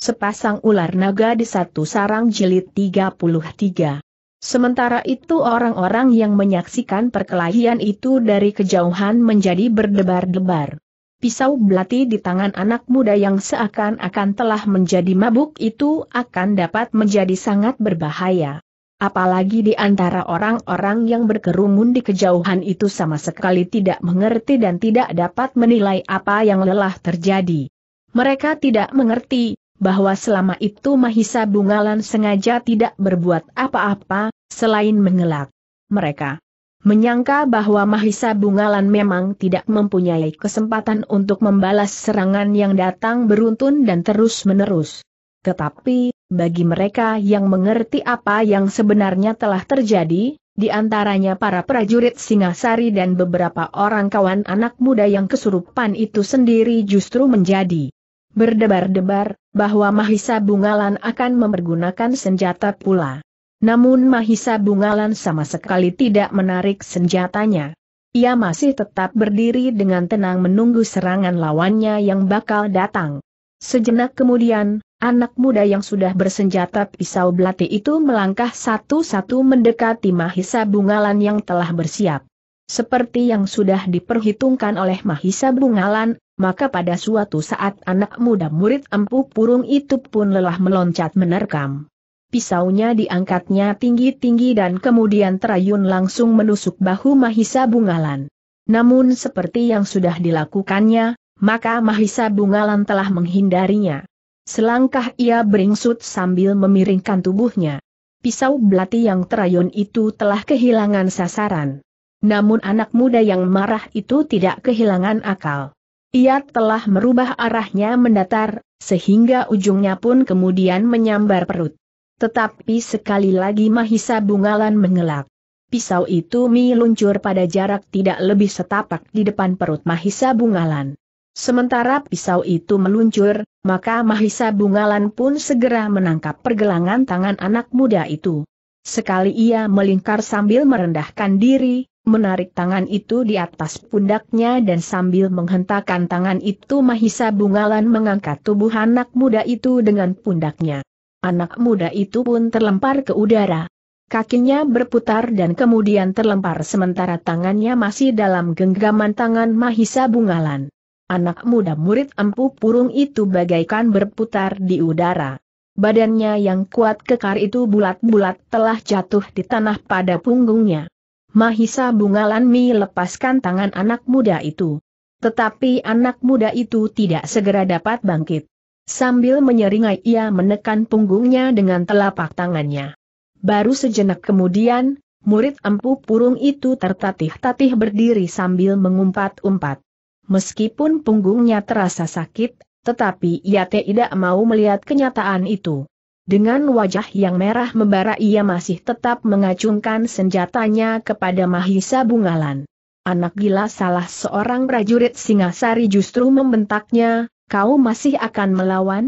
Sepasang ular naga di satu sarang jilid 33. Sementara itu orang-orang yang menyaksikan perkelahian itu dari kejauhan menjadi berdebar-debar. Pisau belati di tangan anak muda yang seakan-akan telah menjadi mabuk itu akan dapat menjadi sangat berbahaya. Apalagi di antara orang-orang yang berkerumun di kejauhan itu sama sekali tidak mengerti dan tidak dapat menilai apa yang lelah terjadi. Mereka tidak mengerti, bahwa selama itu Mahisa Bungalan sengaja tidak berbuat apa-apa, selain mengelak. Mereka menyangka bahwa Mahisa Bungalan memang tidak mempunyai kesempatan untuk membalas serangan yang datang beruntun dan terus-menerus. Tetapi, bagi mereka yang mengerti apa yang sebenarnya telah terjadi, di antaranya para prajurit Singasari dan beberapa orang kawan anak muda yang kesurupan itu sendiri justru menjadi berdebar-debar, bahwa Mahisa Bungalan akan mempergunakan senjata pula. Namun Mahisa Bungalan sama sekali tidak menarik senjatanya. Ia masih tetap berdiri dengan tenang menunggu serangan lawannya yang bakal datang. Sejenak kemudian, anak muda yang sudah bersenjata pisau belati itu melangkah satu-satu mendekati Mahisa Bungalan yang telah bersiap. Seperti yang sudah diperhitungkan oleh Mahisa Bungalan, maka pada suatu saat anak muda murid empu purung itu pun lelah meloncat menerkam. Pisaunya diangkatnya tinggi-tinggi dan kemudian terayun langsung menusuk bahu Mahisa Bungalan. Namun seperti yang sudah dilakukannya, maka Mahisa Bungalan telah menghindarinya. Selangkah ia beringsut sambil memiringkan tubuhnya. Pisau belati yang terayun itu telah kehilangan sasaran. Namun anak muda yang marah itu tidak kehilangan akal. Ia telah merubah arahnya mendatar, sehingga ujungnya pun kemudian menyambar perut. Tetapi sekali lagi Mahisa Bungalan mengelak. Pisau itu meluncur pada jarak tidak lebih setapak di depan perut Mahisa Bungalan. Sementara pisau itu meluncur, maka Mahisa Bungalan pun segera menangkap pergelangan tangan anak muda itu. Sekali ia melingkar sambil merendahkan diri, menarik tangan itu di atas pundaknya dan sambil menghentakkan tangan itu Mahisa Bungalan mengangkat tubuh anak muda itu dengan pundaknya. Anak muda itu pun terlempar ke udara. Kakinya berputar dan kemudian terlempar sementara tangannya masih dalam genggaman tangan Mahisa Bungalan. Anak muda murid empu purung itu bagaikan berputar di udara. Badannya yang kuat kekar itu bulat-bulat telah jatuh di tanah pada punggungnya. Mahisa Bungalan Mi lepaskan tangan anak muda itu. Tetapi anak muda itu tidak segera dapat bangkit. Sambil menyeringai ia menekan punggungnya dengan telapak tangannya. Baru sejenak kemudian, murid empu purung itu tertatih-tatih berdiri sambil mengumpat-umpat. Meskipun punggungnya terasa sakit, tetapi ia tidak mau melihat kenyataan itu. Dengan wajah yang merah membara ia masih tetap mengacungkan senjatanya kepada Mahisa Bungalan. Anak gila salah seorang prajurit Singasari justru membentaknya, kau masih akan melawan?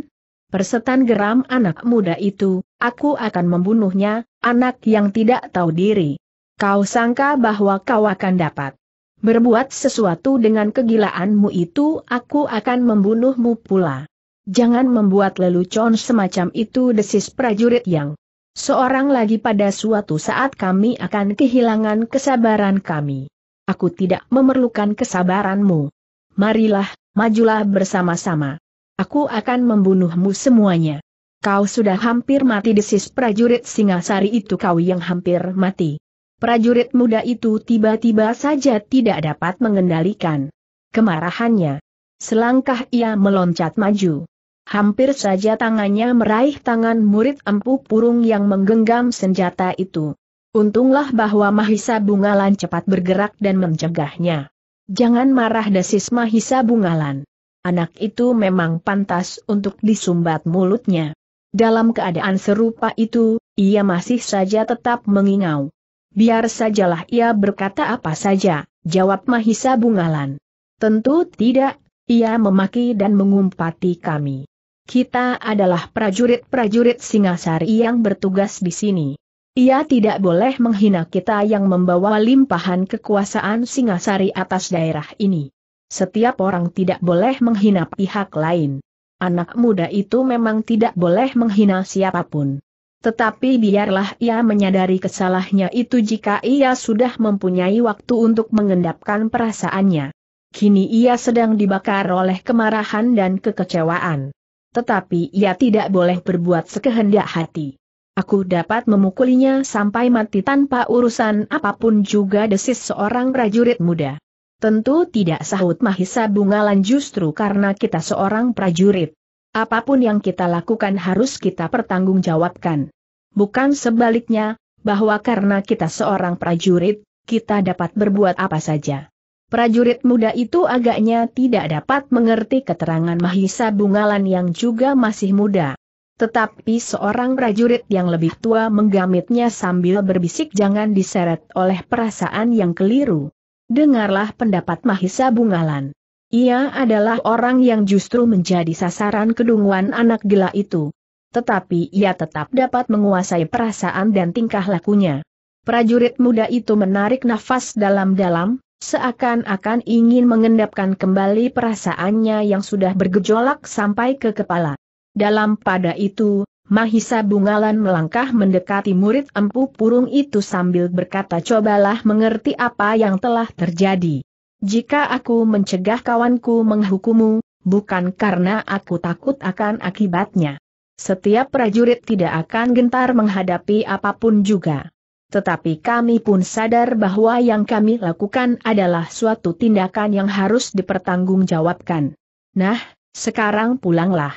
Persetan geram anak muda itu, aku akan membunuhnya, anak yang tidak tahu diri. Kau sangka bahwa kau akan dapat berbuat sesuatu dengan kegilaanmu itu, aku akan membunuhmu pula. Jangan membuat lelucon semacam itu desis prajurit yang seorang lagi pada suatu saat kami akan kehilangan kesabaran kami. Aku tidak memerlukan kesabaranmu. Marilah, majulah bersama-sama. Aku akan membunuhmu semuanya. Kau sudah hampir mati desis prajurit Singasari itu kau yang hampir mati. Prajurit muda itu tiba-tiba saja tidak dapat mengendalikan kemarahannya. Selangkah ia meloncat maju. Hampir saja tangannya meraih tangan murid empu purung yang menggenggam senjata itu. Untunglah bahwa Mahisa Bungalan cepat bergerak dan mencegahnya. Jangan marah desis Mahisa Bungalan. Anak itu memang pantas untuk disumbat mulutnya. Dalam keadaan serupa itu, ia masih saja tetap mengingau. Biar sajalah ia berkata apa saja, jawab Mahisa Bungalan. Tentu tidak, ia memaki dan mengumpati kami. Kita adalah prajurit-prajurit Singasari yang bertugas di sini. Ia tidak boleh menghina kita yang membawa limpahan kekuasaan Singasari atas daerah ini. Setiap orang tidak boleh menghina pihak lain. Anak muda itu memang tidak boleh menghina siapapun. Tetapi biarlah ia menyadari kesalahnya itu jika ia sudah mempunyai waktu untuk mengendapkan perasaannya. Kini ia sedang dibakar oleh kemarahan dan kekecewaan tetapi ia tidak boleh berbuat sekehendak hati. Aku dapat memukulinya sampai mati tanpa urusan apapun juga desis seorang prajurit muda. Tentu tidak sahut Mahisa Bungalan justru karena kita seorang prajurit. Apapun yang kita lakukan harus kita pertanggungjawabkan. Bukan sebaliknya, bahwa karena kita seorang prajurit, kita dapat berbuat apa saja. Prajurit muda itu agaknya tidak dapat mengerti keterangan Mahisa Bungalan yang juga masih muda. Tetapi seorang prajurit yang lebih tua menggamitnya sambil berbisik jangan diseret oleh perasaan yang keliru. Dengarlah pendapat Mahisa Bungalan. Ia adalah orang yang justru menjadi sasaran kedunguan anak gila itu. Tetapi ia tetap dapat menguasai perasaan dan tingkah lakunya. Prajurit muda itu menarik nafas dalam-dalam, seakan-akan ingin mengendapkan kembali perasaannya yang sudah bergejolak sampai ke kepala. Dalam pada itu, Mahisa Bungalan melangkah mendekati murid empu purung itu sambil berkata cobalah mengerti apa yang telah terjadi. Jika aku mencegah kawanku menghukumu, bukan karena aku takut akan akibatnya. Setiap prajurit tidak akan gentar menghadapi apapun juga tetapi kami pun sadar bahwa yang kami lakukan adalah suatu tindakan yang harus dipertanggungjawabkan. Nah, sekarang pulanglah.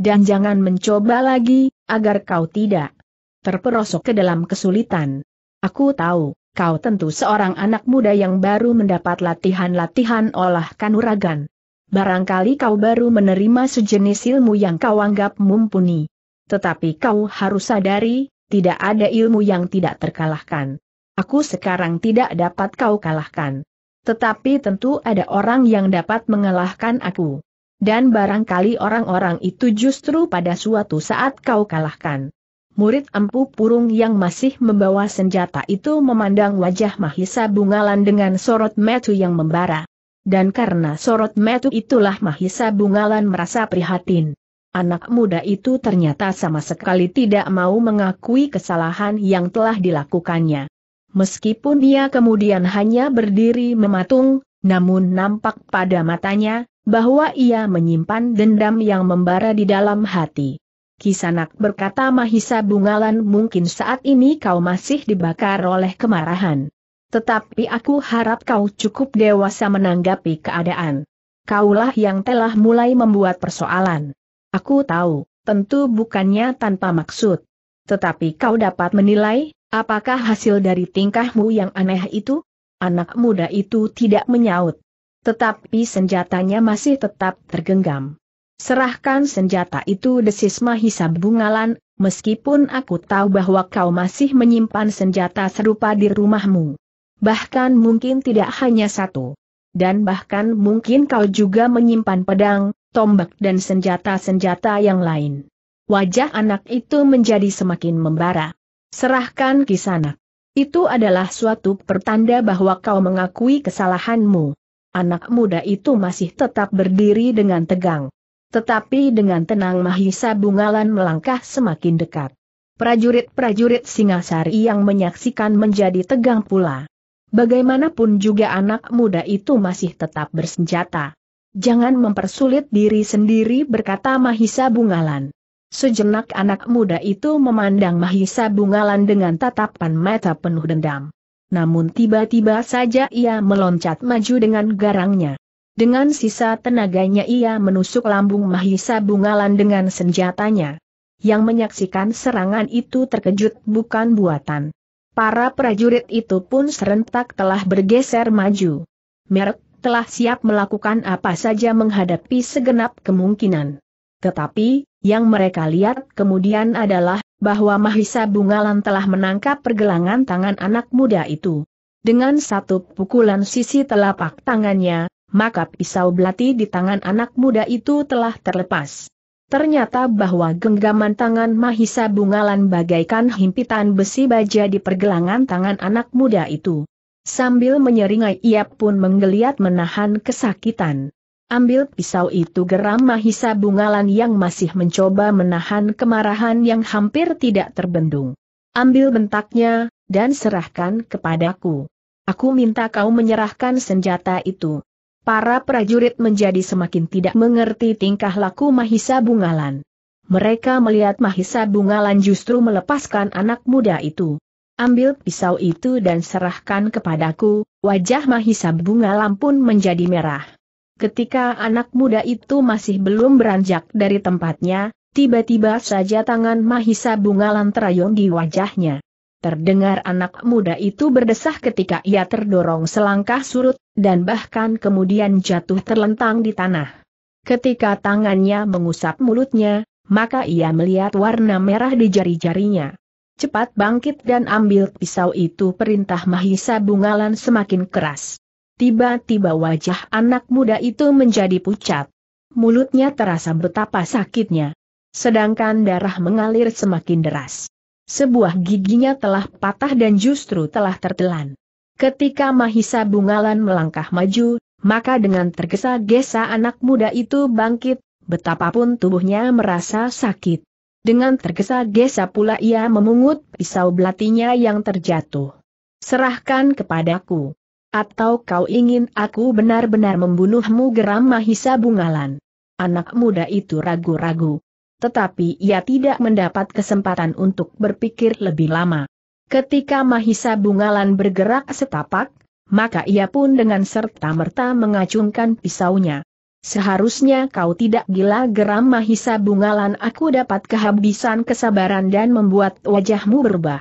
Dan jangan mencoba lagi, agar kau tidak terperosok ke dalam kesulitan. Aku tahu, kau tentu seorang anak muda yang baru mendapat latihan-latihan olah kanuragan. Barangkali kau baru menerima sejenis ilmu yang kau anggap mumpuni. Tetapi kau harus sadari, tidak ada ilmu yang tidak terkalahkan. Aku sekarang tidak dapat kau kalahkan. Tetapi tentu ada orang yang dapat mengalahkan aku. Dan barangkali orang-orang itu justru pada suatu saat kau kalahkan. Murid Empu Purung yang masih membawa senjata itu memandang wajah Mahisa Bungalan dengan sorot metu yang membara. Dan karena sorot metu itulah Mahisa Bungalan merasa prihatin. Anak muda itu ternyata sama sekali tidak mau mengakui kesalahan yang telah dilakukannya. Meskipun ia kemudian hanya berdiri mematung, namun nampak pada matanya, bahwa ia menyimpan dendam yang membara di dalam hati. Kisanak berkata Mahisa Bungalan mungkin saat ini kau masih dibakar oleh kemarahan. Tetapi aku harap kau cukup dewasa menanggapi keadaan. Kaulah yang telah mulai membuat persoalan. Aku tahu, tentu bukannya tanpa maksud. Tetapi kau dapat menilai, apakah hasil dari tingkahmu yang aneh itu? Anak muda itu tidak menyaut. Tetapi senjatanya masih tetap tergenggam. Serahkan senjata itu desis Mahisa Bungalan, meskipun aku tahu bahwa kau masih menyimpan senjata serupa di rumahmu. Bahkan mungkin tidak hanya satu. Dan bahkan mungkin kau juga menyimpan pedang, tombak dan senjata-senjata yang lain. Wajah anak itu menjadi semakin membara. Serahkan kisanak. Itu adalah suatu pertanda bahwa kau mengakui kesalahanmu. Anak muda itu masih tetap berdiri dengan tegang. Tetapi dengan tenang Mahisa Bungalan melangkah semakin dekat. Prajurit-prajurit Singasari yang menyaksikan menjadi tegang pula. Bagaimanapun juga anak muda itu masih tetap bersenjata. Jangan mempersulit diri sendiri berkata Mahisa Bungalan. Sejenak anak muda itu memandang Mahisa Bungalan dengan tatapan mata penuh dendam. Namun tiba-tiba saja ia meloncat maju dengan garangnya. Dengan sisa tenaganya ia menusuk lambung Mahisa Bungalan dengan senjatanya. Yang menyaksikan serangan itu terkejut bukan buatan. Para prajurit itu pun serentak telah bergeser maju. Merk? telah siap melakukan apa saja menghadapi segenap kemungkinan. Tetapi, yang mereka lihat kemudian adalah bahwa Mahisa Bungalan telah menangkap pergelangan tangan anak muda itu. Dengan satu pukulan sisi telapak tangannya, maka pisau belati di tangan anak muda itu telah terlepas. Ternyata bahwa genggaman tangan Mahisa Bungalan bagaikan himpitan besi baja di pergelangan tangan anak muda itu. Sambil menyeringai ia pun menggeliat menahan kesakitan. Ambil pisau itu geram Mahisa Bungalan yang masih mencoba menahan kemarahan yang hampir tidak terbendung. Ambil bentaknya, dan serahkan kepadaku. Aku minta kau menyerahkan senjata itu. Para prajurit menjadi semakin tidak mengerti tingkah laku Mahisa Bungalan. Mereka melihat Mahisa Bungalan justru melepaskan anak muda itu. Ambil pisau itu dan serahkan kepadaku, wajah Mahisa Bunga Lampun menjadi merah. Ketika anak muda itu masih belum beranjak dari tempatnya, tiba-tiba saja tangan Mahisa Bungalam terayun di wajahnya. Terdengar anak muda itu berdesah ketika ia terdorong selangkah surut, dan bahkan kemudian jatuh terlentang di tanah. Ketika tangannya mengusap mulutnya, maka ia melihat warna merah di jari-jarinya. Cepat bangkit dan ambil pisau itu perintah Mahisa Bungalan semakin keras. Tiba-tiba wajah anak muda itu menjadi pucat. Mulutnya terasa betapa sakitnya. Sedangkan darah mengalir semakin deras. Sebuah giginya telah patah dan justru telah tertelan. Ketika Mahisa Bungalan melangkah maju, maka dengan tergesa-gesa anak muda itu bangkit, betapapun tubuhnya merasa sakit. Dengan tergesa-gesa pula ia memungut pisau belatinya yang terjatuh. Serahkan kepadaku. Atau kau ingin aku benar-benar membunuhmu geram Mahisa Bungalan. Anak muda itu ragu-ragu. Tetapi ia tidak mendapat kesempatan untuk berpikir lebih lama. Ketika Mahisa Bungalan bergerak setapak, maka ia pun dengan serta-merta mengacungkan pisaunya. Seharusnya kau tidak gila geram Mahisa Bungalan aku dapat kehabisan kesabaran dan membuat wajahmu berubah.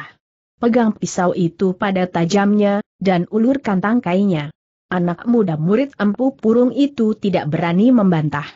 Pegang pisau itu pada tajamnya, dan ulurkan tangkainya. Anak muda murid empu purung itu tidak berani membantah.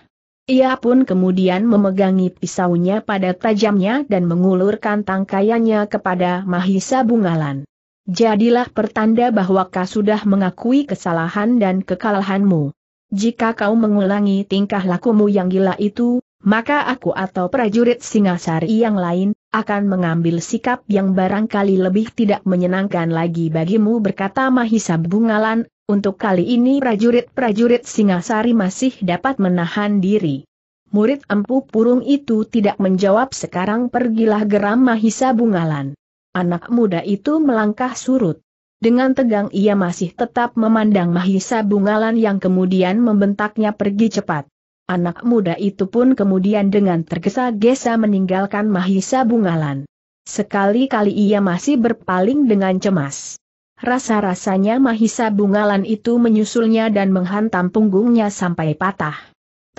Ia pun kemudian memegangi pisaunya pada tajamnya dan mengulurkan tangkaiannya kepada Mahisa Bungalan. Jadilah pertanda bahwa kau sudah mengakui kesalahan dan kekalahanmu. Jika kau mengulangi tingkah lakumu yang gila itu, maka aku atau prajurit Singasari yang lain, akan mengambil sikap yang barangkali lebih tidak menyenangkan lagi bagimu berkata Mahisa Bungalan, untuk kali ini prajurit-prajurit Singasari masih dapat menahan diri. Murid Empu Purung itu tidak menjawab sekarang pergilah geram Mahisa Bungalan. Anak muda itu melangkah surut. Dengan tegang ia masih tetap memandang Mahisa Bungalan yang kemudian membentaknya pergi cepat. Anak muda itu pun kemudian dengan tergesa-gesa meninggalkan Mahisa Bungalan. Sekali-kali ia masih berpaling dengan cemas. Rasa-rasanya Mahisa Bungalan itu menyusulnya dan menghantam punggungnya sampai patah.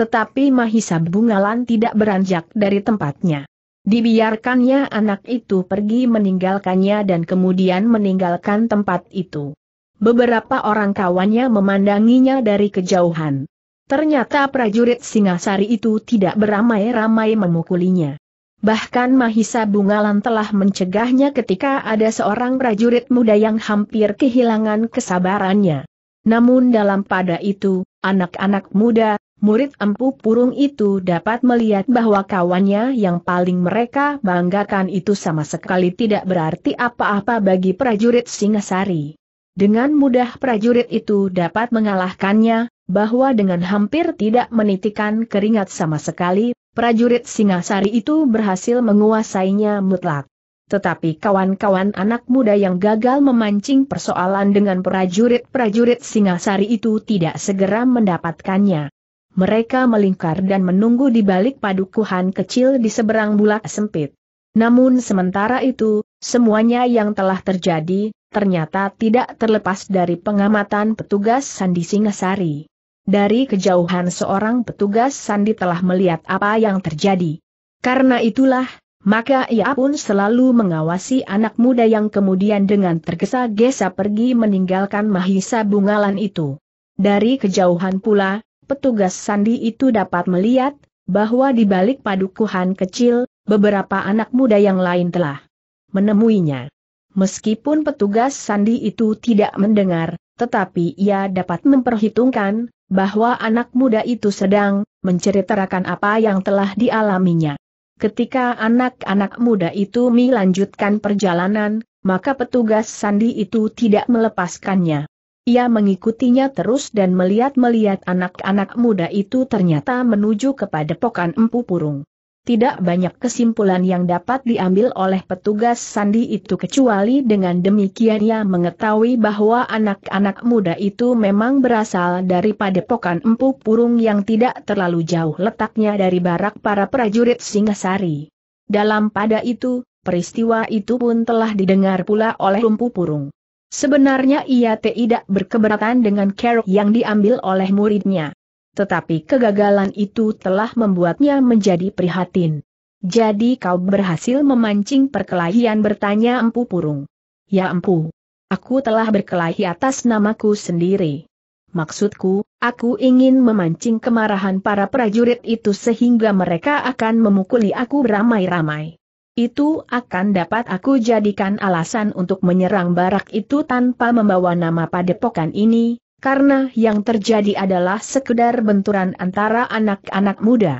Tetapi Mahisa Bungalan tidak beranjak dari tempatnya. Dibiarkannya anak itu pergi meninggalkannya dan kemudian meninggalkan tempat itu. Beberapa orang kawannya memandanginya dari kejauhan. Ternyata prajurit Singasari itu tidak beramai-ramai memukulinya. Bahkan Mahisa Bungalan telah mencegahnya ketika ada seorang prajurit muda yang hampir kehilangan kesabarannya. Namun dalam pada itu, anak-anak muda, murid empu purung itu dapat melihat bahwa kawannya yang paling mereka banggakan itu sama sekali tidak berarti apa-apa bagi prajurit Singasari. Dengan mudah prajurit itu dapat mengalahkannya, bahwa dengan hampir tidak menitikan keringat sama sekali, prajurit Singasari itu berhasil menguasainya mutlak. Tetapi kawan-kawan anak muda yang gagal memancing persoalan dengan prajurit-prajurit Singasari itu tidak segera mendapatkannya mereka melingkar dan menunggu di balik padukuhan kecil di seberang bulak sempit. Namun sementara itu, semuanya yang telah terjadi, ternyata tidak terlepas dari pengamatan petugas Sandi Singasari. Dari kejauhan seorang petugas Sandi telah melihat apa yang terjadi. Karena itulah, maka ia pun selalu mengawasi anak muda yang kemudian dengan tergesa-gesa pergi meninggalkan Mahisa Bungalan itu. Dari kejauhan pula, petugas sandi itu dapat melihat, bahwa di balik padukuhan kecil, beberapa anak muda yang lain telah menemuinya. Meskipun petugas sandi itu tidak mendengar, tetapi ia dapat memperhitungkan, bahwa anak muda itu sedang menceritakan apa yang telah dialaminya. Ketika anak-anak muda itu melanjutkan perjalanan, maka petugas sandi itu tidak melepaskannya. Ia mengikutinya terus dan melihat-melihat anak-anak muda itu ternyata menuju kepada pokan empu purung. Tidak banyak kesimpulan yang dapat diambil oleh petugas sandi itu kecuali dengan demikian ia mengetahui bahwa anak-anak muda itu memang berasal dari padepokan empu purung yang tidak terlalu jauh letaknya dari barak para prajurit Singasari. Dalam pada itu, peristiwa itu pun telah didengar pula oleh empu purung. Sebenarnya ia tidak berkeberatan dengan kerok yang diambil oleh muridnya. Tetapi kegagalan itu telah membuatnya menjadi prihatin. Jadi kau berhasil memancing perkelahian bertanya empu purung. Ya empu, aku telah berkelahi atas namaku sendiri. Maksudku, aku ingin memancing kemarahan para prajurit itu sehingga mereka akan memukuli aku ramai ramai itu akan dapat aku jadikan alasan untuk menyerang barak itu tanpa membawa nama padepokan ini, karena yang terjadi adalah sekedar benturan antara anak-anak muda.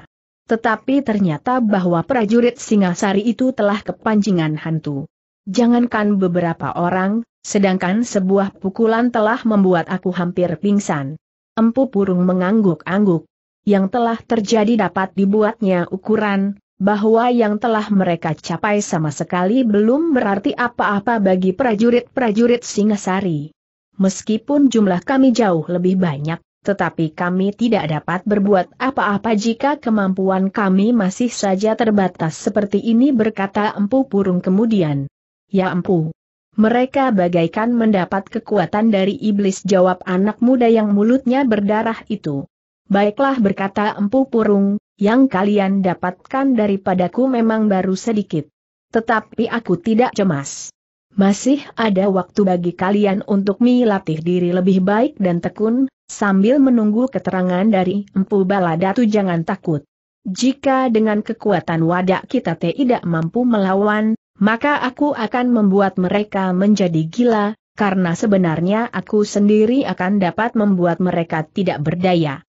Tetapi ternyata bahwa prajurit Singasari itu telah kepancingan hantu. Jangankan beberapa orang, sedangkan sebuah pukulan telah membuat aku hampir pingsan. Empu Purung mengangguk-angguk. Yang telah terjadi dapat dibuatnya ukuran, bahwa yang telah mereka capai sama sekali belum berarti apa-apa bagi prajurit-prajurit Singasari. Meskipun jumlah kami jauh lebih banyak, tetapi kami tidak dapat berbuat apa-apa jika kemampuan kami masih saja terbatas seperti ini berkata Empu Purung kemudian. Ya Empu. Mereka bagaikan mendapat kekuatan dari iblis jawab anak muda yang mulutnya berdarah itu. Baiklah berkata Empu Purung, yang kalian dapatkan daripadaku memang baru sedikit. Tetapi aku tidak cemas. Masih ada waktu bagi kalian untuk melatih diri lebih baik dan tekun, sambil menunggu keterangan dari Empu Baladatu jangan takut. Jika dengan kekuatan wadah kita tidak mampu melawan, maka aku akan membuat mereka menjadi gila, karena sebenarnya aku sendiri akan dapat membuat mereka tidak berdaya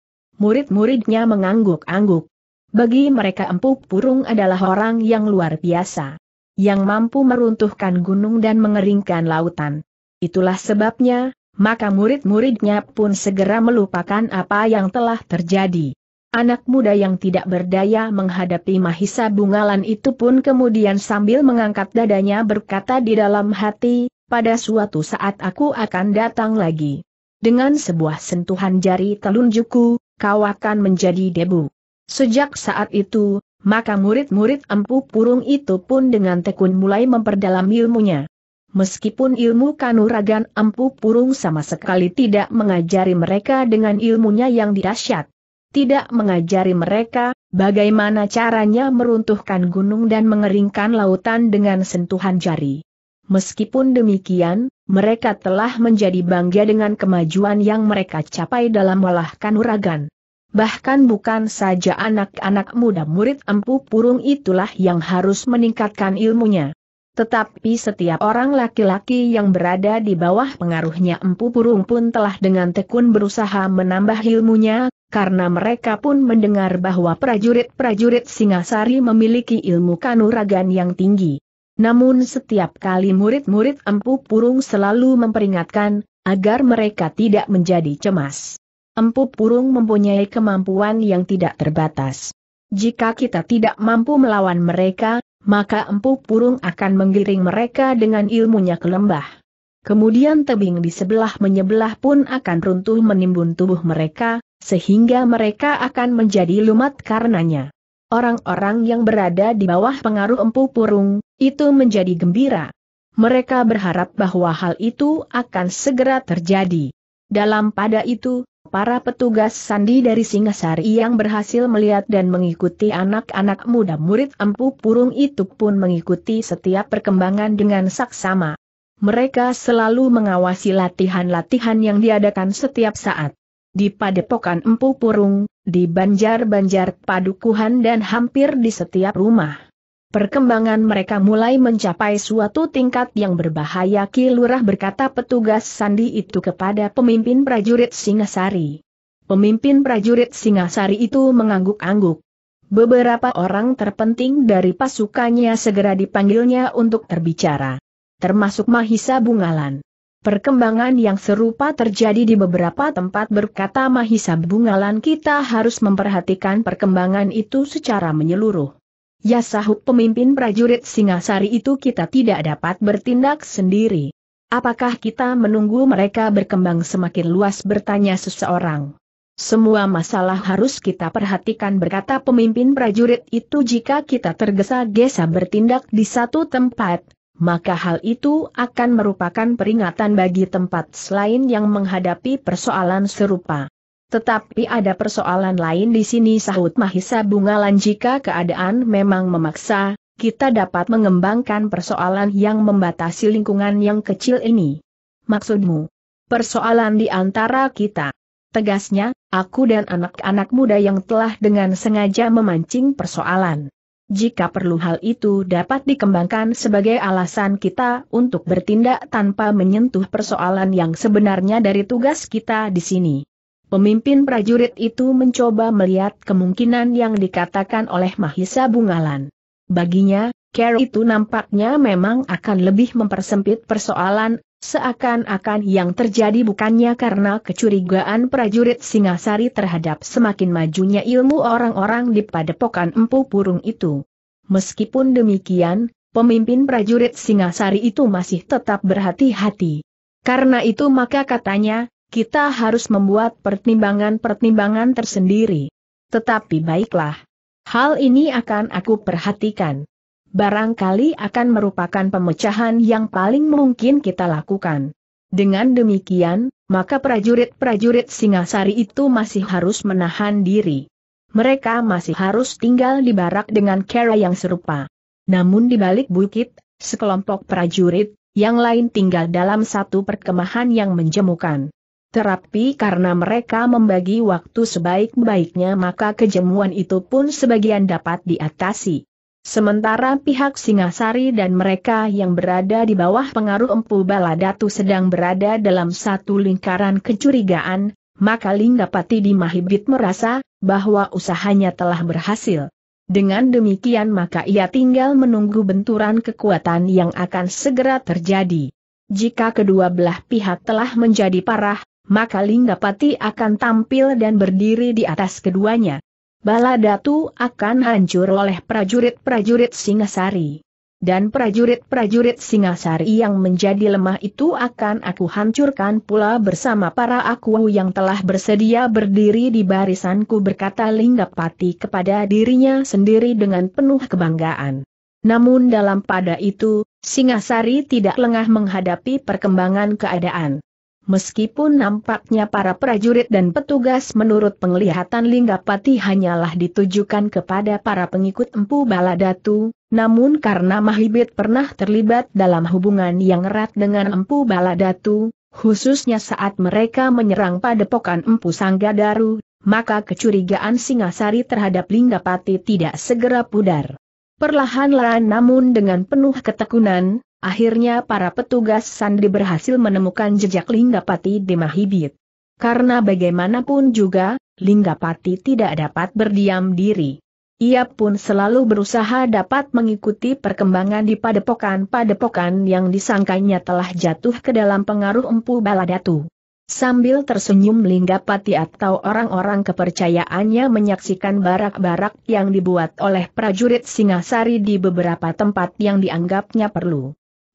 murid-muridnya mengangguk-angguk. Bagi mereka empuk purung adalah orang yang luar biasa. Yang mampu meruntuhkan gunung dan mengeringkan lautan. Itulah sebabnya, maka murid-muridnya pun segera melupakan apa yang telah terjadi. Anak muda yang tidak berdaya menghadapi Mahisa Bungalan itu pun kemudian sambil mengangkat dadanya berkata di dalam hati, pada suatu saat aku akan datang lagi. Dengan sebuah sentuhan jari telunjukku, kau akan menjadi debu. Sejak saat itu, maka murid-murid empu purung itu pun dengan tekun mulai memperdalam ilmunya. Meskipun ilmu kanuragan empu purung sama sekali tidak mengajari mereka dengan ilmunya yang dahsyat. Tidak mengajari mereka bagaimana caranya meruntuhkan gunung dan mengeringkan lautan dengan sentuhan jari. Meskipun demikian, mereka telah menjadi bangga dengan kemajuan yang mereka capai dalam olah kanuragan. Bahkan bukan saja anak-anak muda murid empu purung itulah yang harus meningkatkan ilmunya. Tetapi setiap orang laki-laki yang berada di bawah pengaruhnya empu purung pun telah dengan tekun berusaha menambah ilmunya, karena mereka pun mendengar bahwa prajurit-prajurit Singasari memiliki ilmu kanuragan yang tinggi. Namun setiap kali murid-murid Empu Purung selalu memperingatkan, agar mereka tidak menjadi cemas. Empu Purung mempunyai kemampuan yang tidak terbatas. Jika kita tidak mampu melawan mereka, maka Empu Purung akan menggiring mereka dengan ilmunya ke lembah. Kemudian tebing di sebelah menyebelah pun akan runtuh menimbun tubuh mereka, sehingga mereka akan menjadi lumat karenanya. Orang-orang yang berada di bawah pengaruh empu purung, itu menjadi gembira. Mereka berharap bahwa hal itu akan segera terjadi. Dalam pada itu, para petugas sandi dari Singasari yang berhasil melihat dan mengikuti anak-anak muda murid empu purung itu pun mengikuti setiap perkembangan dengan saksama. Mereka selalu mengawasi latihan-latihan yang diadakan setiap saat di padepokan Empu Purung, di banjar-banjar padukuhan dan hampir di setiap rumah. Perkembangan mereka mulai mencapai suatu tingkat yang berbahaya Ki berkata petugas sandi itu kepada pemimpin prajurit Singasari. Pemimpin prajurit Singasari itu mengangguk-angguk. Beberapa orang terpenting dari pasukannya segera dipanggilnya untuk terbicara. Termasuk Mahisa Bungalan. Perkembangan yang serupa terjadi di beberapa tempat berkata Mahisa Bungalan kita harus memperhatikan perkembangan itu secara menyeluruh. Ya sahut pemimpin prajurit Singasari itu kita tidak dapat bertindak sendiri. Apakah kita menunggu mereka berkembang semakin luas bertanya seseorang? Semua masalah harus kita perhatikan berkata pemimpin prajurit itu jika kita tergesa-gesa bertindak di satu tempat, maka hal itu akan merupakan peringatan bagi tempat selain yang menghadapi persoalan serupa. Tetapi ada persoalan lain di sini sahut Mahisa Bungalan jika keadaan memang memaksa, kita dapat mengembangkan persoalan yang membatasi lingkungan yang kecil ini. Maksudmu? Persoalan di antara kita. Tegasnya, aku dan anak-anak muda yang telah dengan sengaja memancing persoalan jika perlu hal itu dapat dikembangkan sebagai alasan kita untuk bertindak tanpa menyentuh persoalan yang sebenarnya dari tugas kita di sini. Pemimpin prajurit itu mencoba melihat kemungkinan yang dikatakan oleh Mahisa Bungalan. Baginya, Care itu nampaknya memang akan lebih mempersempit persoalan Seakan-akan yang terjadi bukannya karena kecurigaan prajurit Singasari terhadap semakin majunya ilmu orang-orang di padepokan empu Purung itu. Meskipun demikian, pemimpin prajurit Singasari itu masih tetap berhati-hati. Karena itu maka katanya, kita harus membuat pertimbangan-pertimbangan tersendiri. Tetapi baiklah. Hal ini akan aku perhatikan barangkali akan merupakan pemecahan yang paling mungkin kita lakukan. Dengan demikian, maka prajurit-prajurit Singasari itu masih harus menahan diri. Mereka masih harus tinggal di barak dengan cara yang serupa. Namun di balik bukit, sekelompok prajurit, yang lain tinggal dalam satu perkemahan yang menjemukan. Terapi karena mereka membagi waktu sebaik-baiknya maka kejemuan itu pun sebagian dapat diatasi. Sementara pihak Singasari dan mereka yang berada di bawah pengaruh Empu Baladatu sedang berada dalam satu lingkaran kecurigaan, maka Linggapati di Mahibit merasa bahwa usahanya telah berhasil. Dengan demikian maka ia tinggal menunggu benturan kekuatan yang akan segera terjadi. Jika kedua belah pihak telah menjadi parah, maka Linggapati akan tampil dan berdiri di atas keduanya. Bala Datu akan hancur oleh prajurit-prajurit Singasari. Dan prajurit-prajurit Singasari yang menjadi lemah itu akan aku hancurkan pula bersama para aku yang telah bersedia berdiri di barisanku berkata Linggapati kepada dirinya sendiri dengan penuh kebanggaan. Namun dalam pada itu, Singasari tidak lengah menghadapi perkembangan keadaan. Meskipun nampaknya para prajurit dan petugas menurut penglihatan Linggapati hanyalah ditujukan kepada para pengikut Empu Baladatu, namun karena Mahibit pernah terlibat dalam hubungan yang erat dengan Empu Baladatu, khususnya saat mereka menyerang padepokan Empu Sanggadaru, maka kecurigaan Singasari terhadap Linggapati tidak segera pudar. Perlahan-lahan namun dengan penuh ketekunan, Akhirnya para petugas Sandi berhasil menemukan jejak Linggapati di Mahibit. Karena bagaimanapun juga, Linggapati tidak dapat berdiam diri. Ia pun selalu berusaha dapat mengikuti perkembangan di padepokan-padepokan yang disangkanya telah jatuh ke dalam pengaruh empu baladatu. Sambil tersenyum Linggapati atau orang-orang kepercayaannya menyaksikan barak-barak yang dibuat oleh prajurit Singasari di beberapa tempat yang dianggapnya perlu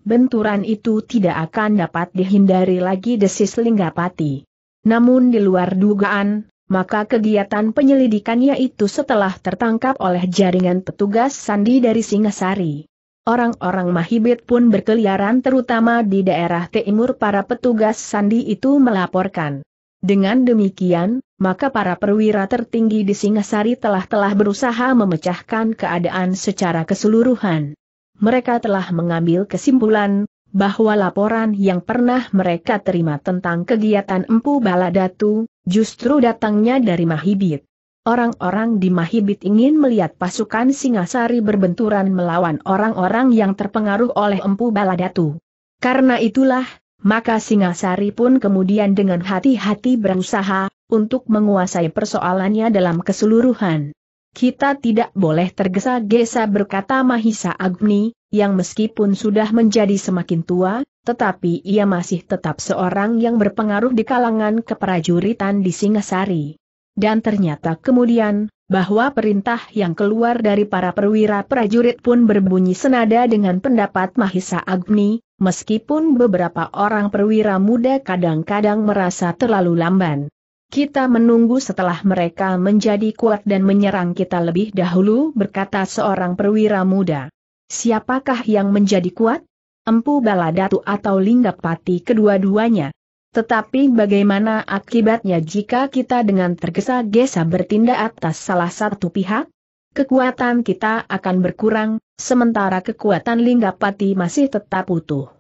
benturan itu tidak akan dapat dihindari lagi desis Linggapati. Namun di luar dugaan, maka kegiatan penyelidikannya itu setelah tertangkap oleh jaringan petugas sandi dari Singasari. Orang-orang Mahibit pun berkeliaran terutama di daerah timur para petugas sandi itu melaporkan. Dengan demikian, maka para perwira tertinggi di Singasari telah-telah berusaha memecahkan keadaan secara keseluruhan mereka telah mengambil kesimpulan bahwa laporan yang pernah mereka terima tentang kegiatan Empu Baladatu justru datangnya dari Mahibit. Orang-orang di Mahibit ingin melihat pasukan Singasari berbenturan melawan orang-orang yang terpengaruh oleh Empu Baladatu. Karena itulah, maka Singasari pun kemudian dengan hati-hati berusaha untuk menguasai persoalannya dalam keseluruhan. Kita tidak boleh tergesa-gesa berkata Mahisa Agni, yang meskipun sudah menjadi semakin tua, tetapi ia masih tetap seorang yang berpengaruh di kalangan keprajuritan di Singasari. Dan ternyata kemudian, bahwa perintah yang keluar dari para perwira prajurit pun berbunyi senada dengan pendapat Mahisa Agni, meskipun beberapa orang perwira muda kadang-kadang merasa terlalu lamban. Kita menunggu setelah mereka menjadi kuat dan menyerang kita lebih dahulu berkata seorang perwira muda. Siapakah yang menjadi kuat? Empu Baladatu atau Linggapati kedua-duanya. Tetapi bagaimana akibatnya jika kita dengan tergesa-gesa bertindak atas salah satu pihak? Kekuatan kita akan berkurang, sementara kekuatan Linggapati masih tetap utuh.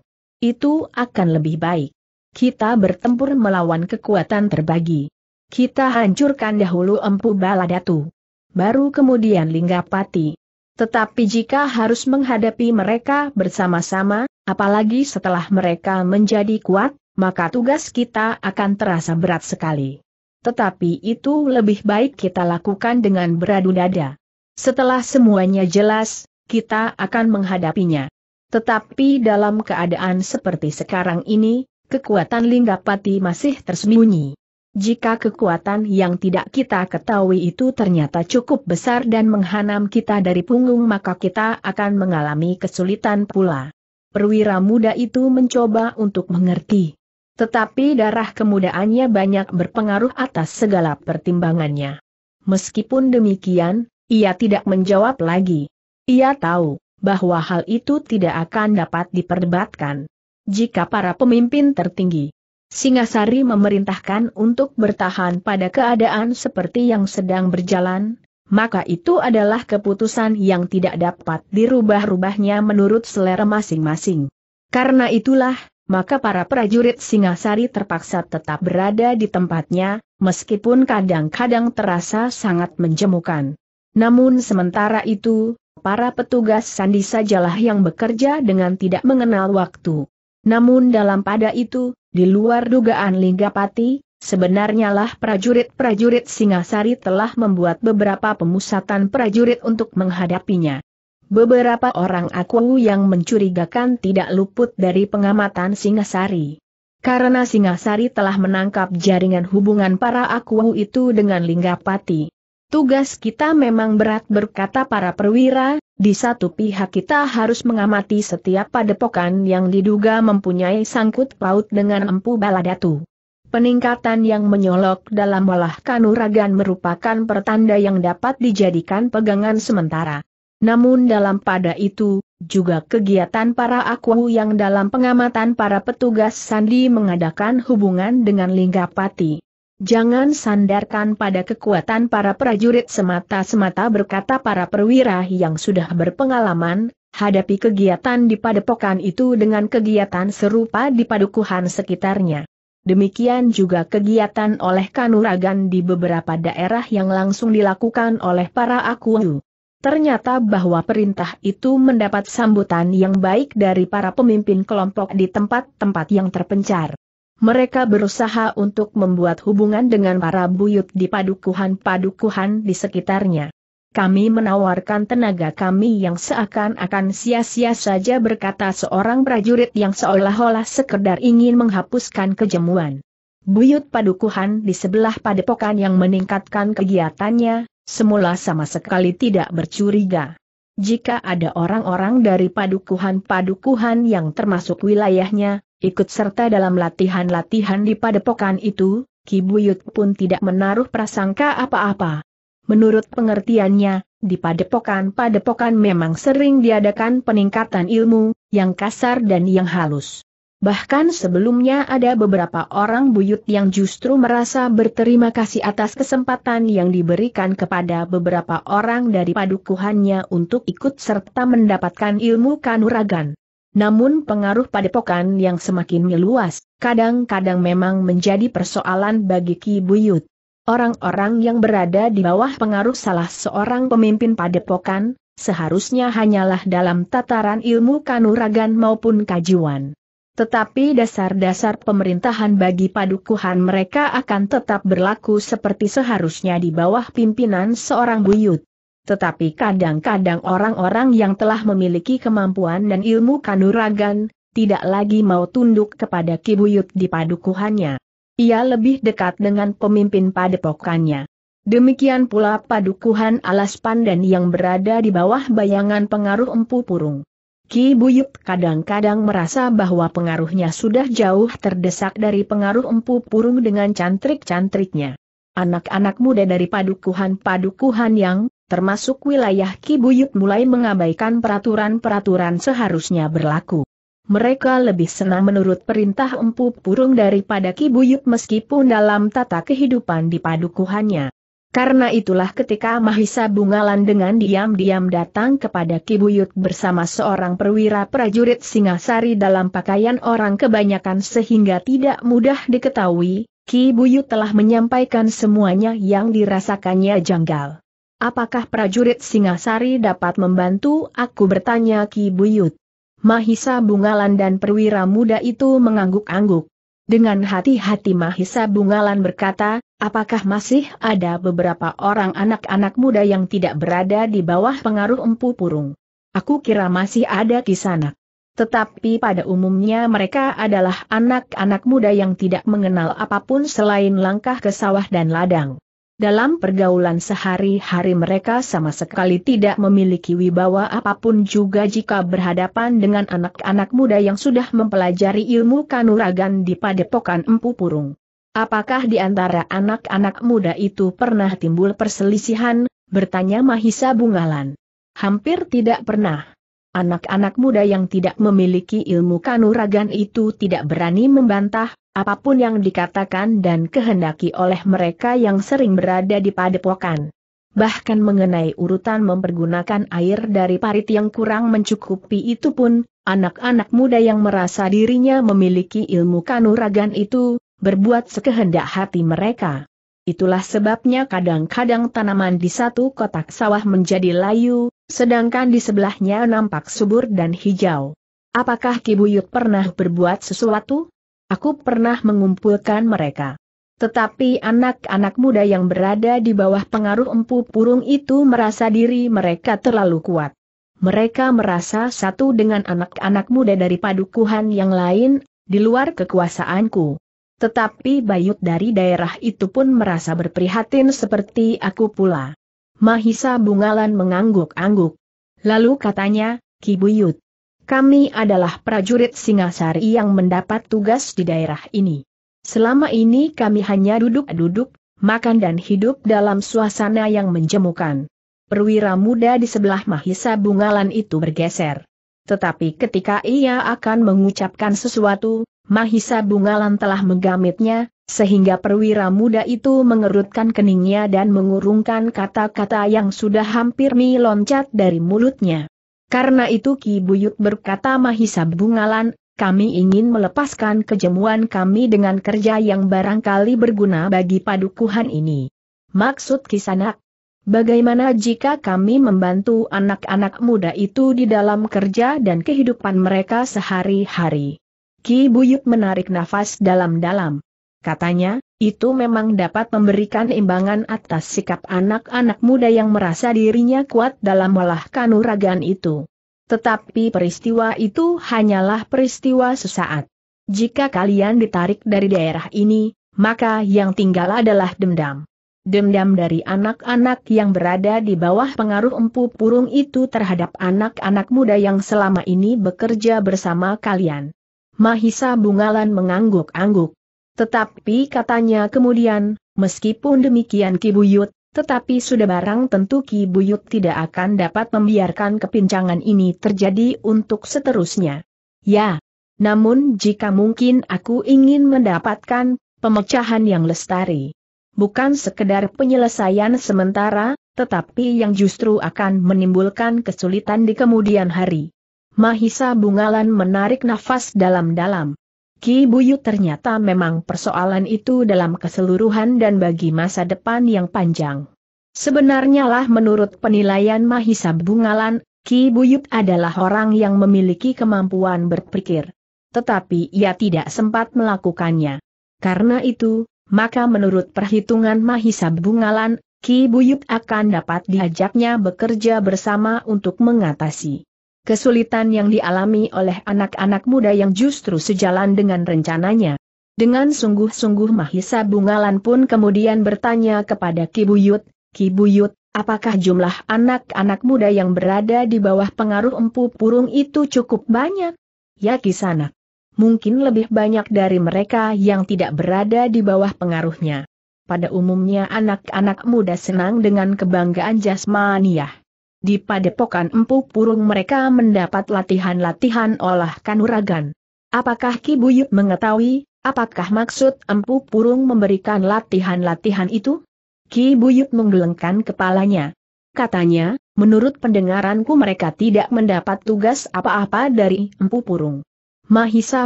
Itu akan lebih baik. Kita bertempur melawan kekuatan terbagi. Kita hancurkan dahulu Empu Baladatu. Baru kemudian Linggapati. Tetapi jika harus menghadapi mereka bersama-sama, apalagi setelah mereka menjadi kuat, maka tugas kita akan terasa berat sekali. Tetapi itu lebih baik kita lakukan dengan beradu dada. Setelah semuanya jelas, kita akan menghadapinya. Tetapi dalam keadaan seperti sekarang ini, kekuatan Linggapati masih tersembunyi. Jika kekuatan yang tidak kita ketahui itu ternyata cukup besar dan menghantam kita dari punggung maka kita akan mengalami kesulitan pula. Perwira muda itu mencoba untuk mengerti. Tetapi darah kemudaannya banyak berpengaruh atas segala pertimbangannya. Meskipun demikian, ia tidak menjawab lagi. Ia tahu bahwa hal itu tidak akan dapat diperdebatkan. Jika para pemimpin tertinggi Singasari memerintahkan untuk bertahan pada keadaan seperti yang sedang berjalan, maka itu adalah keputusan yang tidak dapat dirubah-rubahnya menurut selera masing-masing. Karena itulah, maka para prajurit Singasari terpaksa tetap berada di tempatnya, meskipun kadang-kadang terasa sangat menjemukan. Namun sementara itu, para petugas sandi sajalah yang bekerja dengan tidak mengenal waktu. Namun dalam pada itu, di luar dugaan Linggapati, sebenarnya lah prajurit-prajurit Singasari telah membuat beberapa pemusatan prajurit untuk menghadapinya. Beberapa orang aku yang mencurigakan tidak luput dari pengamatan Singasari. Karena Singasari telah menangkap jaringan hubungan para aku itu dengan Linggapati. Tugas kita memang berat berkata para perwira, di satu pihak kita harus mengamati setiap padepokan yang diduga mempunyai sangkut paut dengan empu baladatu. Peningkatan yang menyolok dalam olah kanuragan merupakan pertanda yang dapat dijadikan pegangan sementara. Namun dalam pada itu, juga kegiatan para aku yang dalam pengamatan para petugas sandi mengadakan hubungan dengan Linggapati. Jangan sandarkan pada kekuatan para prajurit semata-semata berkata para perwira yang sudah berpengalaman, hadapi kegiatan di padepokan itu dengan kegiatan serupa di padukuhan sekitarnya. Demikian juga kegiatan oleh kanuragan di beberapa daerah yang langsung dilakukan oleh para akuwu. Ternyata bahwa perintah itu mendapat sambutan yang baik dari para pemimpin kelompok di tempat-tempat yang terpencar mereka berusaha untuk membuat hubungan dengan para buyut di padukuhan-padukuhan di sekitarnya. Kami menawarkan tenaga kami yang seakan-akan sia-sia saja berkata seorang prajurit yang seolah-olah sekedar ingin menghapuskan kejemuan. Buyut padukuhan di sebelah padepokan yang meningkatkan kegiatannya, semula sama sekali tidak bercuriga. Jika ada orang-orang dari padukuhan-padukuhan yang termasuk wilayahnya, Ikut serta dalam latihan-latihan di padepokan itu, Ki Buyut pun tidak menaruh prasangka apa-apa. Menurut pengertiannya, di padepokan-padepokan memang sering diadakan peningkatan ilmu, yang kasar dan yang halus. Bahkan sebelumnya ada beberapa orang buyut yang justru merasa berterima kasih atas kesempatan yang diberikan kepada beberapa orang dari padukuhannya untuk ikut serta mendapatkan ilmu kanuragan. Namun pengaruh padepokan yang semakin meluas, kadang-kadang memang menjadi persoalan bagi Ki Buyut. Orang-orang yang berada di bawah pengaruh salah seorang pemimpin padepokan, seharusnya hanyalah dalam tataran ilmu kanuragan maupun kajiwan. Tetapi dasar-dasar pemerintahan bagi padukuhan mereka akan tetap berlaku seperti seharusnya di bawah pimpinan seorang buyut. Tetapi kadang-kadang orang-orang yang telah memiliki kemampuan dan ilmu kanuragan, tidak lagi mau tunduk kepada kibuyut di padukuhannya. Ia lebih dekat dengan pemimpin padepokannya. Demikian pula padukuhan alas pandan yang berada di bawah bayangan pengaruh empu purung. Ki Buyut kadang-kadang merasa bahwa pengaruhnya sudah jauh terdesak dari pengaruh empu purung dengan cantrik-cantriknya. Anak-anak muda dari padukuhan-padukuhan yang termasuk wilayah Kibuyut mulai mengabaikan peraturan-peraturan seharusnya berlaku. Mereka lebih senang menurut perintah empu purung daripada Kibuyut meskipun dalam tata kehidupan di padukuhannya. Karena itulah ketika Mahisa Bungalan dengan diam-diam datang kepada Kibuyut bersama seorang perwira prajurit Singasari dalam pakaian orang kebanyakan sehingga tidak mudah diketahui, Kibuyut telah menyampaikan semuanya yang dirasakannya janggal. Apakah prajurit Singasari dapat membantu aku bertanya Ki Buyut? Mahisa Bungalan dan perwira muda itu mengangguk-angguk. Dengan hati-hati Mahisa Bungalan berkata, apakah masih ada beberapa orang anak-anak muda yang tidak berada di bawah pengaruh empu purung? Aku kira masih ada di sana. Tetapi pada umumnya mereka adalah anak-anak muda yang tidak mengenal apapun selain langkah ke sawah dan ladang. Dalam pergaulan sehari-hari mereka sama sekali tidak memiliki wibawa apapun juga jika berhadapan dengan anak-anak muda yang sudah mempelajari ilmu kanuragan di padepokan Empu Purung. Apakah di antara anak-anak muda itu pernah timbul perselisihan, bertanya Mahisa Bungalan. Hampir tidak pernah. Anak-anak muda yang tidak memiliki ilmu kanuragan itu tidak berani membantah, apapun yang dikatakan dan kehendaki oleh mereka yang sering berada di padepokan. Bahkan mengenai urutan mempergunakan air dari parit yang kurang mencukupi itu pun, anak-anak muda yang merasa dirinya memiliki ilmu kanuragan itu, berbuat sekehendak hati mereka. Itulah sebabnya kadang-kadang tanaman di satu kotak sawah menjadi layu, sedangkan di sebelahnya nampak subur dan hijau. Apakah Kibuyut pernah berbuat sesuatu? Aku pernah mengumpulkan mereka. Tetapi anak-anak muda yang berada di bawah pengaruh empu purung itu merasa diri mereka terlalu kuat. Mereka merasa satu dengan anak-anak muda dari padukuhan yang lain, di luar kekuasaanku. Tetapi Bayut dari daerah itu pun merasa berprihatin seperti aku pula. Mahisa Bungalan mengangguk-angguk. Lalu katanya, Ki Buyut, kami adalah prajurit Singasari yang mendapat tugas di daerah ini. Selama ini kami hanya duduk-duduk, makan dan hidup dalam suasana yang menjemukan. Perwira muda di sebelah Mahisa Bungalan itu bergeser. Tetapi ketika ia akan mengucapkan sesuatu, Mahisa Bungalan telah menggamitnya, sehingga perwira muda itu mengerutkan keningnya dan mengurungkan kata-kata yang sudah hampir meloncat dari mulutnya. Karena itu Ki Buyut berkata Mahisa Bungalan, kami ingin melepaskan kejemuan kami dengan kerja yang barangkali berguna bagi padukuhan ini. Maksud kisanak, bagaimana jika kami membantu anak-anak muda itu di dalam kerja dan kehidupan mereka sehari-hari? Ki Buyut menarik nafas dalam-dalam. Katanya, itu memang dapat memberikan imbangan atas sikap anak-anak muda yang merasa dirinya kuat dalam olah kanuragan itu. Tetapi peristiwa itu hanyalah peristiwa sesaat. Jika kalian ditarik dari daerah ini, maka yang tinggal adalah dendam. Dendam dari anak-anak yang berada di bawah pengaruh empu purung itu terhadap anak-anak muda yang selama ini bekerja bersama kalian. Mahisa Bungalan mengangguk-angguk. Tetapi katanya kemudian, meskipun demikian Ki Buyut, tetapi sudah barang tentu Ki Buyut tidak akan dapat membiarkan kepincangan ini terjadi untuk seterusnya. Ya, namun jika mungkin aku ingin mendapatkan pemecahan yang lestari. Bukan sekedar penyelesaian sementara, tetapi yang justru akan menimbulkan kesulitan di kemudian hari. Mahisa Bungalan menarik nafas dalam-dalam. Ki Buyut ternyata memang persoalan itu dalam keseluruhan dan bagi masa depan yang panjang. Sebenarnya lah menurut penilaian Mahisa Bungalan, Ki Buyut adalah orang yang memiliki kemampuan berpikir. Tetapi ia tidak sempat melakukannya. Karena itu, maka menurut perhitungan Mahisa Bungalan, Ki Buyut akan dapat diajaknya bekerja bersama untuk mengatasi kesulitan yang dialami oleh anak-anak muda yang justru sejalan dengan rencananya. Dengan sungguh-sungguh Mahisa Bungalan pun kemudian bertanya kepada Kibuyut, Kibuyut, apakah jumlah anak-anak muda yang berada di bawah pengaruh empu purung itu cukup banyak? Ya kisana. Mungkin lebih banyak dari mereka yang tidak berada di bawah pengaruhnya. Pada umumnya anak-anak muda senang dengan kebanggaan jasmaniah. Di padepokan empu purung mereka mendapat latihan-latihan olah kanuragan. Apakah Ki Buyut mengetahui, apakah maksud empu purung memberikan latihan-latihan itu? Ki Buyut menggelengkan kepalanya. Katanya, menurut pendengaranku mereka tidak mendapat tugas apa-apa dari empu purung. Mahisa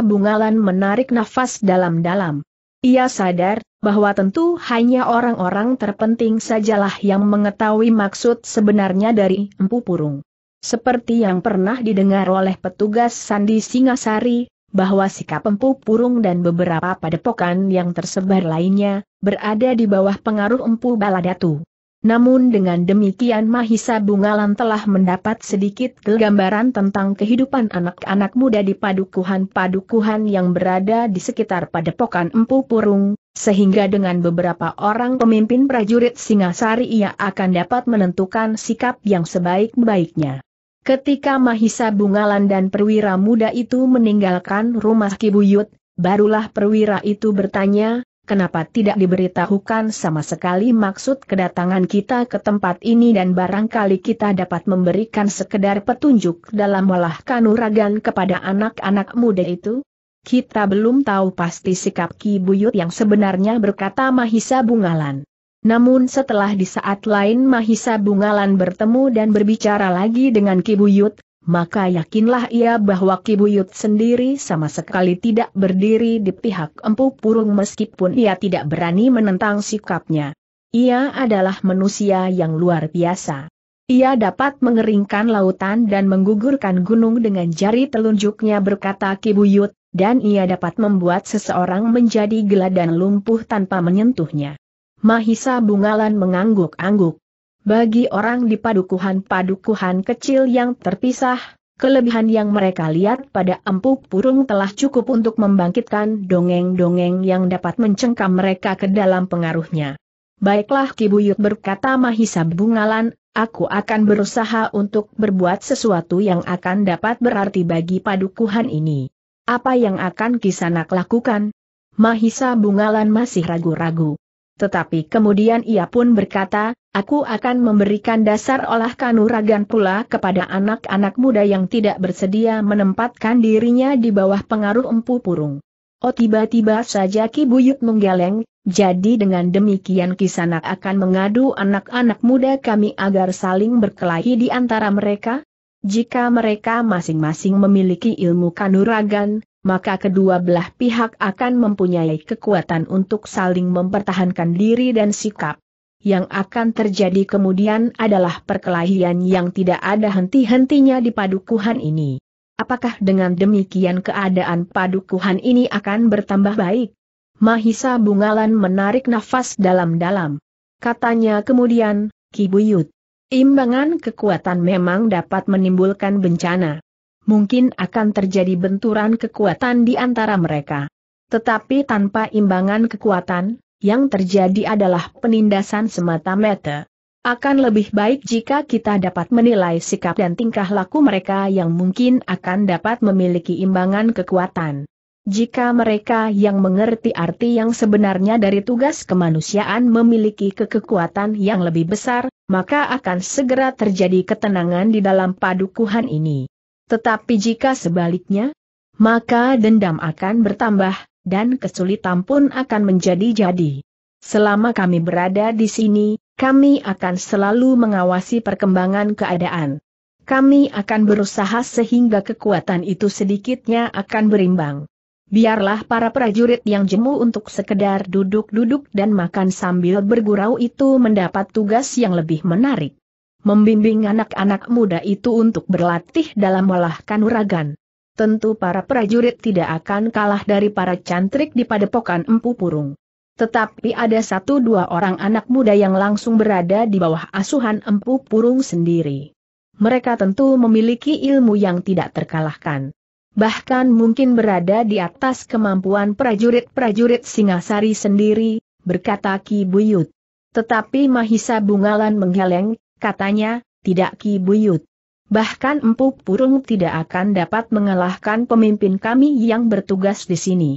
Bungalan menarik nafas dalam-dalam. Ia sadar bahwa tentu hanya orang-orang terpenting sajalah yang mengetahui maksud sebenarnya dari Empu Purung. Seperti yang pernah didengar oleh petugas Sandi Singasari, bahwa sikap Empu Purung dan beberapa padepokan yang tersebar lainnya, berada di bawah pengaruh Empu Baladatu. Namun dengan demikian Mahisa Bungalan telah mendapat sedikit gambaran tentang kehidupan anak-anak muda di padukuhan-padukuhan yang berada di sekitar padepokan Empu Purung, sehingga dengan beberapa orang pemimpin prajurit Singasari ia akan dapat menentukan sikap yang sebaik-baiknya. Ketika Mahisa Bungalan dan perwira muda itu meninggalkan rumah Kibuyut, barulah perwira itu bertanya, kenapa tidak diberitahukan sama sekali maksud kedatangan kita ke tempat ini dan barangkali kita dapat memberikan sekedar petunjuk dalam olah kanuragan kepada anak-anak muda itu? Kita belum tahu pasti sikap Ki Buyut yang sebenarnya berkata Mahisa Bungalan. Namun setelah di saat lain Mahisa Bungalan bertemu dan berbicara lagi dengan Ki Buyut, maka yakinlah ia bahwa Ki Buyut sendiri sama sekali tidak berdiri di pihak Empu Purung meskipun ia tidak berani menentang sikapnya. Ia adalah manusia yang luar biasa. Ia dapat mengeringkan lautan dan menggugurkan gunung dengan jari telunjuknya berkata Ki Buyut, dan ia dapat membuat seseorang menjadi gila dan lumpuh tanpa menyentuhnya. Mahisa Bungalan mengangguk-angguk. Bagi orang di padukuhan-padukuhan kecil yang terpisah, kelebihan yang mereka lihat pada empuk purung telah cukup untuk membangkitkan dongeng-dongeng yang dapat mencengkam mereka ke dalam pengaruhnya. Baiklah Kibuyut berkata Mahisa Bungalan, aku akan berusaha untuk berbuat sesuatu yang akan dapat berarti bagi padukuhan ini. Apa yang akan Kisanak lakukan? Mahisa Bungalan masih ragu-ragu. Tetapi kemudian ia pun berkata, aku akan memberikan dasar olah kanuragan pula kepada anak-anak muda yang tidak bersedia menempatkan dirinya di bawah pengaruh empu purung. Oh tiba-tiba saja Ki Buyut menggeleng, jadi dengan demikian Kisanak akan mengadu anak-anak muda kami agar saling berkelahi di antara mereka? Jika mereka masing-masing memiliki ilmu kanuragan, maka kedua belah pihak akan mempunyai kekuatan untuk saling mempertahankan diri dan sikap. Yang akan terjadi kemudian adalah perkelahian yang tidak ada henti-hentinya di padukuhan ini. Apakah dengan demikian keadaan padukuhan ini akan bertambah baik? Mahisa Bungalan menarik nafas dalam-dalam. Katanya kemudian, Kibuyut, Imbangan kekuatan memang dapat menimbulkan bencana. Mungkin akan terjadi benturan kekuatan di antara mereka. Tetapi tanpa imbangan kekuatan, yang terjadi adalah penindasan semata-mata. Akan lebih baik jika kita dapat menilai sikap dan tingkah laku mereka yang mungkin akan dapat memiliki imbangan kekuatan. Jika mereka yang mengerti arti yang sebenarnya dari tugas kemanusiaan memiliki kekuatan yang lebih besar, maka akan segera terjadi ketenangan di dalam padukuhan ini. Tetapi jika sebaliknya, maka dendam akan bertambah, dan kesulitan pun akan menjadi-jadi. Selama kami berada di sini, kami akan selalu mengawasi perkembangan keadaan. Kami akan berusaha sehingga kekuatan itu sedikitnya akan berimbang. Biarlah para prajurit yang jemu untuk sekedar duduk-duduk dan makan sambil bergurau itu mendapat tugas yang lebih menarik. Membimbing anak-anak muda itu untuk berlatih dalam olah kanuragan. Tentu para prajurit tidak akan kalah dari para cantrik di padepokan Empu Purung. Tetapi ada satu dua orang anak muda yang langsung berada di bawah asuhan Empu Purung sendiri. Mereka tentu memiliki ilmu yang tidak terkalahkan bahkan mungkin berada di atas kemampuan prajurit-prajurit Singasari sendiri, berkata Ki Buyut. Tetapi Mahisa Bungalan menggeleng, katanya, tidak Ki Buyut. Bahkan Empu Purung tidak akan dapat mengalahkan pemimpin kami yang bertugas di sini.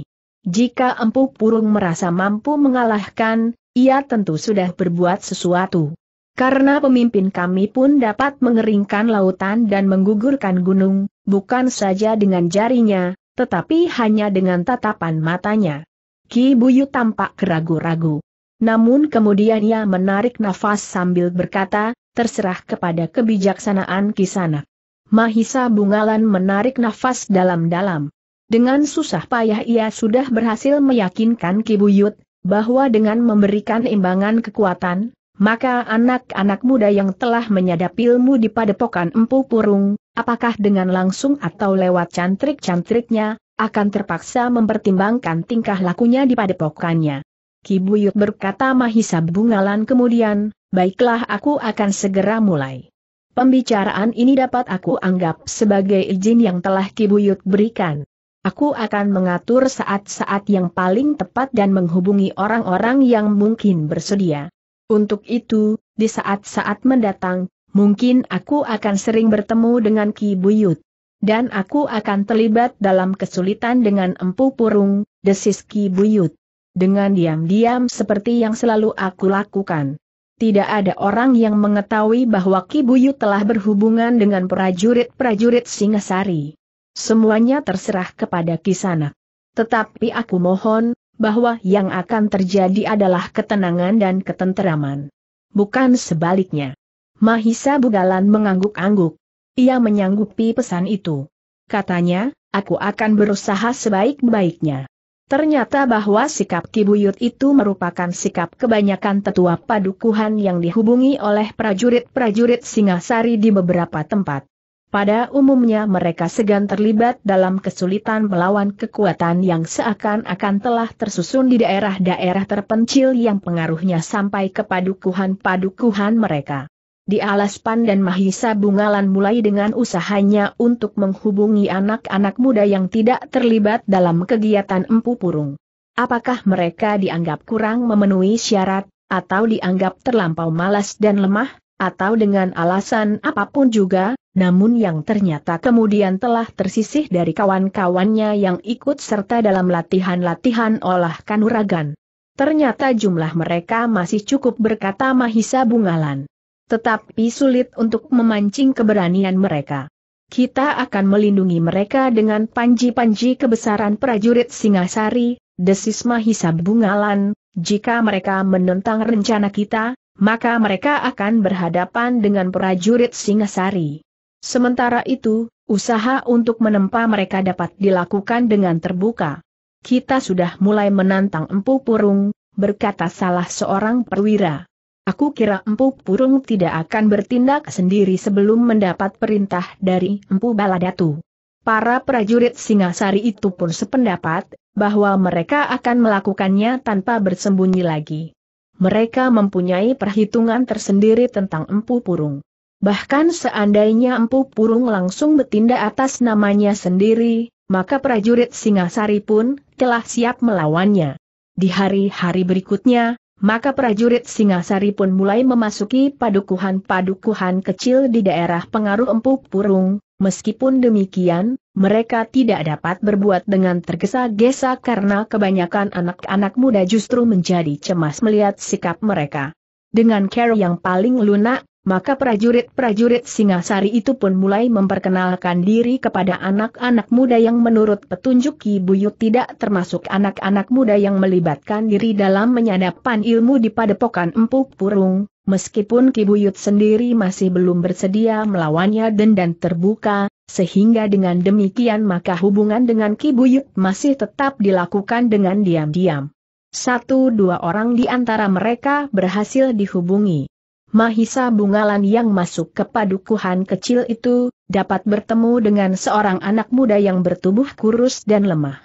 Jika Empu Purung merasa mampu mengalahkan, ia tentu sudah berbuat sesuatu. Karena pemimpin kami pun dapat mengeringkan lautan dan menggugurkan gunung, bukan saja dengan jarinya, tetapi hanya dengan tatapan matanya. Ki Buyu tampak keragu-ragu. Namun kemudian ia menarik nafas sambil berkata, terserah kepada kebijaksanaan Kisana. Mahisa Bungalan menarik nafas dalam-dalam. Dengan susah payah ia sudah berhasil meyakinkan Ki Buyut, bahwa dengan memberikan imbangan kekuatan, maka anak-anak muda yang telah menyadap ilmu di padepokan Empu Purung, apakah dengan langsung atau lewat cantrik-cantriknya, akan terpaksa mempertimbangkan tingkah lakunya di padepokannya. Kibuyut berkata Mahisa Bungalan kemudian, baiklah aku akan segera mulai. Pembicaraan ini dapat aku anggap sebagai izin yang telah Kibuyut berikan. Aku akan mengatur saat-saat yang paling tepat dan menghubungi orang-orang yang mungkin bersedia. Untuk itu, di saat-saat mendatang, mungkin aku akan sering bertemu dengan Ki Buyut. Dan aku akan terlibat dalam kesulitan dengan empu purung, desis Ki Buyut. Dengan diam-diam seperti yang selalu aku lakukan. Tidak ada orang yang mengetahui bahwa Ki Buyut telah berhubungan dengan prajurit-prajurit Singasari. Semuanya terserah kepada Kisanak. Tetapi aku mohon, bahwa yang akan terjadi adalah ketenangan dan ketenteraman. Bukan sebaliknya. Mahisa Bugalan mengangguk-angguk. Ia menyanggupi pesan itu. Katanya, aku akan berusaha sebaik-baiknya. Ternyata bahwa sikap Kibuyut itu merupakan sikap kebanyakan tetua padukuhan yang dihubungi oleh prajurit-prajurit Singasari di beberapa tempat. Pada umumnya mereka segan terlibat dalam kesulitan melawan kekuatan yang seakan-akan telah tersusun di daerah-daerah terpencil yang pengaruhnya sampai ke padukuhan-padukuhan mereka. Di alas pandan Mahisa Bungalan mulai dengan usahanya untuk menghubungi anak-anak muda yang tidak terlibat dalam kegiatan empu purung. Apakah mereka dianggap kurang memenuhi syarat, atau dianggap terlampau malas dan lemah, atau dengan alasan apapun juga, namun yang ternyata kemudian telah tersisih dari kawan-kawannya yang ikut serta dalam latihan-latihan olah kanuragan. Ternyata jumlah mereka masih cukup berkata Mahisa Bungalan tetapi sulit untuk memancing keberanian mereka. Kita akan melindungi mereka dengan panji-panji kebesaran prajurit Singasari, desis Mahisa Bungalan, jika mereka menentang rencana kita, maka mereka akan berhadapan dengan prajurit Singasari. Sementara itu, usaha untuk menempa mereka dapat dilakukan dengan terbuka. Kita sudah mulai menantang Empu Purung, berkata salah seorang perwira. Aku kira Empu Purung tidak akan bertindak sendiri sebelum mendapat perintah dari Empu Baladatu. Para prajurit Singasari itu pun sependapat, bahwa mereka akan melakukannya tanpa bersembunyi lagi. Mereka mempunyai perhitungan tersendiri tentang Empu Purung. Bahkan seandainya Empu Purung langsung bertindak atas namanya sendiri, maka prajurit Singasari pun telah siap melawannya. Di hari-hari berikutnya, maka prajurit Singasari pun mulai memasuki padukuhan-padukuhan kecil di daerah pengaruh Empu Purung, meskipun demikian, mereka tidak dapat berbuat dengan tergesa-gesa karena kebanyakan anak-anak muda justru menjadi cemas melihat sikap mereka. Dengan care yang paling lunak, maka prajurit-prajurit Singasari itu pun mulai memperkenalkan diri kepada anak-anak muda yang menurut petunjuk Ki Buyut tidak termasuk anak-anak muda yang melibatkan diri dalam menyadapan ilmu di padepokan Empu Purung, meskipun Ki Buyut sendiri masih belum bersedia melawannya dan terbuka, sehingga dengan demikian maka hubungan dengan Ki Buyut masih tetap dilakukan dengan diam-diam. Satu dua orang di antara mereka berhasil dihubungi. Mahisa Bungalan yang masuk ke padukuhan kecil itu, dapat bertemu dengan seorang anak muda yang bertubuh kurus dan lemah.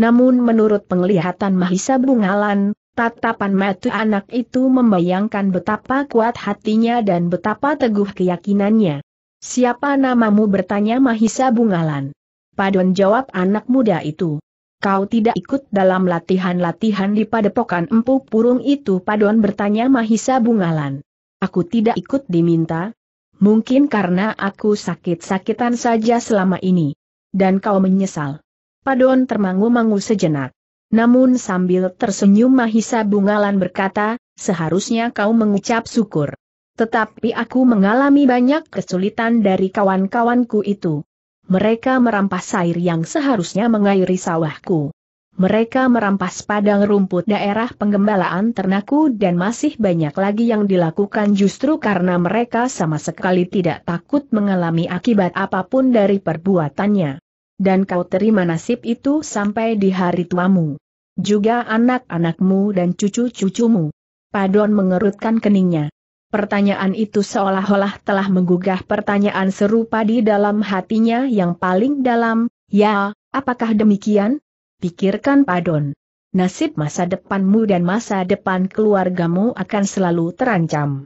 Namun menurut penglihatan Mahisa Bungalan, tatapan mata anak itu membayangkan betapa kuat hatinya dan betapa teguh keyakinannya. Siapa namamu bertanya Mahisa Bungalan. Padon jawab anak muda itu. Kau tidak ikut dalam latihan-latihan di padepokan empu purung itu Padon bertanya Mahisa Bungalan. Aku tidak ikut diminta. Mungkin karena aku sakit-sakitan saja selama ini. Dan kau menyesal. Padon termangu-mangu sejenak. Namun sambil tersenyum Mahisa Bungalan berkata, seharusnya kau mengucap syukur. Tetapi aku mengalami banyak kesulitan dari kawan-kawanku itu. Mereka merampas air yang seharusnya mengairi sawahku. Mereka merampas padang rumput daerah penggembalaan ternakku dan masih banyak lagi yang dilakukan justru karena mereka sama sekali tidak takut mengalami akibat apapun dari perbuatannya. Dan kau terima nasib itu sampai di hari tuamu. Juga anak-anakmu dan cucu-cucumu. Padon mengerutkan keningnya. Pertanyaan itu seolah-olah telah menggugah pertanyaan serupa di dalam hatinya yang paling dalam, ya, apakah demikian? pikirkan Padon. Nasib masa depanmu dan masa depan keluargamu akan selalu terancam.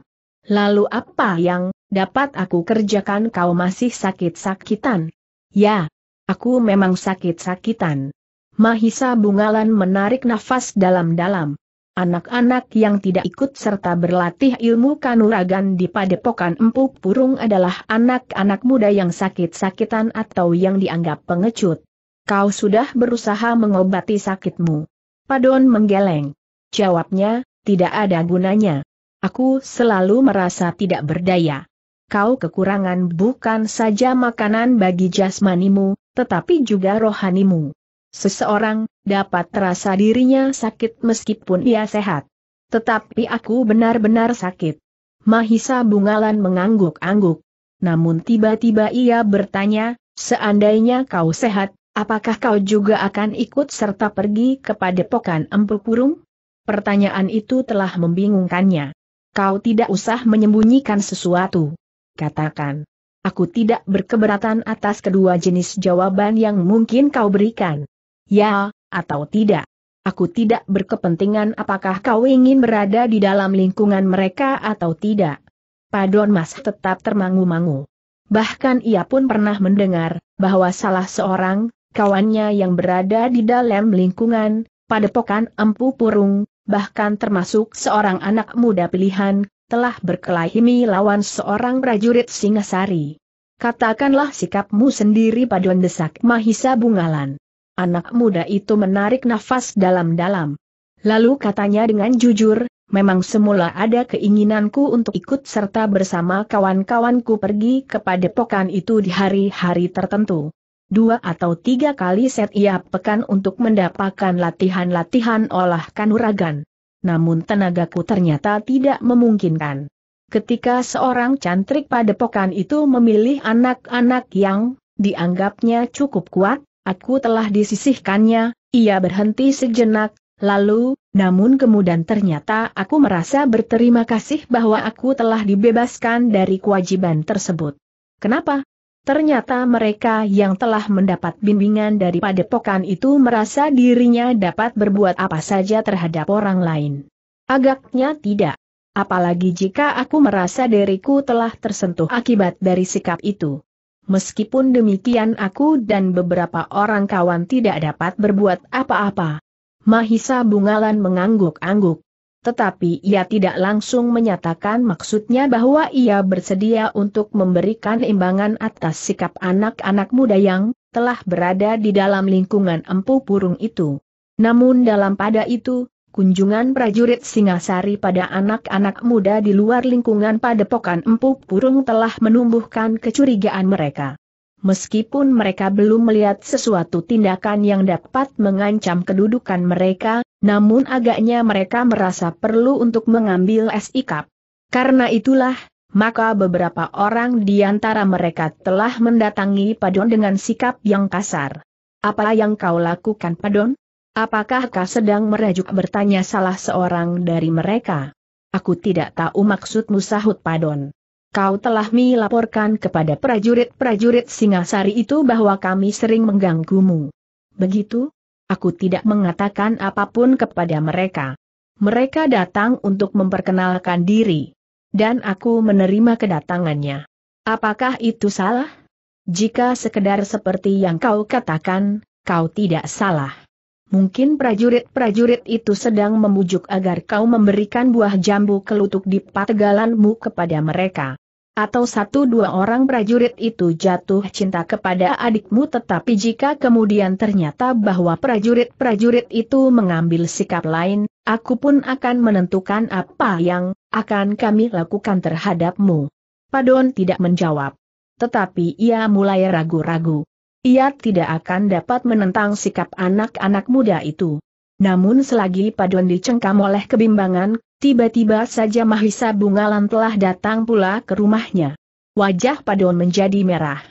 Lalu apa yang dapat aku kerjakan kau masih sakit-sakitan? Ya, aku memang sakit-sakitan. Mahisa Bungalan menarik nafas dalam-dalam. Anak-anak yang tidak ikut serta berlatih ilmu kanuragan di padepokan empuk burung adalah anak-anak muda yang sakit-sakitan atau yang dianggap pengecut. Kau sudah berusaha mengobati sakitmu. Padon menggeleng. Jawabnya, tidak ada gunanya. Aku selalu merasa tidak berdaya. Kau kekurangan bukan saja makanan bagi jasmanimu, tetapi juga rohanimu. Seseorang dapat terasa dirinya sakit meskipun ia sehat. Tetapi aku benar-benar sakit. Mahisa Bungalan mengangguk-angguk. Namun tiba-tiba ia bertanya, seandainya kau sehat, Apakah kau juga akan ikut serta pergi kepada pokan empu kurung? Pertanyaan itu telah membingungkannya. Kau tidak usah menyembunyikan sesuatu. Katakan. Aku tidak berkeberatan atas kedua jenis jawaban yang mungkin kau berikan. Ya, atau tidak. Aku tidak berkepentingan apakah kau ingin berada di dalam lingkungan mereka atau tidak. Padon Mas tetap termangu-mangu. Bahkan ia pun pernah mendengar bahwa salah seorang kawannya yang berada di dalam lingkungan, padepokan empu purung, bahkan termasuk seorang anak muda pilihan, telah berkelahi melawan seorang prajurit Singasari. Katakanlah sikapmu sendiri paduan desak Mahisa Bungalan. Anak muda itu menarik nafas dalam-dalam. Lalu katanya dengan jujur, memang semula ada keinginanku untuk ikut serta bersama kawan-kawanku pergi kepada pokan itu di hari-hari tertentu. Dua atau tiga kali setiap pekan untuk mendapatkan latihan-latihan olah kanuragan. Namun tenagaku ternyata tidak memungkinkan. Ketika seorang cantrik pekan itu memilih anak-anak yang dianggapnya cukup kuat, aku telah disisihkannya, ia berhenti sejenak, lalu, namun kemudian ternyata aku merasa berterima kasih bahwa aku telah dibebaskan dari kewajiban tersebut. Kenapa? Ternyata mereka yang telah mendapat bimbingan dari padepokan itu merasa dirinya dapat berbuat apa saja terhadap orang lain. Agaknya tidak. Apalagi jika aku merasa diriku telah tersentuh akibat dari sikap itu. Meskipun demikian aku dan beberapa orang kawan tidak dapat berbuat apa-apa. Mahisa Bungalan mengangguk-angguk tetapi ia tidak langsung menyatakan maksudnya bahwa ia bersedia untuk memberikan imbangan atas sikap anak-anak muda yang telah berada di dalam lingkungan empu burung itu. Namun dalam pada itu, kunjungan prajurit Singasari pada anak-anak muda di luar lingkungan padepokan empu burung telah menumbuhkan kecurigaan mereka meskipun mereka belum melihat sesuatu tindakan yang dapat mengancam kedudukan mereka, namun agaknya mereka merasa perlu untuk mengambil sikap. Karena itulah, maka beberapa orang di antara mereka telah mendatangi Padon dengan sikap yang kasar. Apa yang kau lakukan Padon? Apakah kau sedang merajuk bertanya salah seorang dari mereka? Aku tidak tahu maksudmu sahut Padon kau telah melaporkan kepada prajurit-prajurit Singasari itu bahwa kami sering mengganggumu. Begitu? Aku tidak mengatakan apapun kepada mereka. Mereka datang untuk memperkenalkan diri. Dan aku menerima kedatangannya. Apakah itu salah? Jika sekedar seperti yang kau katakan, kau tidak salah. Mungkin prajurit-prajurit itu sedang memujuk agar kau memberikan buah jambu kelutuk di pategalanmu kepada mereka. Atau satu dua orang prajurit itu jatuh cinta kepada adikmu tetapi jika kemudian ternyata bahwa prajurit-prajurit itu mengambil sikap lain, aku pun akan menentukan apa yang akan kami lakukan terhadapmu. Padon tidak menjawab. Tetapi ia mulai ragu-ragu ia tidak akan dapat menentang sikap anak-anak muda itu. Namun selagi Paduan dicengkam oleh kebimbangan, tiba-tiba saja Mahisa Bungalan telah datang pula ke rumahnya. Wajah Paduan menjadi merah.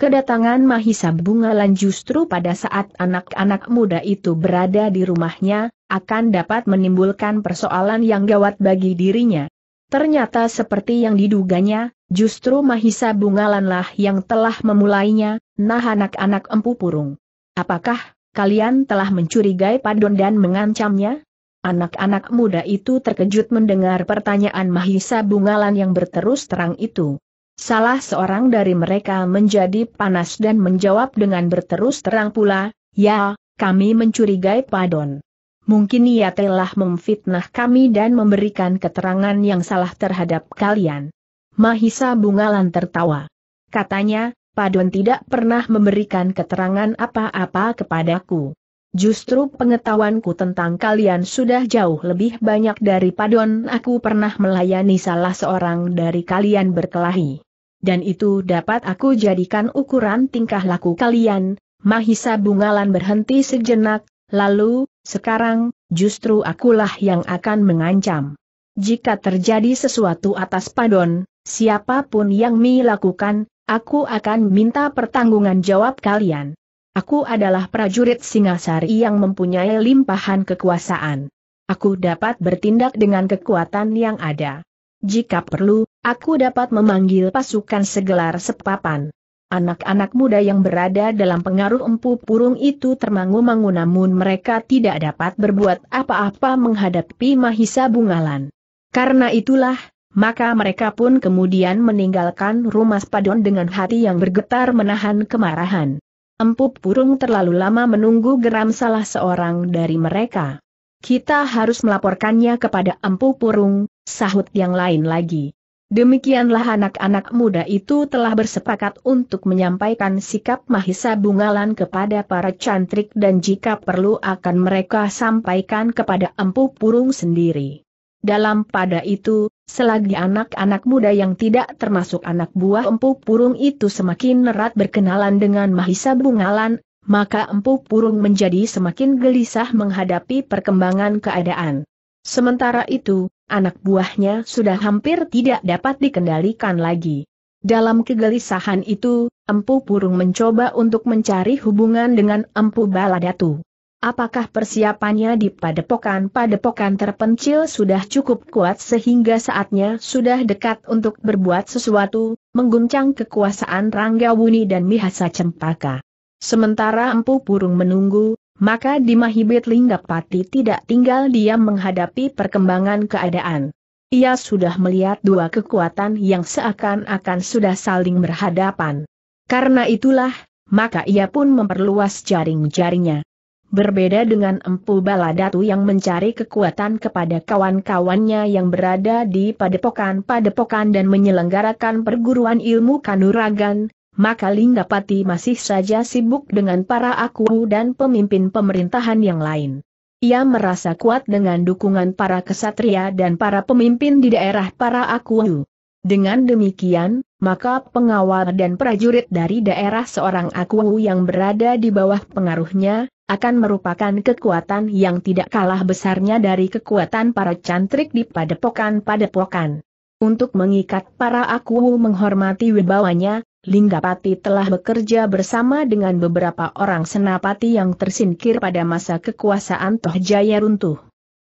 Kedatangan Mahisa Bungalan justru pada saat anak-anak muda itu berada di rumahnya, akan dapat menimbulkan persoalan yang gawat bagi dirinya. Ternyata seperti yang diduganya, Justru Mahisa Bungalanlah yang telah memulainya, nah anak-anak empu purung. Apakah kalian telah mencurigai Padon dan mengancamnya? Anak-anak muda itu terkejut mendengar pertanyaan Mahisa Bungalan yang berterus terang itu. Salah seorang dari mereka menjadi panas dan menjawab dengan berterus terang pula, Ya, kami mencurigai Padon. Mungkin ia telah memfitnah kami dan memberikan keterangan yang salah terhadap kalian. Mahisa Bungalan tertawa. Katanya, Padon tidak pernah memberikan keterangan apa-apa kepadaku. Justru pengetahuanku tentang kalian sudah jauh lebih banyak dari Padon aku pernah melayani salah seorang dari kalian berkelahi. Dan itu dapat aku jadikan ukuran tingkah laku kalian, Mahisa Bungalan berhenti sejenak, lalu, sekarang, justru akulah yang akan mengancam. Jika terjadi sesuatu atas Padon, siapapun yang melakukan, aku akan minta pertanggungan jawab kalian. Aku adalah prajurit Singasari yang mempunyai limpahan kekuasaan. Aku dapat bertindak dengan kekuatan yang ada. Jika perlu, aku dapat memanggil pasukan segelar sepapan. Anak-anak muda yang berada dalam pengaruh empu purung itu termangu-mangu namun mereka tidak dapat berbuat apa-apa menghadapi Mahisa Bungalan. Karena itulah, maka mereka pun kemudian meninggalkan rumah Spadon dengan hati yang bergetar menahan kemarahan. Empu burung terlalu lama menunggu geram salah seorang dari mereka. Kita harus melaporkannya kepada Empu Burung, sahut yang lain lagi. Demikianlah anak-anak muda itu telah bersepakat untuk menyampaikan sikap Mahisa Bungalan kepada para cantrik dan jika perlu akan mereka sampaikan kepada Empu Burung sendiri. Dalam pada itu, selagi anak-anak muda yang tidak termasuk anak buah empu purung itu semakin erat berkenalan dengan Mahisa Bungalan, maka empu purung menjadi semakin gelisah menghadapi perkembangan keadaan. Sementara itu, anak buahnya sudah hampir tidak dapat dikendalikan lagi. Dalam kegelisahan itu, empu purung mencoba untuk mencari hubungan dengan empu baladatu. Apakah persiapannya di padepokan-padepokan terpencil sudah cukup kuat sehingga saatnya sudah dekat untuk berbuat sesuatu, mengguncang kekuasaan Ranggawuni dan Mihasa Cempaka. Sementara Empu Purung menunggu, maka di Mahibit Linggapati tidak tinggal diam menghadapi perkembangan keadaan. Ia sudah melihat dua kekuatan yang seakan-akan sudah saling berhadapan. Karena itulah, maka ia pun memperluas jaring-jaringnya. Berbeda dengan Empu Baladatu yang mencari kekuatan kepada kawan-kawannya yang berada di padepokan-padepokan dan menyelenggarakan perguruan ilmu kanuragan, maka Linggapati masih saja sibuk dengan para aku dan pemimpin pemerintahan yang lain. Ia merasa kuat dengan dukungan para kesatria dan para pemimpin di daerah para aku. Dengan demikian, maka pengawal dan prajurit dari daerah seorang aku yang berada di bawah pengaruhnya, akan merupakan kekuatan yang tidak kalah besarnya dari kekuatan para cantrik di padepokan-padepokan. Untuk mengikat para aku menghormati wibawanya, Linggapati telah bekerja bersama dengan beberapa orang senapati yang tersingkir pada masa kekuasaan Toh Jaya runtuh.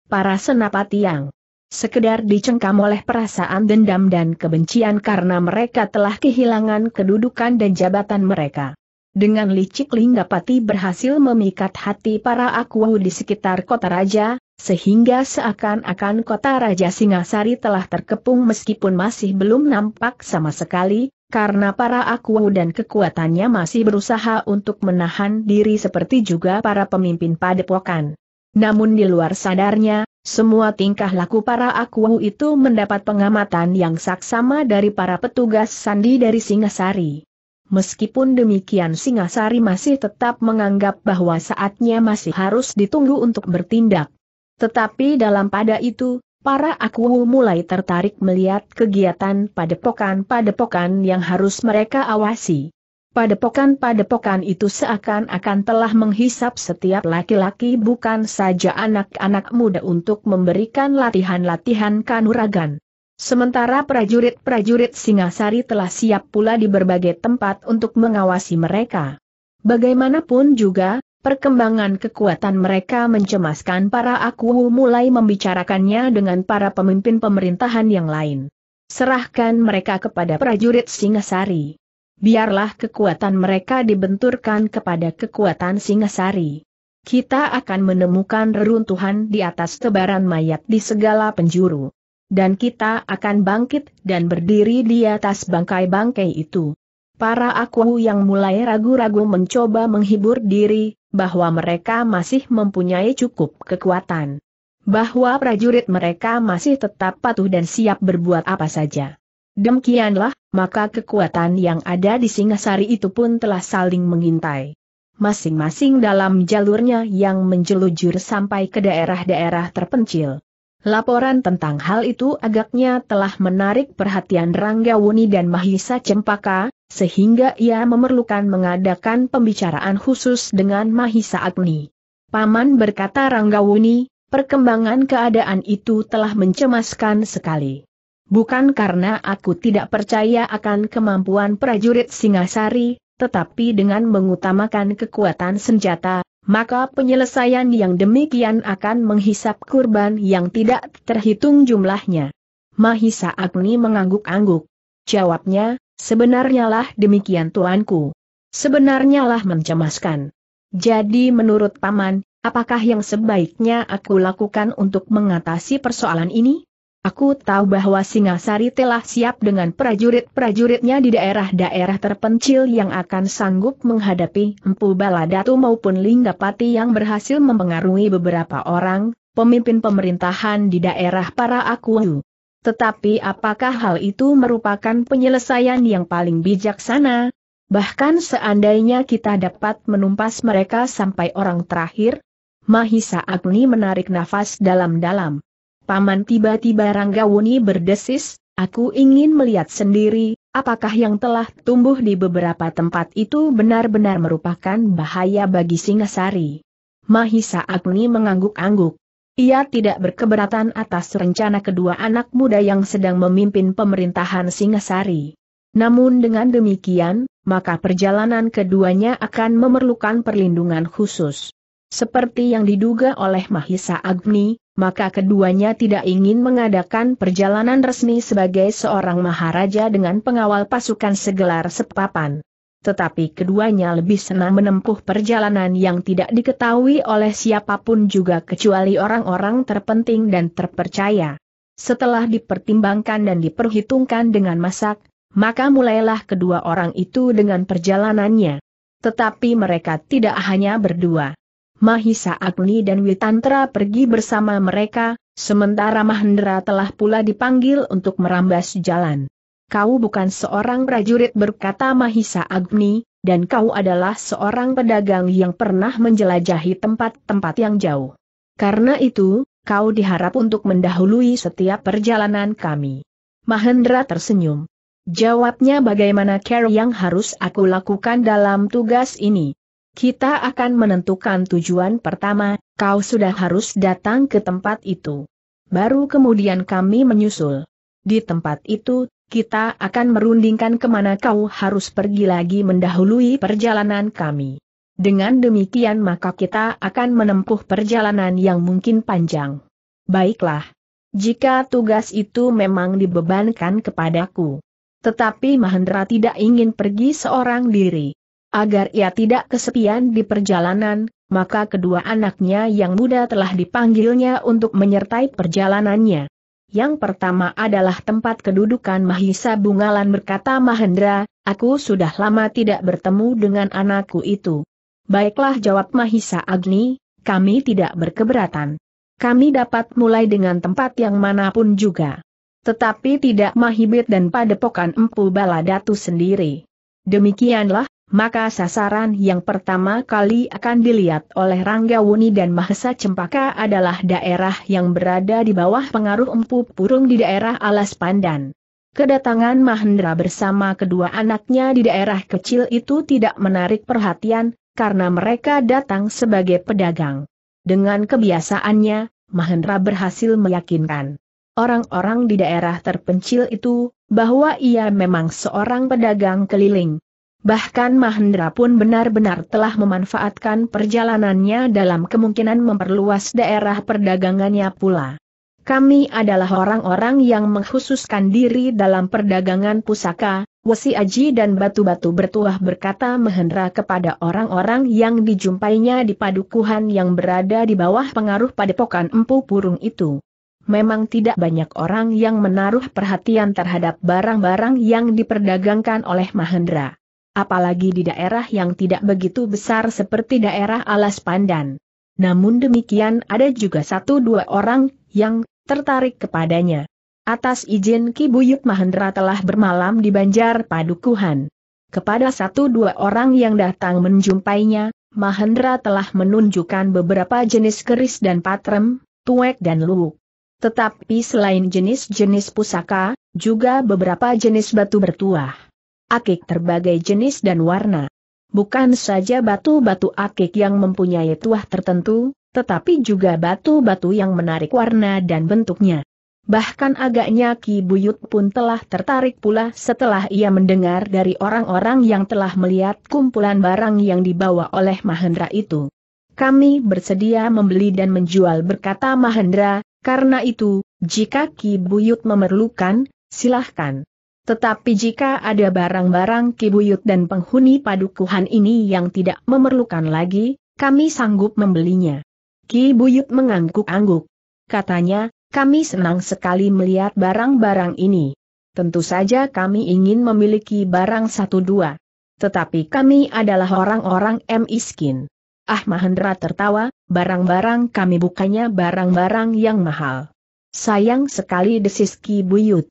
Para senapati yang sekedar dicengkam oleh perasaan dendam dan kebencian karena mereka telah kehilangan kedudukan dan jabatan mereka. Dengan licik Linggapati berhasil memikat hati para akuau di sekitar kota raja, sehingga seakan-akan kota raja Singasari telah terkepung meskipun masih belum nampak sama sekali, karena para akuau dan kekuatannya masih berusaha untuk menahan diri seperti juga para pemimpin padepokan. Namun di luar sadarnya, semua tingkah laku para akuau itu mendapat pengamatan yang saksama dari para petugas sandi dari Singasari. Meskipun demikian Singasari masih tetap menganggap bahwa saatnya masih harus ditunggu untuk bertindak. Tetapi dalam pada itu, para Akuwu mulai tertarik melihat kegiatan padepokan-padepokan yang harus mereka awasi. Padepokan-padepokan itu seakan-akan telah menghisap setiap laki-laki bukan saja anak-anak muda untuk memberikan latihan-latihan kanuragan Sementara prajurit-prajurit Singasari telah siap pula di berbagai tempat untuk mengawasi mereka. Bagaimanapun juga, perkembangan kekuatan mereka mencemaskan para aku mulai membicarakannya dengan para pemimpin pemerintahan yang lain. Serahkan mereka kepada prajurit Singasari. Biarlah kekuatan mereka dibenturkan kepada kekuatan Singasari. Kita akan menemukan reruntuhan di atas tebaran mayat di segala penjuru dan kita akan bangkit dan berdiri di atas bangkai-bangkai itu. Para aku yang mulai ragu-ragu mencoba menghibur diri, bahwa mereka masih mempunyai cukup kekuatan. Bahwa prajurit mereka masih tetap patuh dan siap berbuat apa saja. Demikianlah, maka kekuatan yang ada di Singasari itu pun telah saling mengintai. Masing-masing dalam jalurnya yang menjelujur sampai ke daerah-daerah terpencil. Laporan tentang hal itu agaknya telah menarik perhatian Rangga Wuni dan Mahisa Cempaka, sehingga ia memerlukan mengadakan pembicaraan khusus dengan Mahisa Agni. Paman berkata Rangga Wuni, perkembangan keadaan itu telah mencemaskan sekali. Bukan karena aku tidak percaya akan kemampuan prajurit Singasari, tetapi dengan mengutamakan kekuatan senjata, maka penyelesaian yang demikian akan menghisap kurban yang tidak terhitung jumlahnya. Mahisa Agni mengangguk-angguk. Jawabnya, sebenarnya lah demikian tuanku. Sebenarnya lah mencemaskan. Jadi menurut paman, apakah yang sebaiknya aku lakukan untuk mengatasi persoalan ini? Aku tahu bahwa Singasari telah siap dengan prajurit-prajuritnya di daerah-daerah terpencil yang akan sanggup menghadapi Empu Baladatu maupun Linggapati yang berhasil mempengaruhi beberapa orang, pemimpin pemerintahan di daerah para Akuwu. Tetapi apakah hal itu merupakan penyelesaian yang paling bijaksana? Bahkan seandainya kita dapat menumpas mereka sampai orang terakhir, Mahisa Agni menarik nafas dalam-dalam. Paman tiba-tiba Ranggawuni berdesis, aku ingin melihat sendiri, apakah yang telah tumbuh di beberapa tempat itu benar-benar merupakan bahaya bagi Singasari. Mahisa Agni mengangguk-angguk. Ia tidak berkeberatan atas rencana kedua anak muda yang sedang memimpin pemerintahan Singasari. Namun dengan demikian, maka perjalanan keduanya akan memerlukan perlindungan khusus. Seperti yang diduga oleh Mahisa Agni, maka keduanya tidak ingin mengadakan perjalanan resmi sebagai seorang maharaja dengan pengawal pasukan segelar sepapan. Tetapi keduanya lebih senang menempuh perjalanan yang tidak diketahui oleh siapapun juga kecuali orang-orang terpenting dan terpercaya. Setelah dipertimbangkan dan diperhitungkan dengan masak, maka mulailah kedua orang itu dengan perjalanannya. Tetapi mereka tidak hanya berdua. Mahisa Agni dan Witantra pergi bersama mereka, sementara Mahendra telah pula dipanggil untuk merambas jalan. Kau bukan seorang prajurit berkata Mahisa Agni, dan kau adalah seorang pedagang yang pernah menjelajahi tempat-tempat yang jauh. Karena itu, kau diharap untuk mendahului setiap perjalanan kami. Mahendra tersenyum. Jawabnya bagaimana care yang harus aku lakukan dalam tugas ini? Kita akan menentukan tujuan pertama, kau sudah harus datang ke tempat itu. Baru kemudian kami menyusul. Di tempat itu, kita akan merundingkan kemana kau harus pergi lagi mendahului perjalanan kami. Dengan demikian maka kita akan menempuh perjalanan yang mungkin panjang. Baiklah. Jika tugas itu memang dibebankan kepadaku. Tetapi Mahendra tidak ingin pergi seorang diri. Agar ia tidak kesepian di perjalanan, maka kedua anaknya yang muda telah dipanggilnya untuk menyertai perjalanannya. Yang pertama adalah tempat kedudukan Mahisa Bungalan berkata Mahendra, aku sudah lama tidak bertemu dengan anakku itu. Baiklah jawab Mahisa Agni, kami tidak berkeberatan. Kami dapat mulai dengan tempat yang manapun juga. Tetapi tidak Mahibit dan Padepokan Empu Baladatu sendiri. Demikianlah, maka sasaran yang pertama kali akan dilihat oleh Rangga Wuni dan Mahesa Cempaka adalah daerah yang berada di bawah pengaruh empu purung di daerah Alas Pandan. Kedatangan Mahendra bersama kedua anaknya di daerah kecil itu tidak menarik perhatian, karena mereka datang sebagai pedagang. Dengan kebiasaannya, Mahendra berhasil meyakinkan orang-orang di daerah terpencil itu bahwa ia memang seorang pedagang keliling Bahkan Mahendra pun benar-benar telah memanfaatkan perjalanannya dalam kemungkinan memperluas daerah perdagangannya pula. Kami adalah orang-orang yang mengkhususkan diri dalam perdagangan pusaka, wesi aji dan batu-batu bertuah berkata Mahendra kepada orang-orang yang dijumpainya di padukuhan yang berada di bawah pengaruh padepokan empu purung itu. Memang tidak banyak orang yang menaruh perhatian terhadap barang-barang yang diperdagangkan oleh Mahendra apalagi di daerah yang tidak begitu besar seperti daerah Alas Pandan. Namun demikian ada juga satu dua orang yang tertarik kepadanya. Atas izin Ki Buyut Mahendra telah bermalam di Banjar Padukuhan. Kepada satu dua orang yang datang menjumpainya, Mahendra telah menunjukkan beberapa jenis keris dan patrem, tuek dan luwuk. Tetapi selain jenis-jenis pusaka, juga beberapa jenis batu bertuah akik terbagai jenis dan warna. Bukan saja batu-batu akik yang mempunyai tuah tertentu, tetapi juga batu-batu yang menarik warna dan bentuknya. Bahkan agaknya Ki Buyut pun telah tertarik pula setelah ia mendengar dari orang-orang yang telah melihat kumpulan barang yang dibawa oleh Mahendra itu. Kami bersedia membeli dan menjual berkata Mahendra, karena itu, jika Ki Buyut memerlukan, silahkan. Tetapi jika ada barang-barang kibuyut dan penghuni padukuhan ini yang tidak memerlukan lagi, kami sanggup membelinya. Ki Buyut mengangguk-angguk. Katanya, kami senang sekali melihat barang-barang ini. Tentu saja kami ingin memiliki barang satu dua. Tetapi kami adalah orang-orang M. Iskin. Ah Mahendra tertawa, barang-barang kami bukannya barang-barang yang mahal. Sayang sekali desis Ki Buyut.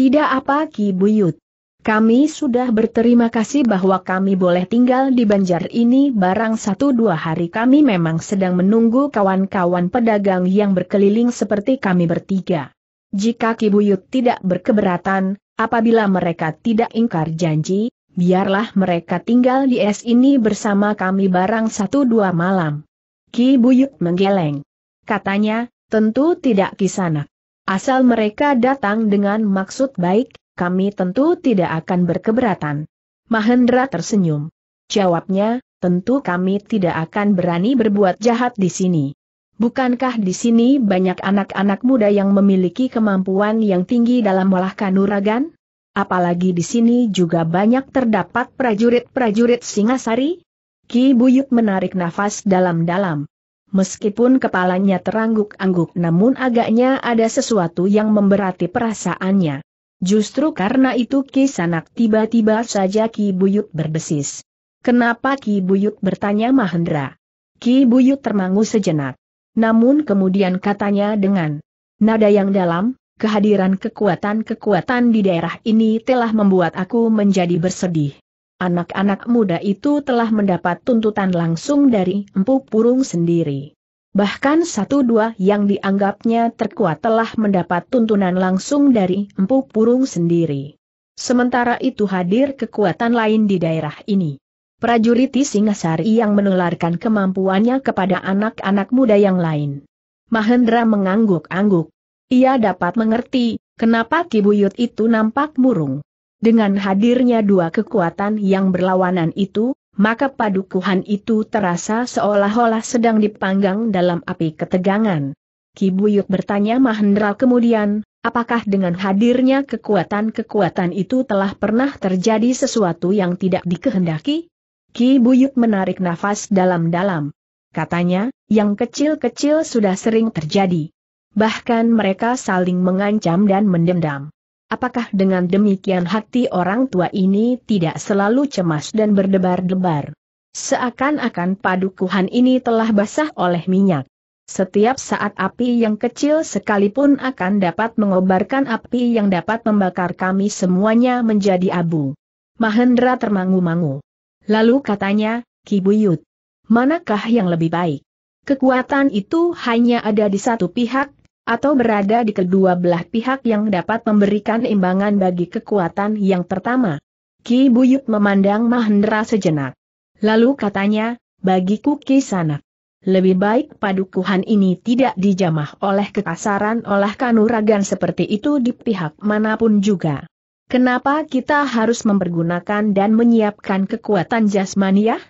Tidak apa Ki Buyut. Kami sudah berterima kasih bahwa kami boleh tinggal di banjar ini barang satu dua hari kami memang sedang menunggu kawan-kawan pedagang yang berkeliling seperti kami bertiga. Jika Ki Buyut tidak berkeberatan, apabila mereka tidak ingkar janji, biarlah mereka tinggal di es ini bersama kami barang satu dua malam. Ki Buyut menggeleng. Katanya, tentu tidak kisanak. Asal mereka datang dengan maksud baik, kami tentu tidak akan berkeberatan. Mahendra tersenyum. Jawabnya, tentu kami tidak akan berani berbuat jahat di sini. Bukankah di sini banyak anak-anak muda yang memiliki kemampuan yang tinggi dalam olah kanuragan? Apalagi di sini juga banyak terdapat prajurit-prajurit Singasari? Ki Buyut menarik nafas dalam-dalam. Meskipun kepalanya terangguk-angguk namun agaknya ada sesuatu yang memberati perasaannya. Justru karena itu Ki Sanak tiba-tiba saja Ki Buyut berdesis. Kenapa Ki Buyut bertanya Mahendra? Ki Buyut termangu sejenak. Namun kemudian katanya dengan nada yang dalam, kehadiran kekuatan-kekuatan di daerah ini telah membuat aku menjadi bersedih. Anak-anak muda itu telah mendapat tuntutan langsung dari Empu Purung sendiri. Bahkan satu dua yang dianggapnya terkuat telah mendapat tuntunan langsung dari Empu Purung sendiri. Sementara itu hadir kekuatan lain di daerah ini. Prajurit Singasari yang menularkan kemampuannya kepada anak-anak muda yang lain. Mahendra mengangguk-angguk. Ia dapat mengerti, kenapa Kibuyut itu nampak murung. Dengan hadirnya dua kekuatan yang berlawanan itu, maka padukuhan itu terasa seolah-olah sedang dipanggang dalam api ketegangan. Ki Buyuk bertanya Mahendra kemudian, apakah dengan hadirnya kekuatan-kekuatan itu telah pernah terjadi sesuatu yang tidak dikehendaki? Ki Buyuk menarik nafas dalam-dalam. Katanya, yang kecil-kecil sudah sering terjadi. Bahkan mereka saling mengancam dan mendendam. Apakah dengan demikian hati orang tua ini tidak selalu cemas dan berdebar-debar? Seakan-akan padukuhan ini telah basah oleh minyak. Setiap saat api yang kecil sekalipun akan dapat mengobarkan api yang dapat membakar kami semuanya menjadi abu. Mahendra termangu-mangu. Lalu katanya, Ki Buyut, manakah yang lebih baik? Kekuatan itu hanya ada di satu pihak, atau berada di kedua belah pihak yang dapat memberikan imbangan bagi kekuatan yang pertama. Ki Buyut memandang Mahendra sejenak. Lalu katanya, bagiku Ki Sanak. Lebih baik padukuhan ini tidak dijamah oleh kekasaran oleh kanuragan seperti itu di pihak manapun juga. Kenapa kita harus mempergunakan dan menyiapkan kekuatan jasmaniah? Ya?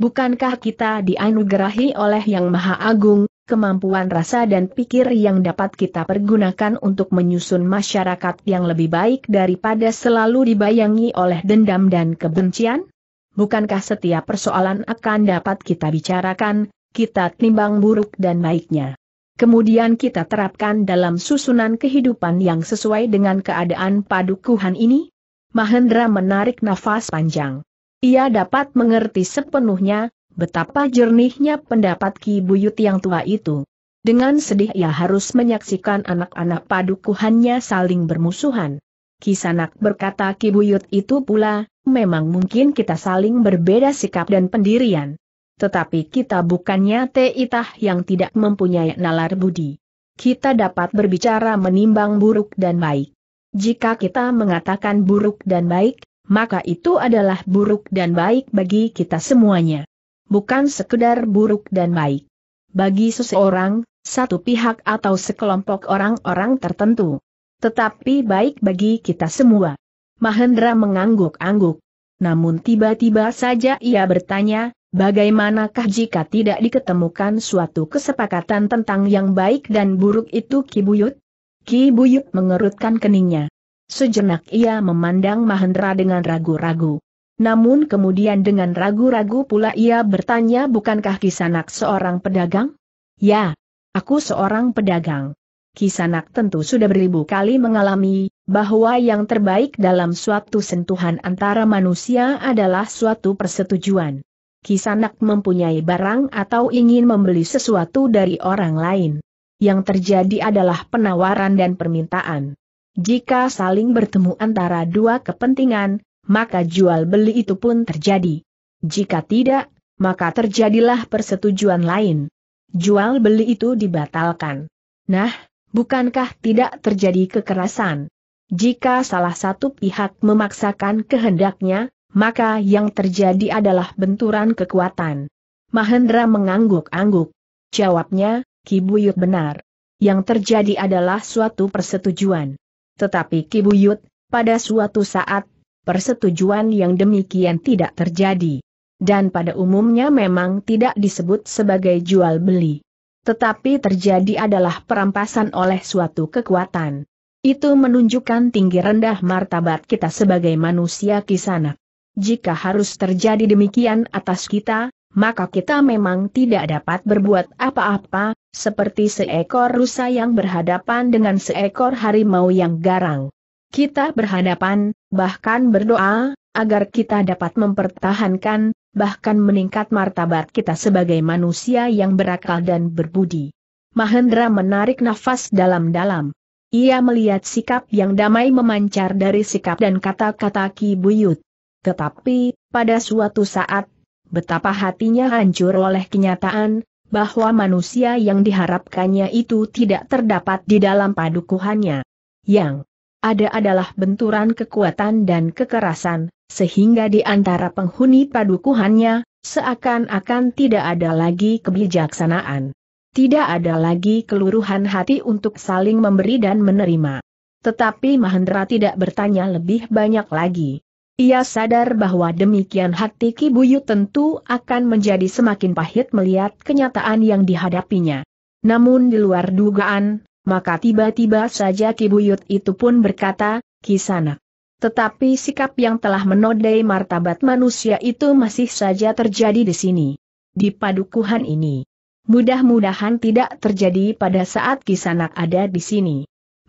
Bukankah kita dianugerahi oleh Yang Maha Agung, kemampuan rasa dan pikir yang dapat kita pergunakan untuk menyusun masyarakat yang lebih baik daripada selalu dibayangi oleh dendam dan kebencian? Bukankah setiap persoalan akan dapat kita bicarakan, kita timbang buruk dan baiknya? Kemudian kita terapkan dalam susunan kehidupan yang sesuai dengan keadaan padukuhan ini? Mahendra menarik nafas panjang. Ia dapat mengerti sepenuhnya Betapa jernihnya pendapat Ki Buyut yang tua itu. Dengan sedih ia harus menyaksikan anak-anak padukuhannya saling bermusuhan. Kisanak berkata Ki Buyut itu pula, memang mungkin kita saling berbeda sikap dan pendirian. Tetapi kita bukannya teitah yang tidak mempunyai nalar budi. Kita dapat berbicara menimbang buruk dan baik. Jika kita mengatakan buruk dan baik, maka itu adalah buruk dan baik bagi kita semuanya bukan sekedar buruk dan baik. Bagi seseorang, satu pihak atau sekelompok orang-orang tertentu. Tetapi baik bagi kita semua. Mahendra mengangguk-angguk. Namun tiba-tiba saja ia bertanya, bagaimanakah jika tidak diketemukan suatu kesepakatan tentang yang baik dan buruk itu Ki Buyut? Ki Buyut mengerutkan keningnya. Sejenak ia memandang Mahendra dengan ragu-ragu. Namun kemudian dengan ragu-ragu pula ia bertanya bukankah Kisanak seorang pedagang? Ya, aku seorang pedagang. Kisanak tentu sudah beribu kali mengalami, bahwa yang terbaik dalam suatu sentuhan antara manusia adalah suatu persetujuan. Kisanak mempunyai barang atau ingin membeli sesuatu dari orang lain. Yang terjadi adalah penawaran dan permintaan. Jika saling bertemu antara dua kepentingan, maka jual beli itu pun terjadi. Jika tidak, maka terjadilah persetujuan lain. Jual beli itu dibatalkan. Nah, bukankah tidak terjadi kekerasan? Jika salah satu pihak memaksakan kehendaknya, maka yang terjadi adalah benturan kekuatan. Mahendra mengangguk-angguk. Jawabnya, Kibuyut benar. Yang terjadi adalah suatu persetujuan. Tetapi Kibuyut, pada suatu saat, persetujuan yang demikian tidak terjadi. Dan pada umumnya memang tidak disebut sebagai jual beli. Tetapi terjadi adalah perampasan oleh suatu kekuatan. Itu menunjukkan tinggi rendah martabat kita sebagai manusia kisanak. Jika harus terjadi demikian atas kita, maka kita memang tidak dapat berbuat apa-apa, seperti seekor rusa yang berhadapan dengan seekor harimau yang garang. Kita berhadapan, bahkan berdoa, agar kita dapat mempertahankan, bahkan meningkat martabat kita sebagai manusia yang berakal dan berbudi. Mahendra menarik nafas dalam-dalam. Ia melihat sikap yang damai memancar dari sikap dan kata-kata Ki Buyut. Tetapi, pada suatu saat, betapa hatinya hancur oleh kenyataan, bahwa manusia yang diharapkannya itu tidak terdapat di dalam padukuhannya. Yang ada adalah benturan kekuatan dan kekerasan, sehingga di antara penghuni padukuhannya, seakan-akan tidak ada lagi kebijaksanaan. Tidak ada lagi keluruhan hati untuk saling memberi dan menerima. Tetapi Mahendra tidak bertanya lebih banyak lagi. Ia sadar bahwa demikian hati Kibuyu tentu akan menjadi semakin pahit melihat kenyataan yang dihadapinya. Namun di luar dugaan, maka tiba-tiba saja Kibuyut itu pun berkata, Kisanak. Tetapi sikap yang telah menodai martabat manusia itu masih saja terjadi di sini. Di padukuhan ini. Mudah-mudahan tidak terjadi pada saat Kisanak ada di sini.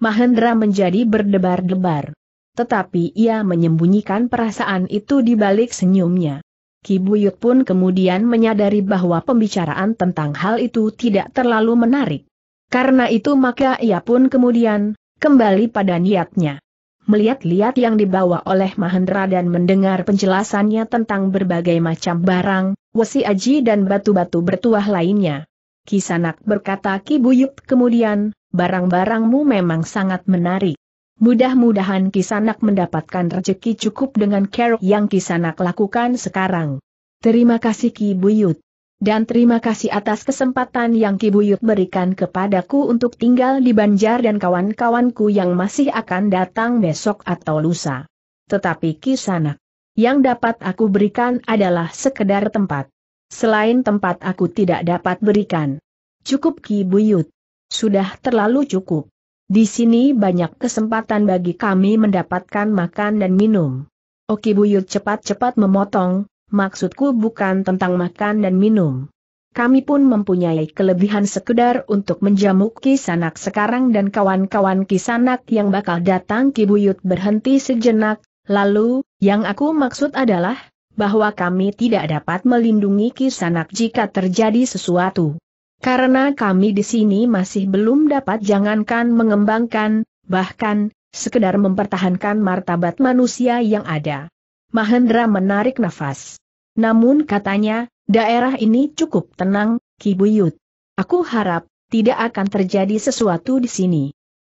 Mahendra menjadi berdebar-debar. Tetapi ia menyembunyikan perasaan itu di balik senyumnya. Kibuyut pun kemudian menyadari bahwa pembicaraan tentang hal itu tidak terlalu menarik. Karena itu maka ia pun kemudian, kembali pada niatnya. Melihat-lihat yang dibawa oleh Mahendra dan mendengar penjelasannya tentang berbagai macam barang, wesi aji dan batu-batu bertuah lainnya. Kisanak berkata Ki Kibuyut kemudian, barang-barangmu memang sangat menarik. Mudah-mudahan Kisanak mendapatkan rezeki cukup dengan care yang Kisanak lakukan sekarang. Terima kasih Ki Buyut dan terima kasih atas kesempatan yang Kibuyut berikan kepadaku untuk tinggal di Banjar dan kawan-kawanku yang masih akan datang besok atau lusa. Tetapi Kisanak, yang dapat aku berikan adalah sekedar tempat. Selain tempat aku tidak dapat berikan. Cukup Ki Buyut. Sudah terlalu cukup. Di sini banyak kesempatan bagi kami mendapatkan makan dan minum. Oki oh Buyut cepat-cepat memotong, maksudku bukan tentang makan dan minum. Kami pun mempunyai kelebihan sekedar untuk menjamu Kisanak sekarang dan kawan-kawan Kisanak yang bakal datang Kibuyut berhenti sejenak, lalu, yang aku maksud adalah, bahwa kami tidak dapat melindungi Kisanak jika terjadi sesuatu. Karena kami di sini masih belum dapat jangankan mengembangkan, bahkan, sekedar mempertahankan martabat manusia yang ada. Mahendra menarik nafas. Namun katanya, daerah ini cukup tenang, Ki Buyut. Aku harap, tidak akan terjadi sesuatu di sini.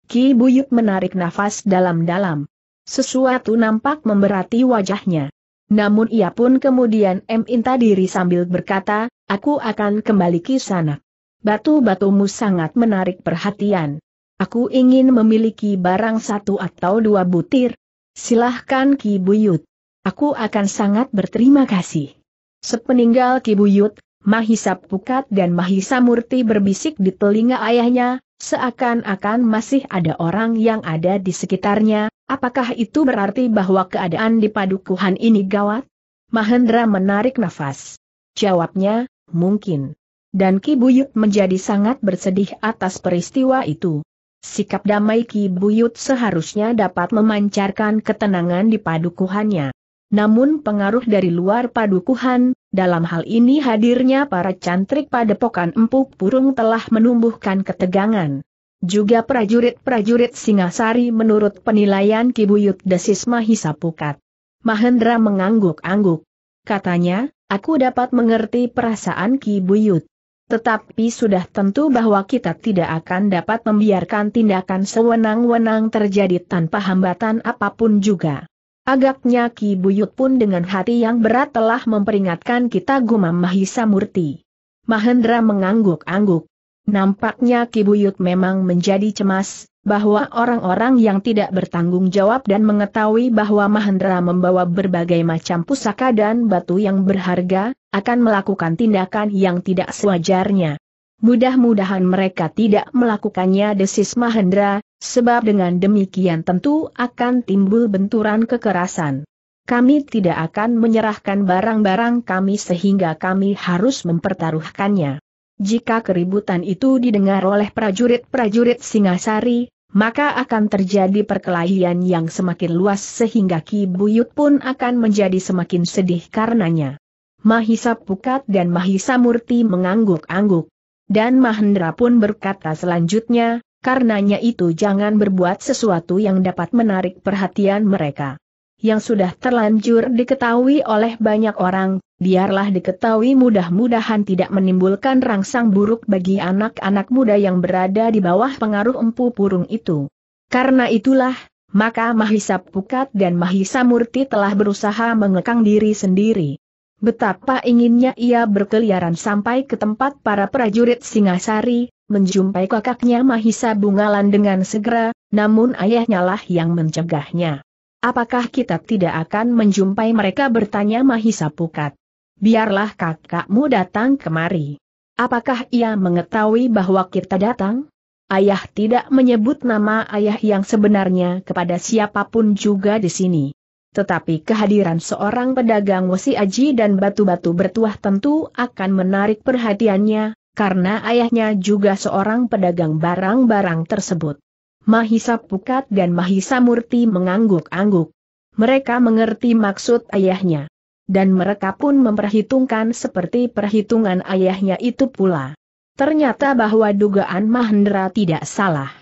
Ki Buyut menarik nafas dalam-dalam. Sesuatu nampak memberati wajahnya. Namun ia pun kemudian minta diri sambil berkata, aku akan kembali ke sana. Batu-batumu sangat menarik perhatian. Aku ingin memiliki barang satu atau dua butir. Silahkan Ki Buyut. Aku akan sangat berterima kasih. Sepeninggal Kibuyut, Mahisa Pukat dan Mahisa Murti berbisik di telinga ayahnya, seakan-akan masih ada orang yang ada di sekitarnya, apakah itu berarti bahwa keadaan di padukuhan ini gawat? Mahendra menarik nafas. Jawabnya, mungkin. Dan Kibuyut menjadi sangat bersedih atas peristiwa itu. Sikap damai Kibuyut seharusnya dapat memancarkan ketenangan di padukuhannya. Namun pengaruh dari luar padukuhan, dalam hal ini hadirnya para cantrik padepokan empuk burung telah menumbuhkan ketegangan. Juga prajurit-prajurit Singasari menurut penilaian Kibuyut Desis Mahisa Pukat. Mahendra mengangguk-angguk. Katanya, aku dapat mengerti perasaan Kibuyut. Tetapi sudah tentu bahwa kita tidak akan dapat membiarkan tindakan sewenang-wenang terjadi tanpa hambatan apapun juga. Agaknya Ki Buyut pun dengan hati yang berat telah memperingatkan kita gumam Mahisa Murti. Mahendra mengangguk-angguk. Nampaknya Ki Buyut memang menjadi cemas, bahwa orang-orang yang tidak bertanggung jawab dan mengetahui bahwa Mahendra membawa berbagai macam pusaka dan batu yang berharga, akan melakukan tindakan yang tidak sewajarnya. Mudah-mudahan mereka tidak melakukannya desis Mahendra, Sebab dengan demikian tentu akan timbul benturan kekerasan. Kami tidak akan menyerahkan barang-barang kami sehingga kami harus mempertaruhkannya. Jika keributan itu didengar oleh prajurit-prajurit Singasari, maka akan terjadi perkelahian yang semakin luas sehingga Ki Buyut pun akan menjadi semakin sedih karenanya. Mahisa Pukat dan Mahisa Murti mengangguk-angguk. Dan Mahendra pun berkata selanjutnya, Karenanya itu jangan berbuat sesuatu yang dapat menarik perhatian mereka. Yang sudah terlanjur diketahui oleh banyak orang, biarlah diketahui mudah-mudahan tidak menimbulkan rangsang buruk bagi anak-anak muda yang berada di bawah pengaruh empu purung itu. Karena itulah, maka Mahisa Pukat dan Mahisa Murti telah berusaha mengekang diri sendiri. Betapa inginnya ia berkeliaran sampai ke tempat para prajurit Singasari, menjumpai kakaknya Mahisa Bungalan dengan segera, namun ayahnya lah yang mencegahnya. Apakah kita tidak akan menjumpai mereka bertanya Mahisa Pukat? Biarlah kakakmu datang kemari. Apakah ia mengetahui bahwa kita datang? Ayah tidak menyebut nama ayah yang sebenarnya kepada siapapun juga di sini. Tetapi kehadiran seorang pedagang wasi aji dan batu-batu bertuah tentu akan menarik perhatiannya, karena ayahnya juga seorang pedagang barang-barang tersebut. Mahisa Pukat dan Mahisa Murti mengangguk-angguk. Mereka mengerti maksud ayahnya. Dan mereka pun memperhitungkan seperti perhitungan ayahnya itu pula. Ternyata bahwa dugaan Mahendra tidak salah.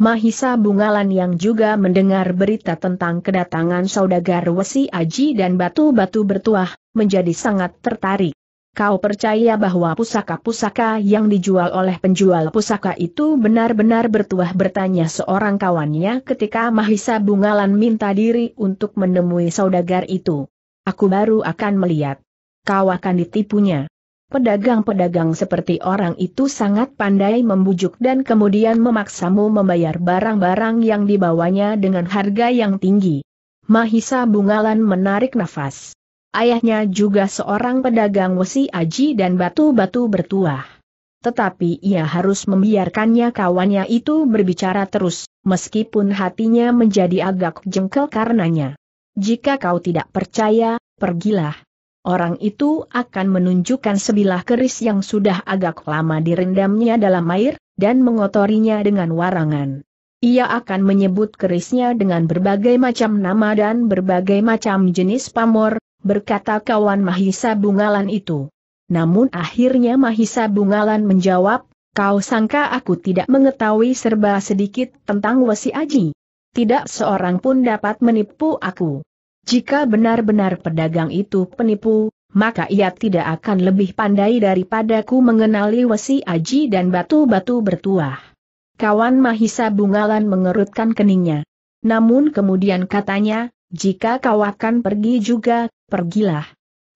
Mahisa Bungalan yang juga mendengar berita tentang kedatangan saudagar Wesi Aji dan batu-batu bertuah, menjadi sangat tertarik. Kau percaya bahwa pusaka-pusaka yang dijual oleh penjual pusaka itu benar-benar bertuah bertanya seorang kawannya ketika Mahisa Bungalan minta diri untuk menemui saudagar itu. Aku baru akan melihat. Kau akan ditipunya. Pedagang-pedagang seperti orang itu sangat pandai membujuk dan kemudian memaksamu membayar barang-barang yang dibawanya dengan harga yang tinggi. Mahisa Bungalan menarik nafas. Ayahnya juga seorang pedagang wesi aji dan batu-batu bertuah. Tetapi ia harus membiarkannya kawannya itu berbicara terus, meskipun hatinya menjadi agak jengkel karenanya. Jika kau tidak percaya, pergilah. Orang itu akan menunjukkan sebilah keris yang sudah agak lama direndamnya dalam air, dan mengotorinya dengan warangan. Ia akan menyebut kerisnya dengan berbagai macam nama dan berbagai macam jenis pamor, berkata kawan Mahisa Bungalan itu. Namun akhirnya Mahisa Bungalan menjawab, kau sangka aku tidak mengetahui serba sedikit tentang wasi Aji. Tidak seorang pun dapat menipu aku. Jika benar-benar pedagang itu penipu, maka ia tidak akan lebih pandai daripadaku mengenali wasi Aji dan batu-batu bertuah. Kawan Mahisa Bungalan mengerutkan keningnya. Namun kemudian katanya, jika kau akan pergi juga, pergilah.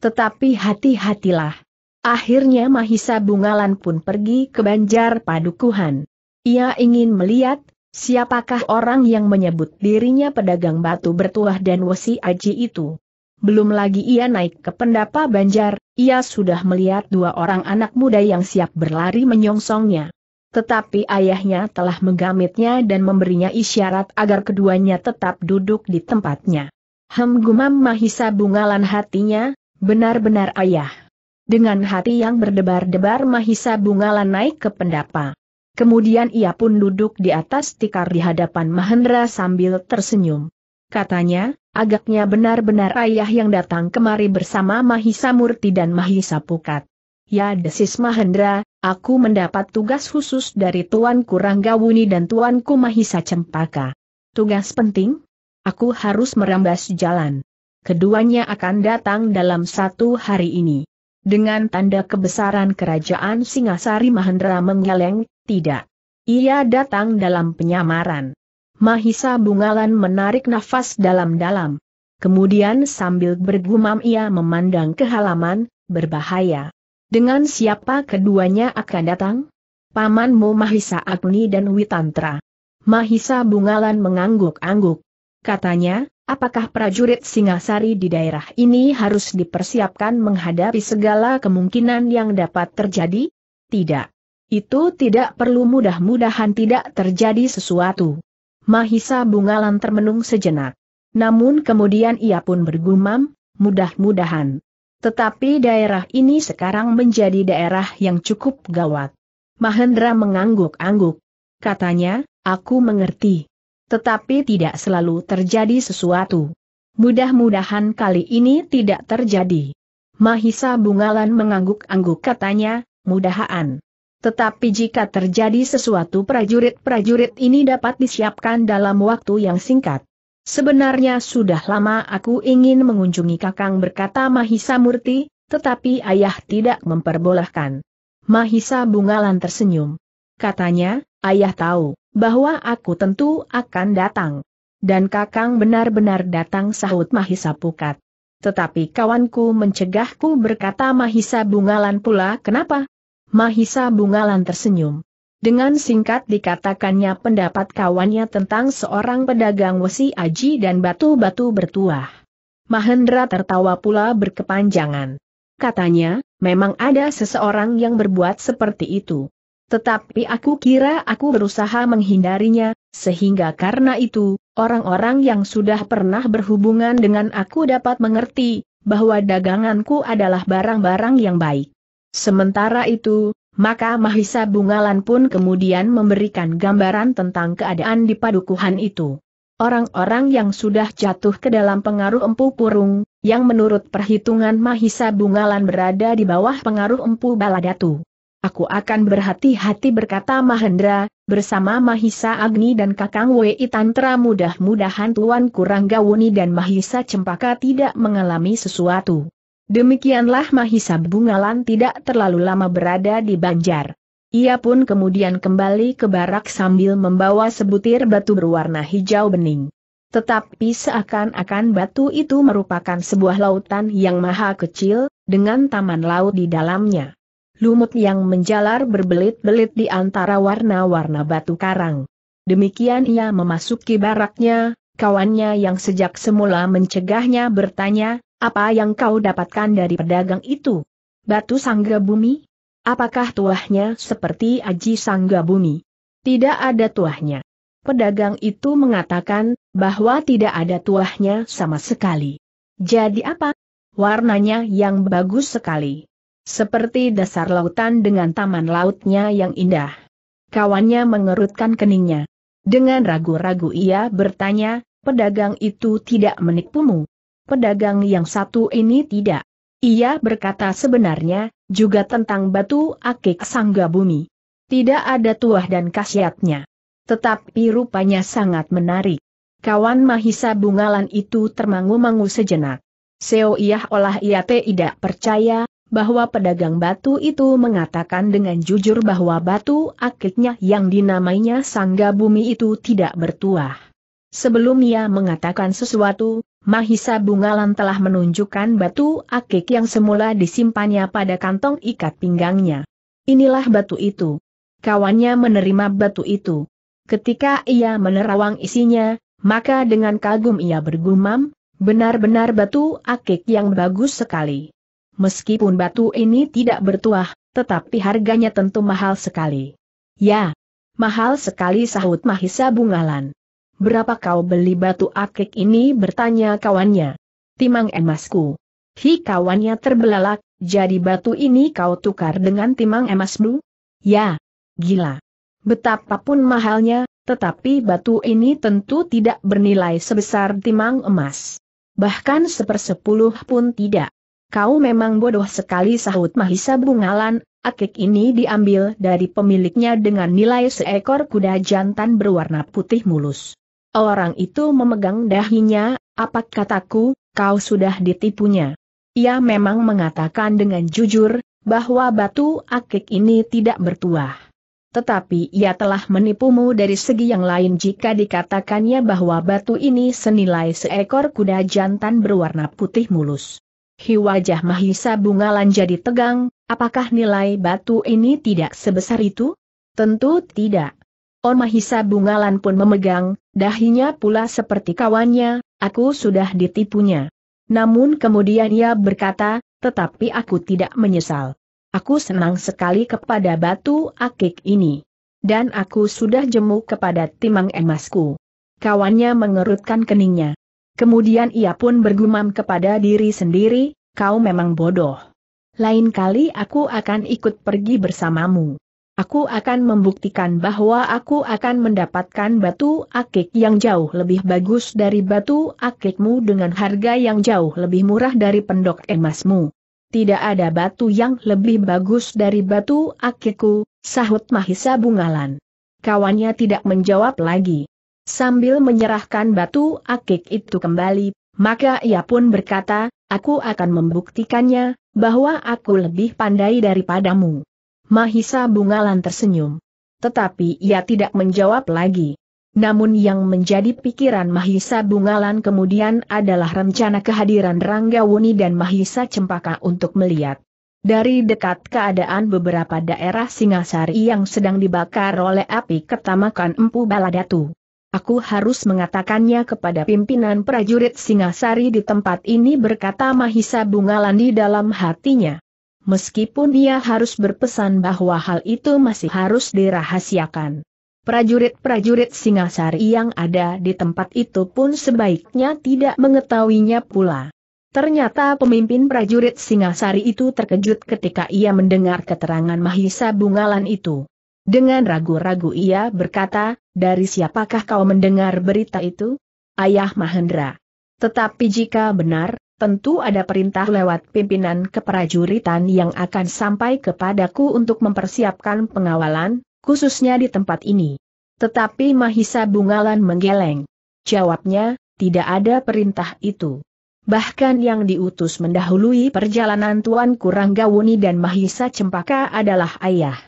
Tetapi hati-hatilah. Akhirnya Mahisa Bungalan pun pergi ke Banjar Padukuhan. Ia ingin melihat, siapakah orang yang menyebut dirinya pedagang batu bertuah dan wasi aji itu. Belum lagi ia naik ke pendapa Banjar, ia sudah melihat dua orang anak muda yang siap berlari menyongsongnya. Tetapi ayahnya telah menggamitnya dan memberinya isyarat agar keduanya tetap duduk di tempatnya. Hem gumam Mahisa bungalan hatinya, benar-benar ayah. Dengan hati yang berdebar-debar Mahisa bungalan naik ke pendapa. Kemudian ia pun duduk di atas tikar di hadapan Mahendra sambil tersenyum. Katanya, agaknya benar-benar ayah yang datang kemari bersama Mahisa Murti dan Mahisa Pukat. Ya desis Mahendra, aku mendapat tugas khusus dari Tuan Kuranggawuni dan Tuan Kumahisa Cempaka. Tugas penting? Aku harus merambas jalan. Keduanya akan datang dalam satu hari ini. Dengan tanda kebesaran kerajaan Singasari Mahendra menggeleng, tidak. Ia datang dalam penyamaran. Mahisa Bungalan menarik nafas dalam-dalam. Kemudian sambil bergumam ia memandang ke halaman, berbahaya. Dengan siapa keduanya akan datang? Pamanmu Mahisa Agni dan Witantra. Mahisa Bungalan mengangguk-angguk. Katanya, apakah prajurit Singasari di daerah ini harus dipersiapkan menghadapi segala kemungkinan yang dapat terjadi? Tidak. Itu tidak perlu mudah-mudahan tidak terjadi sesuatu. Mahisa Bungalan termenung sejenak. Namun kemudian ia pun bergumam, mudah-mudahan. Tetapi daerah ini sekarang menjadi daerah yang cukup gawat. Mahendra mengangguk-angguk. Katanya, aku mengerti. Tetapi tidak selalu terjadi sesuatu. Mudah-mudahan kali ini tidak terjadi. Mahisa Bungalan mengangguk-angguk katanya, mudahan. Tetapi jika terjadi sesuatu prajurit-prajurit ini dapat disiapkan dalam waktu yang singkat. Sebenarnya sudah lama aku ingin mengunjungi Kakang berkata Mahisa Murti, tetapi ayah tidak memperbolehkan. Mahisa Bungalan tersenyum. Katanya, ayah tahu, bahwa aku tentu akan datang. Dan kakang benar-benar datang sahut Mahisa Pukat. Tetapi kawanku mencegahku berkata Mahisa Bungalan pula kenapa? Mahisa Bungalan tersenyum. Dengan singkat dikatakannya pendapat kawannya tentang seorang pedagang wesi aji dan batu-batu bertuah. Mahendra tertawa pula berkepanjangan. Katanya, memang ada seseorang yang berbuat seperti itu. Tetapi aku kira aku berusaha menghindarinya, sehingga karena itu, orang-orang yang sudah pernah berhubungan dengan aku dapat mengerti, bahwa daganganku adalah barang-barang yang baik. Sementara itu, maka Mahisa Bungalan pun kemudian memberikan gambaran tentang keadaan di padukuhan itu. Orang-orang yang sudah jatuh ke dalam pengaruh empu purung, yang menurut perhitungan Mahisa Bungalan berada di bawah pengaruh empu baladatu. Aku akan berhati-hati berkata Mahendra, bersama Mahisa Agni dan Kakang Wei Tantra mudah-mudahan Tuan Kurang Gawuni dan Mahisa Cempaka tidak mengalami sesuatu. Demikianlah Mahisa Bungalan tidak terlalu lama berada di Banjar. Ia pun kemudian kembali ke barak sambil membawa sebutir batu berwarna hijau bening. Tetapi seakan-akan batu itu merupakan sebuah lautan yang maha kecil, dengan taman laut di dalamnya. Lumut yang menjalar berbelit-belit di antara warna-warna batu karang. Demikian ia memasuki baraknya, kawannya yang sejak semula mencegahnya bertanya, apa yang kau dapatkan dari pedagang itu? Batu sangga bumi? Apakah tuahnya seperti aji sangga bumi? Tidak ada tuahnya. Pedagang itu mengatakan bahwa tidak ada tuahnya sama sekali. Jadi apa? Warnanya yang bagus sekali. Seperti dasar lautan dengan taman lautnya yang indah. Kawannya mengerutkan keningnya. Dengan ragu-ragu ia bertanya, pedagang itu tidak menipumu pedagang yang satu ini tidak. Ia berkata sebenarnya, juga tentang batu akik sangga bumi. Tidak ada tuah dan khasiatnya. Tetapi rupanya sangat menarik. Kawan Mahisa Bungalan itu termangu-mangu sejenak. Seo Iah olah ia tidak percaya, bahwa pedagang batu itu mengatakan dengan jujur bahwa batu akiknya yang dinamainya Sangga Bumi itu tidak bertuah. Sebelum ia mengatakan sesuatu, Mahisa Bungalan telah menunjukkan batu akik yang semula disimpannya pada kantong ikat pinggangnya. Inilah batu itu. Kawannya menerima batu itu. Ketika ia menerawang isinya, maka dengan kagum ia bergumam, benar-benar batu akik yang bagus sekali. Meskipun batu ini tidak bertuah, tetapi harganya tentu mahal sekali. Ya, mahal sekali sahut Mahisa Bungalan. Berapa kau beli batu akik ini bertanya kawannya. Timang emasku. Hi kawannya terbelalak, jadi batu ini kau tukar dengan timang emasmu? Ya. Gila. Betapapun mahalnya, tetapi batu ini tentu tidak bernilai sebesar timang emas. Bahkan sepersepuluh pun tidak. Kau memang bodoh sekali sahut Mahisa Bungalan, akik ini diambil dari pemiliknya dengan nilai seekor kuda jantan berwarna putih mulus. Orang itu memegang dahinya, apa kataku, kau sudah ditipunya. Ia memang mengatakan dengan jujur, bahwa batu akik ini tidak bertuah. Tetapi ia telah menipumu dari segi yang lain jika dikatakannya bahwa batu ini senilai seekor kuda jantan berwarna putih mulus. Hi wajah Mahisa Bungalan jadi tegang, apakah nilai batu ini tidak sebesar itu? Tentu tidak. Mahisa Bungalan pun memegang, dahinya pula seperti kawannya, aku sudah ditipunya. Namun kemudian ia berkata, tetapi aku tidak menyesal. Aku senang sekali kepada batu akik ini. Dan aku sudah jemu kepada timang emasku. Kawannya mengerutkan keningnya. Kemudian ia pun bergumam kepada diri sendiri, kau memang bodoh. Lain kali aku akan ikut pergi bersamamu. Aku akan membuktikan bahwa aku akan mendapatkan batu akik yang jauh lebih bagus dari batu akikmu dengan harga yang jauh lebih murah dari pendok emasmu. Tidak ada batu yang lebih bagus dari batu akikku, sahut Mahisa Bungalan. Kawannya tidak menjawab lagi. Sambil menyerahkan batu akik itu kembali, maka ia pun berkata, aku akan membuktikannya, bahwa aku lebih pandai daripadamu. Mahisa Bungalan tersenyum. Tetapi ia tidak menjawab lagi. Namun yang menjadi pikiran Mahisa Bungalan kemudian adalah rencana kehadiran Rangga Wuni dan Mahisa Cempaka untuk melihat. Dari dekat keadaan beberapa daerah Singasari yang sedang dibakar oleh api ketamakan Empu Baladatu. Aku harus mengatakannya kepada pimpinan prajurit Singasari di tempat ini berkata Mahisa Bungalan di dalam hatinya meskipun ia harus berpesan bahwa hal itu masih harus dirahasiakan. Prajurit-prajurit Singasari yang ada di tempat itu pun sebaiknya tidak mengetahuinya pula. Ternyata pemimpin prajurit Singasari itu terkejut ketika ia mendengar keterangan Mahisa Bungalan itu. Dengan ragu-ragu ia berkata, dari siapakah kau mendengar berita itu? Ayah Mahendra. Tetapi jika benar, tentu ada perintah lewat pimpinan keprajuritan yang akan sampai kepadaku untuk mempersiapkan pengawalan, khususnya di tempat ini. Tetapi Mahisa Bungalan menggeleng. Jawabnya, tidak ada perintah itu. Bahkan yang diutus mendahului perjalanan Tuan Kuranggawuni dan Mahisa Cempaka adalah ayah.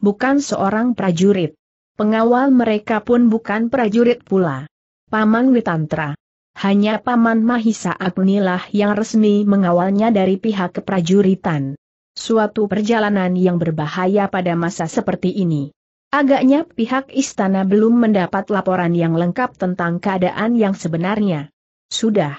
Bukan seorang prajurit. Pengawal mereka pun bukan prajurit pula. Paman Witantra, hanya Paman Mahisa Agnilah yang resmi mengawalnya dari pihak keprajuritan. Suatu perjalanan yang berbahaya pada masa seperti ini. Agaknya pihak istana belum mendapat laporan yang lengkap tentang keadaan yang sebenarnya. Sudah.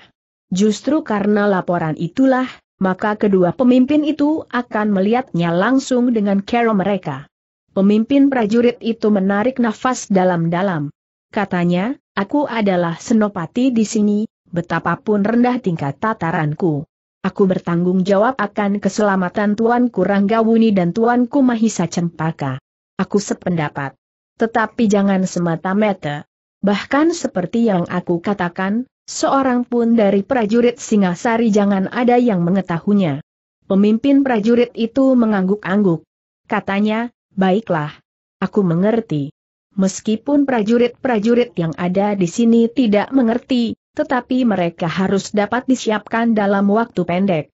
Justru karena laporan itulah, maka kedua pemimpin itu akan melihatnya langsung dengan kero mereka. Pemimpin prajurit itu menarik nafas dalam-dalam katanya, aku adalah senopati di sini, betapapun rendah tingkat tataranku. Aku bertanggung jawab akan keselamatan Tuanku Ranggawuni dan Tuanku Mahisa Cempaka. Aku sependapat. Tetapi jangan semata-mata. Bahkan seperti yang aku katakan, seorang pun dari prajurit Singasari jangan ada yang mengetahuinya. Pemimpin prajurit itu mengangguk-angguk. Katanya, baiklah. Aku mengerti. Meskipun prajurit-prajurit yang ada di sini tidak mengerti, tetapi mereka harus dapat disiapkan dalam waktu pendek.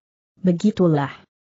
Begitulah.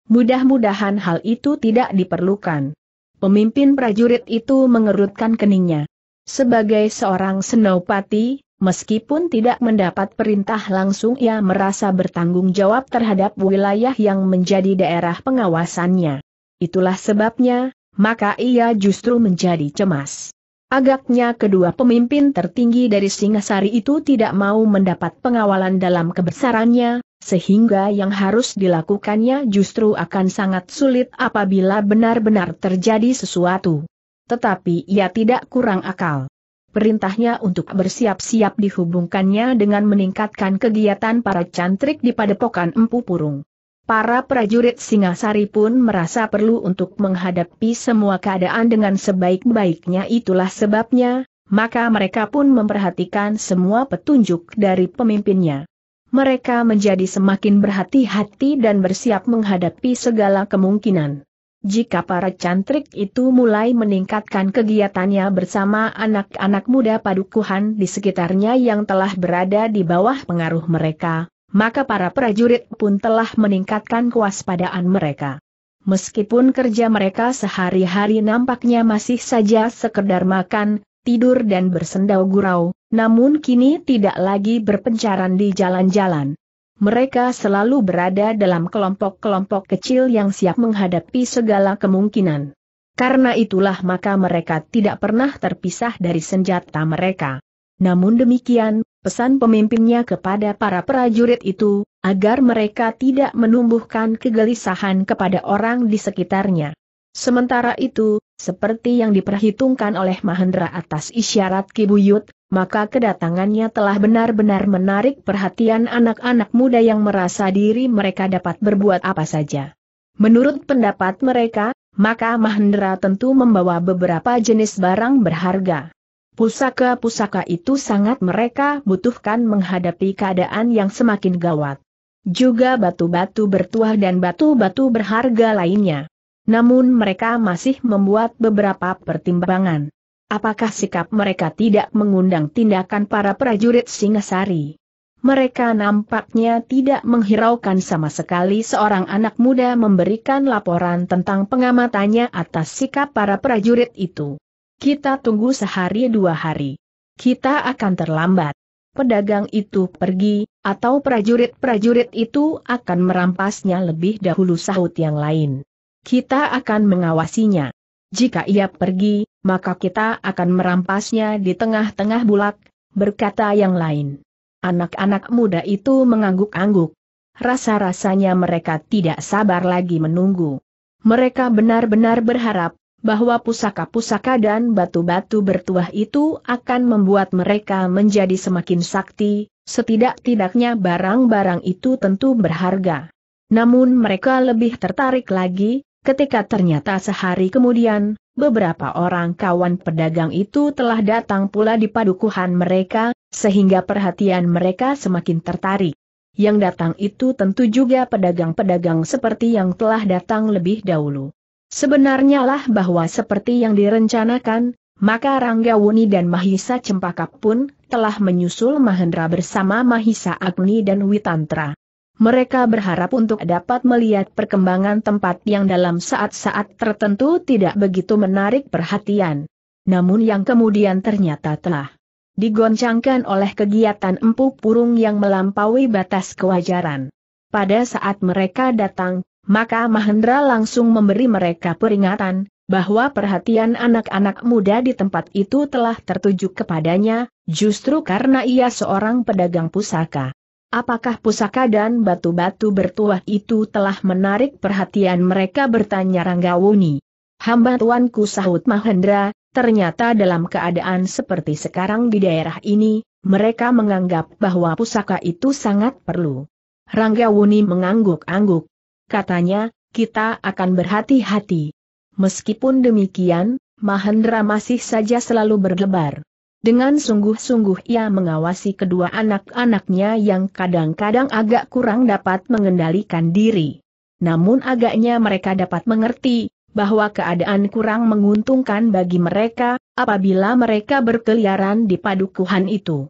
Mudah-mudahan hal itu tidak diperlukan. Pemimpin prajurit itu mengerutkan keningnya. Sebagai seorang senopati, meskipun tidak mendapat perintah langsung ia merasa bertanggung jawab terhadap wilayah yang menjadi daerah pengawasannya. Itulah sebabnya, maka ia justru menjadi cemas. Agaknya kedua pemimpin tertinggi dari Singasari itu tidak mau mendapat pengawalan dalam kebesarannya, sehingga yang harus dilakukannya justru akan sangat sulit apabila benar-benar terjadi sesuatu. Tetapi ia tidak kurang akal. Perintahnya untuk bersiap-siap dihubungkannya dengan meningkatkan kegiatan para cantrik di padepokan Empu Purung. Para prajurit Singasari pun merasa perlu untuk menghadapi semua keadaan dengan sebaik-baiknya itulah sebabnya, maka mereka pun memperhatikan semua petunjuk dari pemimpinnya. Mereka menjadi semakin berhati-hati dan bersiap menghadapi segala kemungkinan. Jika para cantrik itu mulai meningkatkan kegiatannya bersama anak-anak muda padukuhan di sekitarnya yang telah berada di bawah pengaruh mereka, maka para prajurit pun telah meningkatkan kewaspadaan mereka. Meskipun kerja mereka sehari-hari nampaknya masih saja sekedar makan, tidur dan bersendau gurau, namun kini tidak lagi berpencaran di jalan-jalan. Mereka selalu berada dalam kelompok-kelompok kecil yang siap menghadapi segala kemungkinan. Karena itulah maka mereka tidak pernah terpisah dari senjata mereka. Namun demikian, pesan pemimpinnya kepada para prajurit itu, agar mereka tidak menumbuhkan kegelisahan kepada orang di sekitarnya. Sementara itu, seperti yang diperhitungkan oleh Mahendra atas isyarat Kibuyut, maka kedatangannya telah benar-benar menarik perhatian anak-anak muda yang merasa diri mereka dapat berbuat apa saja. Menurut pendapat mereka, maka Mahendra tentu membawa beberapa jenis barang berharga. Pusaka-pusaka itu sangat mereka butuhkan menghadapi keadaan yang semakin gawat. Juga batu-batu bertuah dan batu-batu berharga lainnya. Namun mereka masih membuat beberapa pertimbangan. Apakah sikap mereka tidak mengundang tindakan para prajurit Singasari? Mereka nampaknya tidak menghiraukan sama sekali seorang anak muda memberikan laporan tentang pengamatannya atas sikap para prajurit itu. Kita tunggu sehari dua hari. Kita akan terlambat. Pedagang itu pergi, atau prajurit-prajurit itu akan merampasnya lebih dahulu sahut yang lain. Kita akan mengawasinya. Jika ia pergi, maka kita akan merampasnya di tengah-tengah bulak, berkata yang lain. Anak-anak muda itu mengangguk-angguk. Rasa-rasanya mereka tidak sabar lagi menunggu. Mereka benar-benar berharap, bahwa pusaka-pusaka dan batu-batu bertuah itu akan membuat mereka menjadi semakin sakti, setidak-tidaknya barang-barang itu tentu berharga. Namun mereka lebih tertarik lagi, ketika ternyata sehari kemudian, beberapa orang kawan pedagang itu telah datang pula di padukuhan mereka, sehingga perhatian mereka semakin tertarik. Yang datang itu tentu juga pedagang-pedagang seperti yang telah datang lebih dahulu. Sebenarnya lah bahwa seperti yang direncanakan, maka Rangga Wuni dan Mahisa Cempaka pun telah menyusul Mahendra bersama Mahisa Agni dan Witantra. Mereka berharap untuk dapat melihat perkembangan tempat yang dalam saat-saat tertentu tidak begitu menarik perhatian. Namun yang kemudian ternyata telah digoncangkan oleh kegiatan empuk burung yang melampaui batas kewajaran. Pada saat mereka datang, maka Mahendra langsung memberi mereka peringatan, bahwa perhatian anak-anak muda di tempat itu telah tertuju kepadanya, justru karena ia seorang pedagang pusaka. Apakah pusaka dan batu-batu bertuah itu telah menarik perhatian mereka bertanya Ranggawuni. Hamba tuanku sahut Mahendra, ternyata dalam keadaan seperti sekarang di daerah ini, mereka menganggap bahwa pusaka itu sangat perlu. Ranggawuni mengangguk-angguk, katanya, kita akan berhati-hati. Meskipun demikian, Mahendra masih saja selalu berdebar. Dengan sungguh-sungguh ia mengawasi kedua anak-anaknya yang kadang-kadang agak kurang dapat mengendalikan diri. Namun agaknya mereka dapat mengerti, bahwa keadaan kurang menguntungkan bagi mereka, apabila mereka berkeliaran di padukuhan itu.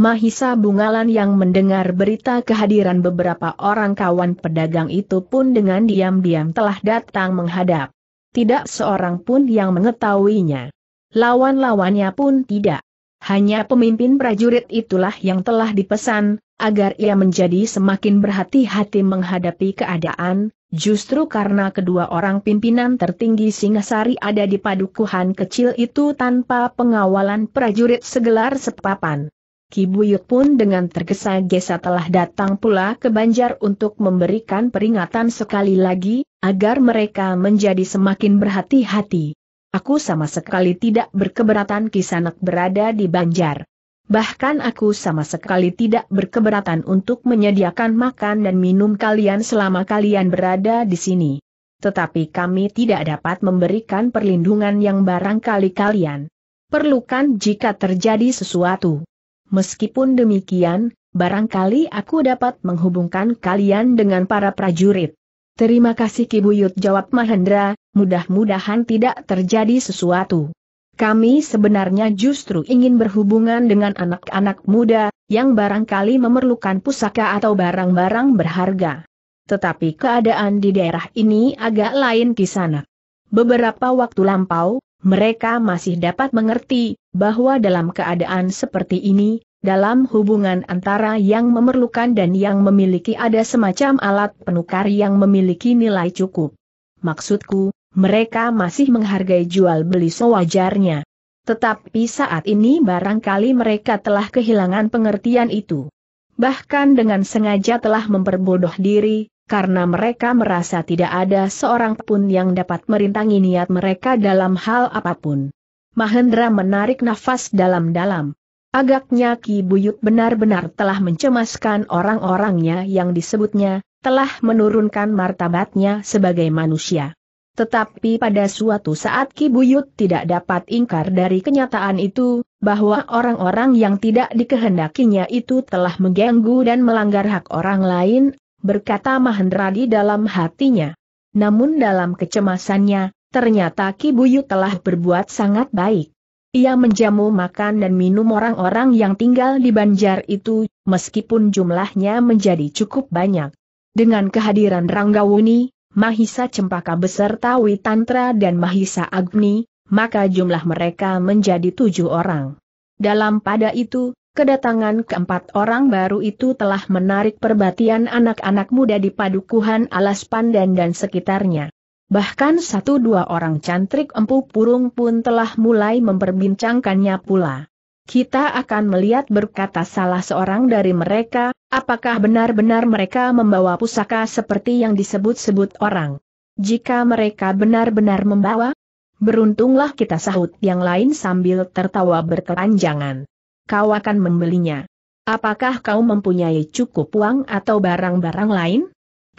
Mahisa Bungalan yang mendengar berita kehadiran beberapa orang kawan pedagang itu pun dengan diam-diam telah datang menghadap. Tidak seorang pun yang mengetahuinya. Lawan-lawannya pun tidak. Hanya pemimpin prajurit itulah yang telah dipesan, agar ia menjadi semakin berhati-hati menghadapi keadaan, justru karena kedua orang pimpinan tertinggi Singasari ada di padukuhan kecil itu tanpa pengawalan prajurit segelar sepapan. Kibuyut pun dengan tergesa-gesa telah datang pula ke Banjar untuk memberikan peringatan sekali lagi, agar mereka menjadi semakin berhati-hati. Aku sama sekali tidak berkeberatan kisanak berada di Banjar. Bahkan aku sama sekali tidak berkeberatan untuk menyediakan makan dan minum kalian selama kalian berada di sini. Tetapi kami tidak dapat memberikan perlindungan yang barangkali kalian perlukan jika terjadi sesuatu. Meskipun demikian, barangkali aku dapat menghubungkan kalian dengan para prajurit. Terima kasih Kibuyut. jawab Mahendra, mudah-mudahan tidak terjadi sesuatu. Kami sebenarnya justru ingin berhubungan dengan anak-anak muda, yang barangkali memerlukan pusaka atau barang-barang berharga. Tetapi keadaan di daerah ini agak lain di sana. Beberapa waktu lampau, mereka masih dapat mengerti bahwa dalam keadaan seperti ini, dalam hubungan antara yang memerlukan dan yang memiliki ada semacam alat penukar yang memiliki nilai cukup. Maksudku, mereka masih menghargai jual beli sewajarnya. Tetapi saat ini barangkali mereka telah kehilangan pengertian itu. Bahkan dengan sengaja telah memperbodoh diri, karena mereka merasa tidak ada seorang pun yang dapat merintangi niat mereka dalam hal apapun. Mahendra menarik nafas dalam-dalam. Agaknya Ki Buyut benar-benar telah mencemaskan orang-orangnya yang disebutnya, telah menurunkan martabatnya sebagai manusia. Tetapi pada suatu saat Ki Buyut tidak dapat ingkar dari kenyataan itu, bahwa orang-orang yang tidak dikehendakinya itu telah mengganggu dan melanggar hak orang lain berkata Mahendra di dalam hatinya. Namun dalam kecemasannya, ternyata Ki Buyu telah berbuat sangat baik. Ia menjamu makan dan minum orang-orang yang tinggal di banjar itu, meskipun jumlahnya menjadi cukup banyak. Dengan kehadiran Ranggawuni, Mahisa Cempaka beserta Witantra dan Mahisa Agni, maka jumlah mereka menjadi tujuh orang. Dalam pada itu, Kedatangan keempat orang baru itu telah menarik perbatian anak-anak muda di padukuhan Alas Pandan dan sekitarnya. Bahkan satu dua orang cantrik empu purung pun telah mulai memperbincangkannya pula. Kita akan melihat berkata salah seorang dari mereka, apakah benar-benar mereka membawa pusaka seperti yang disebut-sebut orang. Jika mereka benar-benar membawa, beruntunglah kita sahut yang lain sambil tertawa berkepanjangan kau akan membelinya. Apakah kau mempunyai cukup uang atau barang-barang lain?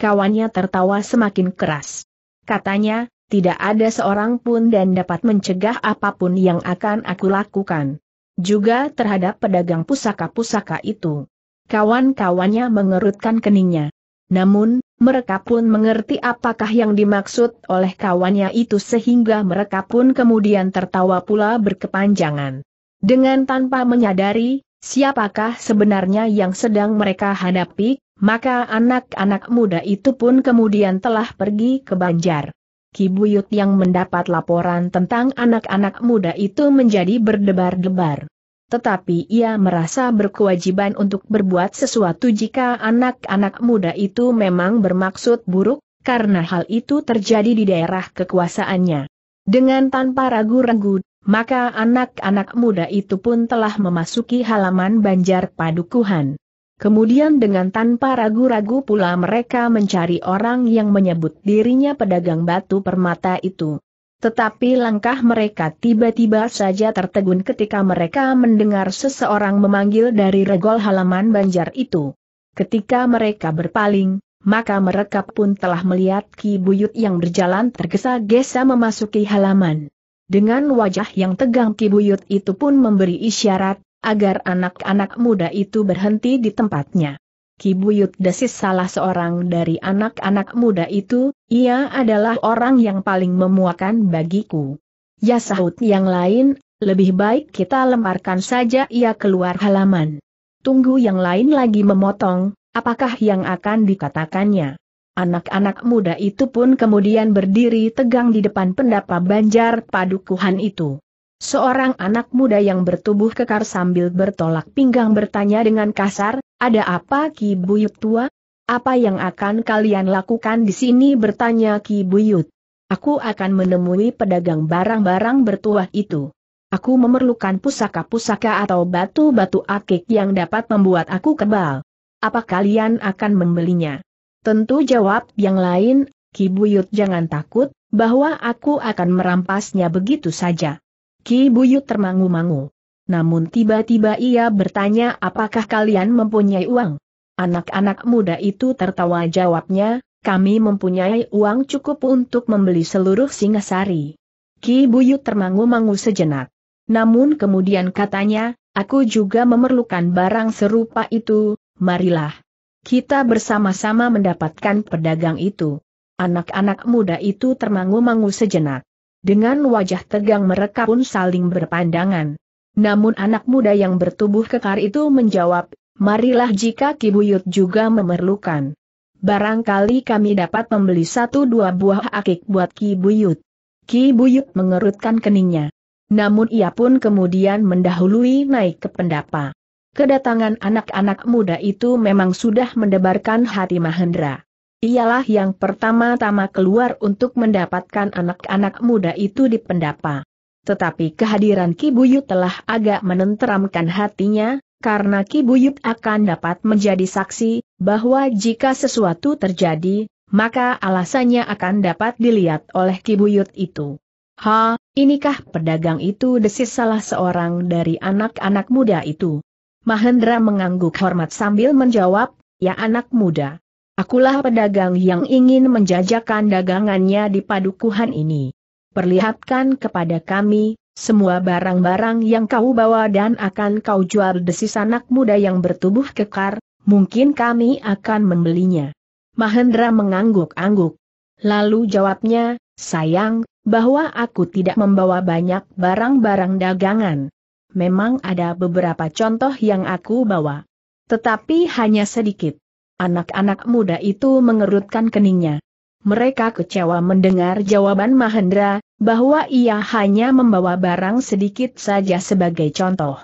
Kawannya tertawa semakin keras. Katanya, tidak ada seorang pun dan dapat mencegah apapun yang akan aku lakukan. Juga terhadap pedagang pusaka-pusaka itu. Kawan-kawannya mengerutkan keningnya. Namun, mereka pun mengerti apakah yang dimaksud oleh kawannya itu sehingga mereka pun kemudian tertawa pula berkepanjangan. Dengan tanpa menyadari, siapakah sebenarnya yang sedang mereka hadapi, maka anak-anak muda itu pun kemudian telah pergi ke Banjar. Kibuyut yang mendapat laporan tentang anak-anak muda itu menjadi berdebar-debar. Tetapi ia merasa berkewajiban untuk berbuat sesuatu jika anak-anak muda itu memang bermaksud buruk, karena hal itu terjadi di daerah kekuasaannya. Dengan tanpa ragu-ragu, maka anak-anak muda itu pun telah memasuki halaman banjar padukuhan. Kemudian dengan tanpa ragu-ragu pula mereka mencari orang yang menyebut dirinya pedagang batu permata itu. Tetapi langkah mereka tiba-tiba saja tertegun ketika mereka mendengar seseorang memanggil dari regol halaman banjar itu. Ketika mereka berpaling, maka mereka pun telah melihat Ki Buyut yang berjalan tergesa-gesa memasuki halaman. Dengan wajah yang tegang Kibuyut itu pun memberi isyarat, agar anak-anak muda itu berhenti di tempatnya. Kibuyut Desis salah seorang dari anak-anak muda itu, ia adalah orang yang paling memuakan bagiku. Ya sahut yang lain, lebih baik kita lemparkan saja ia keluar halaman. Tunggu yang lain lagi memotong, apakah yang akan dikatakannya. Anak-anak muda itu pun kemudian berdiri tegang di depan pendapa banjar padukuhan itu. Seorang anak muda yang bertubuh kekar sambil bertolak pinggang bertanya dengan kasar, ada apa Ki Buyut tua? Apa yang akan kalian lakukan di sini bertanya Ki Buyut. Aku akan menemui pedagang barang-barang bertuah itu. Aku memerlukan pusaka-pusaka atau batu-batu akik yang dapat membuat aku kebal. Apa kalian akan membelinya? Tentu jawab yang lain, Ki Buyut jangan takut, bahwa aku akan merampasnya begitu saja. Ki Buyut termangu-mangu. Namun tiba-tiba ia bertanya apakah kalian mempunyai uang? Anak-anak muda itu tertawa jawabnya, kami mempunyai uang cukup untuk membeli seluruh singasari. Ki Buyut termangu-mangu sejenak. Namun kemudian katanya, aku juga memerlukan barang serupa itu, marilah. Kita bersama-sama mendapatkan pedagang itu. Anak-anak muda itu termangu-mangu sejenak. Dengan wajah tegang mereka pun saling berpandangan. Namun anak muda yang bertubuh kekar itu menjawab, marilah jika Kibuyut juga memerlukan. Barangkali kami dapat membeli satu dua buah akik buat Kibuyut. Kibuyut mengerutkan keningnya. Namun ia pun kemudian mendahului naik ke pendapa. Kedatangan anak-anak muda itu memang sudah mendebarkan hati Mahendra. Ialah yang pertama-tama keluar untuk mendapatkan anak-anak muda itu di pendapa. Tetapi kehadiran Kibuyut telah agak menenteramkan hatinya, karena Kibuyut akan dapat menjadi saksi, bahwa jika sesuatu terjadi, maka alasannya akan dapat dilihat oleh Kibuyut itu. Ha, inikah pedagang itu desis salah seorang dari anak-anak muda itu. Mahendra mengangguk hormat sambil menjawab, ya anak muda. Akulah pedagang yang ingin menjajakan dagangannya di padukuhan ini. Perlihatkan kepada kami, semua barang-barang yang kau bawa dan akan kau jual desis anak muda yang bertubuh kekar, mungkin kami akan membelinya. Mahendra mengangguk-angguk. Lalu jawabnya, sayang, bahwa aku tidak membawa banyak barang-barang dagangan memang ada beberapa contoh yang aku bawa. Tetapi hanya sedikit. Anak-anak muda itu mengerutkan keningnya. Mereka kecewa mendengar jawaban Mahendra, bahwa ia hanya membawa barang sedikit saja sebagai contoh.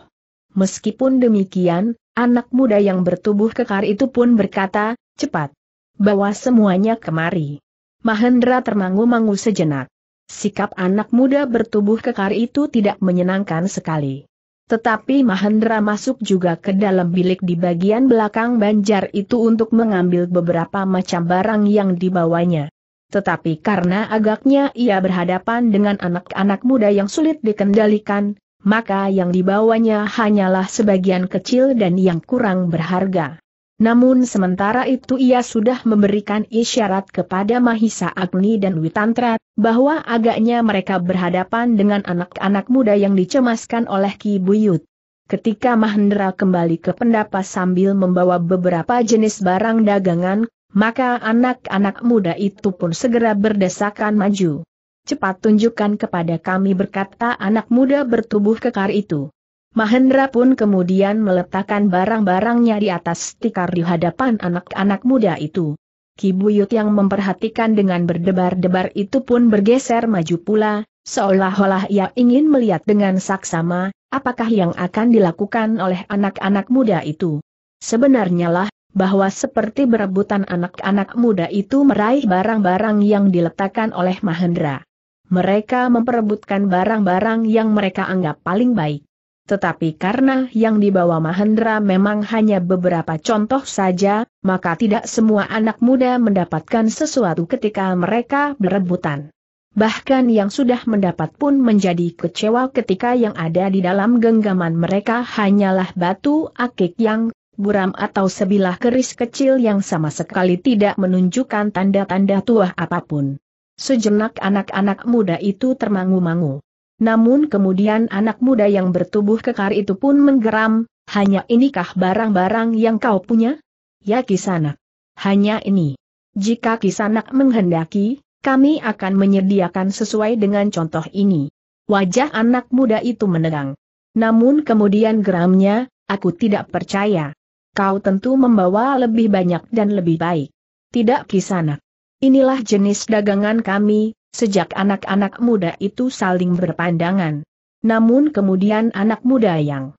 Meskipun demikian, anak muda yang bertubuh kekar itu pun berkata, cepat. Bawa semuanya kemari. Mahendra termangu-mangu sejenak. Sikap anak muda bertubuh kekar itu tidak menyenangkan sekali. Tetapi Mahendra masuk juga ke dalam bilik di bagian belakang banjar itu untuk mengambil beberapa macam barang yang dibawanya. Tetapi karena agaknya ia berhadapan dengan anak-anak muda yang sulit dikendalikan, maka yang dibawanya hanyalah sebagian kecil dan yang kurang berharga. Namun sementara itu ia sudah memberikan isyarat kepada Mahisa Agni dan Witantra, bahwa agaknya mereka berhadapan dengan anak-anak muda yang dicemaskan oleh Ki Buyut. Ketika Mahendra kembali ke pendapa sambil membawa beberapa jenis barang dagangan, maka anak-anak muda itu pun segera berdesakan maju. Cepat tunjukkan kepada kami berkata anak muda bertubuh kekar itu. Mahendra pun kemudian meletakkan barang-barangnya di atas tikar di hadapan anak-anak muda itu. Kibuyut yang memperhatikan dengan berdebar-debar itu pun bergeser maju pula, seolah-olah ia ingin melihat dengan saksama, apakah yang akan dilakukan oleh anak-anak muda itu. Sebenarnya lah, bahwa seperti berebutan anak-anak muda itu meraih barang-barang yang diletakkan oleh Mahendra. Mereka memperebutkan barang-barang yang mereka anggap paling baik. Tetapi karena yang dibawa Mahendra memang hanya beberapa contoh saja, maka tidak semua anak muda mendapatkan sesuatu ketika mereka berebutan. Bahkan yang sudah mendapat pun menjadi kecewa ketika yang ada di dalam genggaman mereka hanyalah batu akik yang buram atau sebilah keris kecil yang sama sekali tidak menunjukkan tanda-tanda tua apapun. Sejenak anak-anak muda itu termangu-mangu. Namun kemudian anak muda yang bertubuh kekar itu pun menggeram, hanya inikah barang-barang yang kau punya? Ya Kisanak. Hanya ini. Jika Kisanak menghendaki, kami akan menyediakan sesuai dengan contoh ini. Wajah anak muda itu menegang. Namun kemudian geramnya, aku tidak percaya. Kau tentu membawa lebih banyak dan lebih baik. Tidak Kisanak. Inilah jenis dagangan kami, Sejak anak-anak muda itu saling berpandangan. Namun kemudian anak muda yang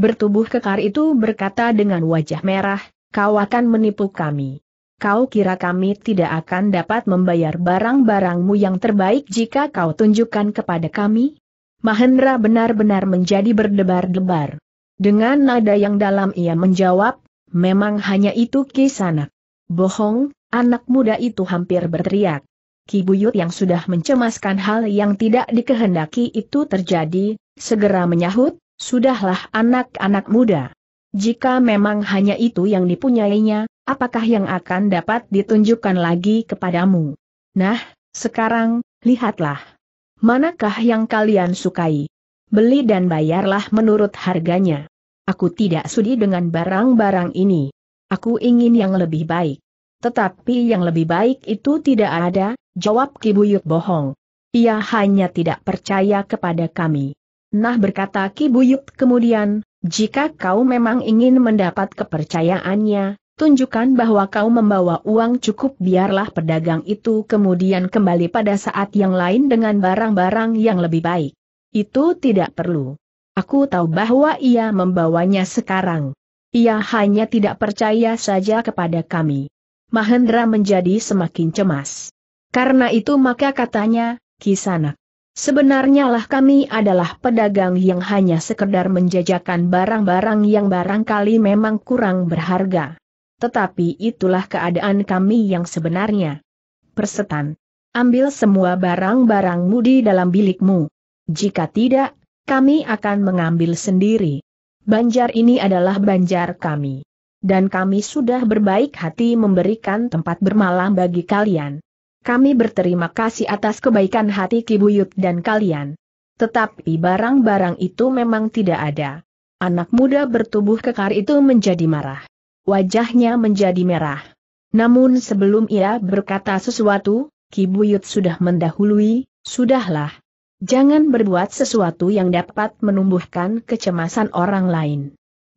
bertubuh kekar itu berkata dengan wajah merah, kau akan menipu kami. Kau kira kami tidak akan dapat membayar barang-barangmu yang terbaik jika kau tunjukkan kepada kami? Mahendra benar-benar menjadi berdebar-debar. Dengan nada yang dalam ia menjawab, memang hanya itu kisanak. Bohong, anak muda itu hampir berteriak. Ki Buyut yang sudah mencemaskan hal yang tidak dikehendaki itu terjadi, segera menyahut, sudahlah anak-anak muda. Jika memang hanya itu yang dipunyainya, apakah yang akan dapat ditunjukkan lagi kepadamu? Nah, sekarang, lihatlah. Manakah yang kalian sukai? Beli dan bayarlah menurut harganya. Aku tidak sudi dengan barang-barang ini. Aku ingin yang lebih baik. Tetapi yang lebih baik itu tidak ada, Jawab Kibuyut bohong. Ia hanya tidak percaya kepada kami. Nah berkata Kibuyut kemudian, jika kau memang ingin mendapat kepercayaannya, tunjukkan bahwa kau membawa uang cukup biarlah pedagang itu kemudian kembali pada saat yang lain dengan barang-barang yang lebih baik. Itu tidak perlu. Aku tahu bahwa ia membawanya sekarang. Ia hanya tidak percaya saja kepada kami. Mahendra menjadi semakin cemas. Karena itu maka katanya, Kisanak. Sebenarnya lah kami adalah pedagang yang hanya sekedar menjajakan barang-barang yang barangkali memang kurang berharga. Tetapi itulah keadaan kami yang sebenarnya. Persetan. Ambil semua barang-barangmu di dalam bilikmu. Jika tidak, kami akan mengambil sendiri. Banjar ini adalah banjar kami. Dan kami sudah berbaik hati memberikan tempat bermalam bagi kalian. Kami berterima kasih atas kebaikan hati Kibuyut dan kalian. Tetapi barang-barang itu memang tidak ada. Anak muda bertubuh kekar itu menjadi marah. Wajahnya menjadi merah. Namun sebelum ia berkata sesuatu, Kibuyut sudah mendahului, sudahlah. Jangan berbuat sesuatu yang dapat menumbuhkan kecemasan orang lain.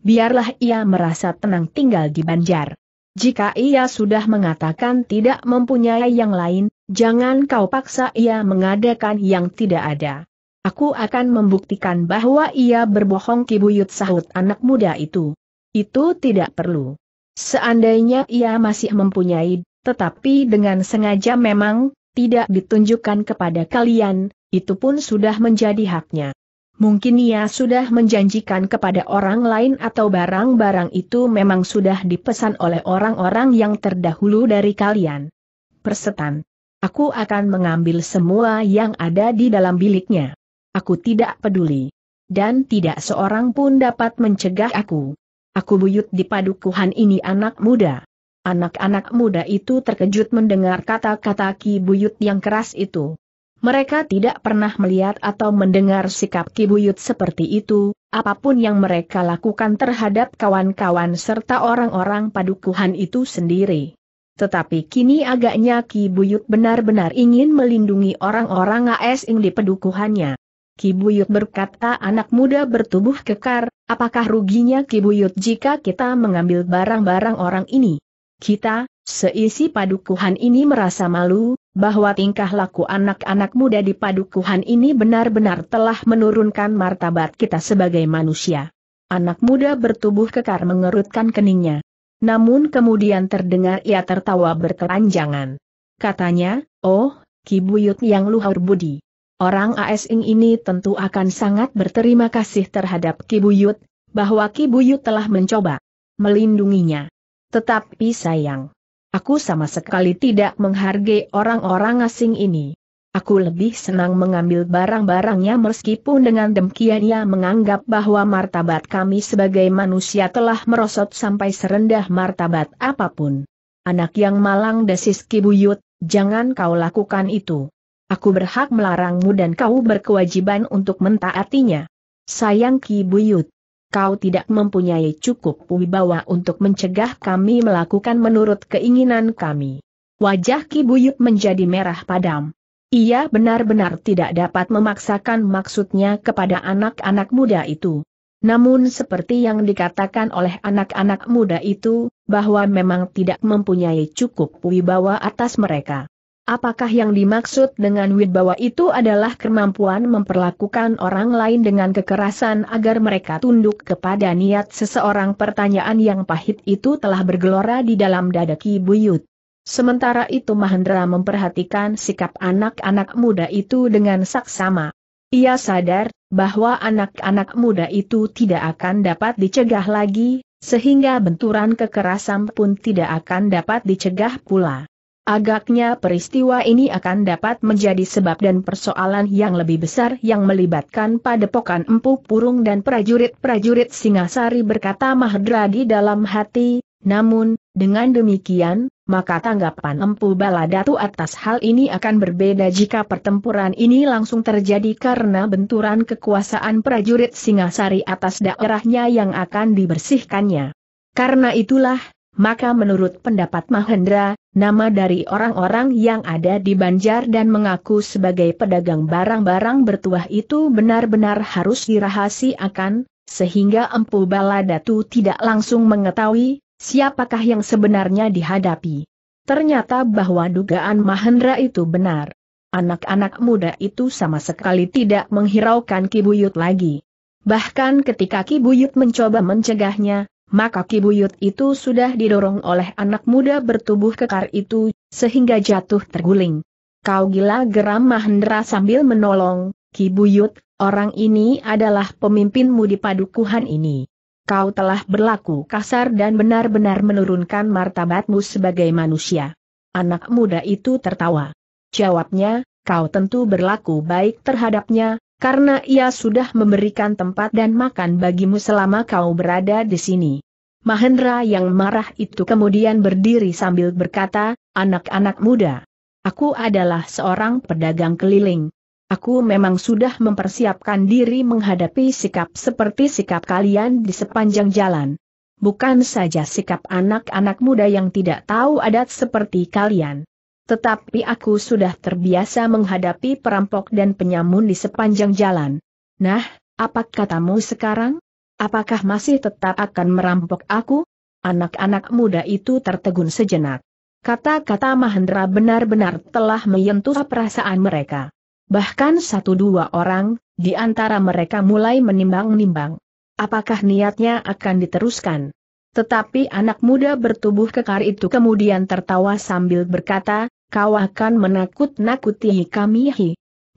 Biarlah ia merasa tenang tinggal di Banjar. Jika ia sudah mengatakan tidak mempunyai yang lain, jangan kau paksa ia mengadakan yang tidak ada. Aku akan membuktikan bahwa ia berbohong kibuyut sahut anak muda itu. Itu tidak perlu. Seandainya ia masih mempunyai, tetapi dengan sengaja memang, tidak ditunjukkan kepada kalian, itu pun sudah menjadi haknya. Mungkin ia sudah menjanjikan kepada orang lain atau barang-barang itu memang sudah dipesan oleh orang-orang yang terdahulu dari kalian. Persetan. Aku akan mengambil semua yang ada di dalam biliknya. Aku tidak peduli. Dan tidak seorang pun dapat mencegah aku. Aku buyut di padukuhan ini anak muda. Anak-anak muda itu terkejut mendengar kata-kata Ki Buyut yang keras itu. Mereka tidak pernah melihat atau mendengar sikap Kibuyut seperti itu, apapun yang mereka lakukan terhadap kawan-kawan serta orang-orang padukuhan itu sendiri. Tetapi kini agaknya Ki Buyut benar-benar ingin melindungi orang-orang AS asing di pedukuhannya. Ki Buyut berkata anak muda bertubuh kekar, apakah ruginya Ki Buyut jika kita mengambil barang-barang orang ini? Kita, seisi padukuhan ini merasa malu, bahwa tingkah laku anak-anak muda di padukuhan ini benar-benar telah menurunkan martabat kita sebagai manusia. Anak muda bertubuh kekar mengerutkan keningnya. Namun kemudian terdengar ia tertawa berkeranjangan. Katanya, oh, kibuyut yang luhur budi. Orang asing ini tentu akan sangat berterima kasih terhadap kibuyut, bahwa kibuyut telah mencoba melindunginya. Tetapi sayang, Aku sama sekali tidak menghargai orang-orang asing ini. Aku lebih senang mengambil barang-barangnya meskipun dengan demikian ia menganggap bahwa martabat kami sebagai manusia telah merosot sampai serendah martabat apapun. Anak yang malang desis kibuyut, jangan kau lakukan itu. Aku berhak melarangmu dan kau berkewajiban untuk mentaatinya. Sayang kibuyut, kau tidak mempunyai cukup wibawa untuk mencegah kami melakukan menurut keinginan kami. Wajah Ki Buyut menjadi merah padam. Ia benar-benar tidak dapat memaksakan maksudnya kepada anak-anak muda itu. Namun seperti yang dikatakan oleh anak-anak muda itu, bahwa memang tidak mempunyai cukup wibawa atas mereka. Apakah yang dimaksud dengan widbawa itu adalah kemampuan memperlakukan orang lain dengan kekerasan agar mereka tunduk kepada niat seseorang? Pertanyaan yang pahit itu telah bergelora di dalam dada Ki Buyut. Sementara itu Mahendra memperhatikan sikap anak-anak muda itu dengan saksama. Ia sadar bahwa anak-anak muda itu tidak akan dapat dicegah lagi, sehingga benturan kekerasan pun tidak akan dapat dicegah pula. Agaknya peristiwa ini akan dapat menjadi sebab dan persoalan yang lebih besar yang melibatkan padepokan Empu Purung dan prajurit-prajurit Singasari berkata Mahdra di dalam hati, namun, dengan demikian, maka tanggapan Empu Baladatu atas hal ini akan berbeda jika pertempuran ini langsung terjadi karena benturan kekuasaan prajurit Singasari atas daerahnya yang akan dibersihkannya. Karena itulah, maka menurut pendapat Mahendra, nama dari orang-orang yang ada di Banjar dan mengaku sebagai pedagang barang-barang bertuah itu benar-benar harus dirahasiakan, sehingga Empu Baladatu tidak langsung mengetahui siapakah yang sebenarnya dihadapi. Ternyata bahwa dugaan Mahendra itu benar. Anak-anak muda itu sama sekali tidak menghiraukan Kibuyut lagi. Bahkan ketika Kibuyut mencoba mencegahnya, maka kibuyut itu sudah didorong oleh anak muda bertubuh kekar itu, sehingga jatuh terguling. Kau gila geram Mahendra sambil menolong, kibuyut, orang ini adalah pemimpinmu di padukuhan ini. Kau telah berlaku kasar dan benar-benar menurunkan martabatmu sebagai manusia. Anak muda itu tertawa. Jawabnya, kau tentu berlaku baik terhadapnya, karena ia sudah memberikan tempat dan makan bagimu selama kau berada di sini. Mahendra yang marah itu kemudian berdiri sambil berkata, anak-anak muda. Aku adalah seorang pedagang keliling. Aku memang sudah mempersiapkan diri menghadapi sikap seperti sikap kalian di sepanjang jalan. Bukan saja sikap anak-anak muda yang tidak tahu adat seperti kalian. Tetapi aku sudah terbiasa menghadapi perampok dan penyamun di sepanjang jalan. Nah, apa katamu sekarang? Apakah masih tetap akan merampok aku? Anak-anak muda itu tertegun sejenak. Kata-kata Mahendra benar-benar telah menyentuh perasaan mereka. Bahkan satu dua orang, di antara mereka mulai menimbang-nimbang. Apakah niatnya akan diteruskan? Tetapi anak muda bertubuh kekar itu kemudian tertawa sambil berkata, kau akan menakut-nakuti kami hi.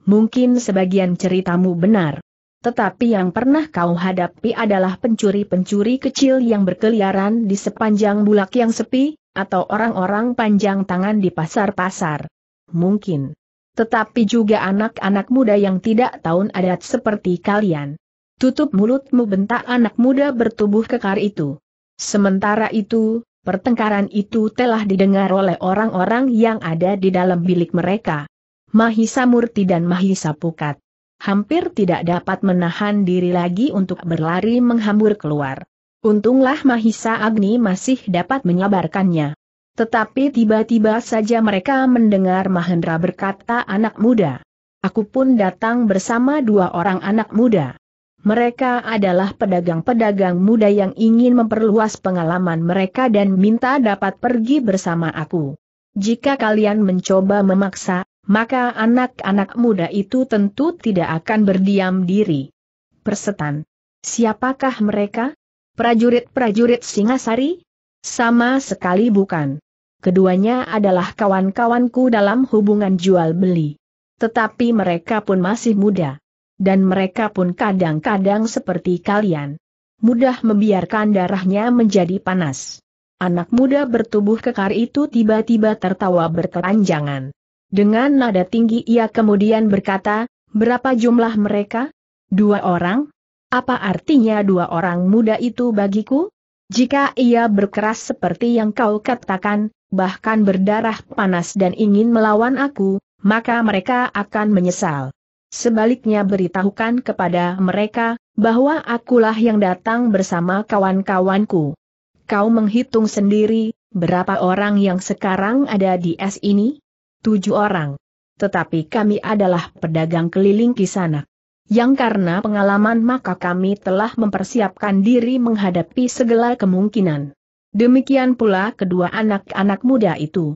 Mungkin sebagian ceritamu benar. Tetapi yang pernah kau hadapi adalah pencuri-pencuri kecil yang berkeliaran di sepanjang bulak yang sepi, atau orang-orang panjang tangan di pasar-pasar. Mungkin. Tetapi juga anak-anak muda yang tidak tahu adat seperti kalian. Tutup mulutmu bentak anak muda bertubuh kekar itu. Sementara itu, Pertengkaran itu telah didengar oleh orang-orang yang ada di dalam bilik mereka. Mahisa Murti dan Mahisa Pukat. Hampir tidak dapat menahan diri lagi untuk berlari menghambur keluar. Untunglah Mahisa Agni masih dapat menyabarkannya. Tetapi tiba-tiba saja mereka mendengar Mahendra berkata anak muda. Aku pun datang bersama dua orang anak muda. Mereka adalah pedagang-pedagang muda yang ingin memperluas pengalaman mereka dan minta dapat pergi bersama aku. Jika kalian mencoba memaksa, maka anak-anak muda itu tentu tidak akan berdiam diri. Persetan. Siapakah mereka? Prajurit-prajurit Singasari? Sama sekali bukan. Keduanya adalah kawan-kawanku dalam hubungan jual-beli. Tetapi mereka pun masih muda dan mereka pun kadang-kadang seperti kalian. Mudah membiarkan darahnya menjadi panas. Anak muda bertubuh kekar itu tiba-tiba tertawa berkepanjangan. Dengan nada tinggi ia kemudian berkata, berapa jumlah mereka? Dua orang? Apa artinya dua orang muda itu bagiku? Jika ia berkeras seperti yang kau katakan, bahkan berdarah panas dan ingin melawan aku, maka mereka akan menyesal. Sebaliknya beritahukan kepada mereka, bahwa akulah yang datang bersama kawan-kawanku. Kau menghitung sendiri, berapa orang yang sekarang ada di es ini? Tujuh orang. Tetapi kami adalah pedagang keliling sana. Yang karena pengalaman maka kami telah mempersiapkan diri menghadapi segala kemungkinan. Demikian pula kedua anak-anak muda itu.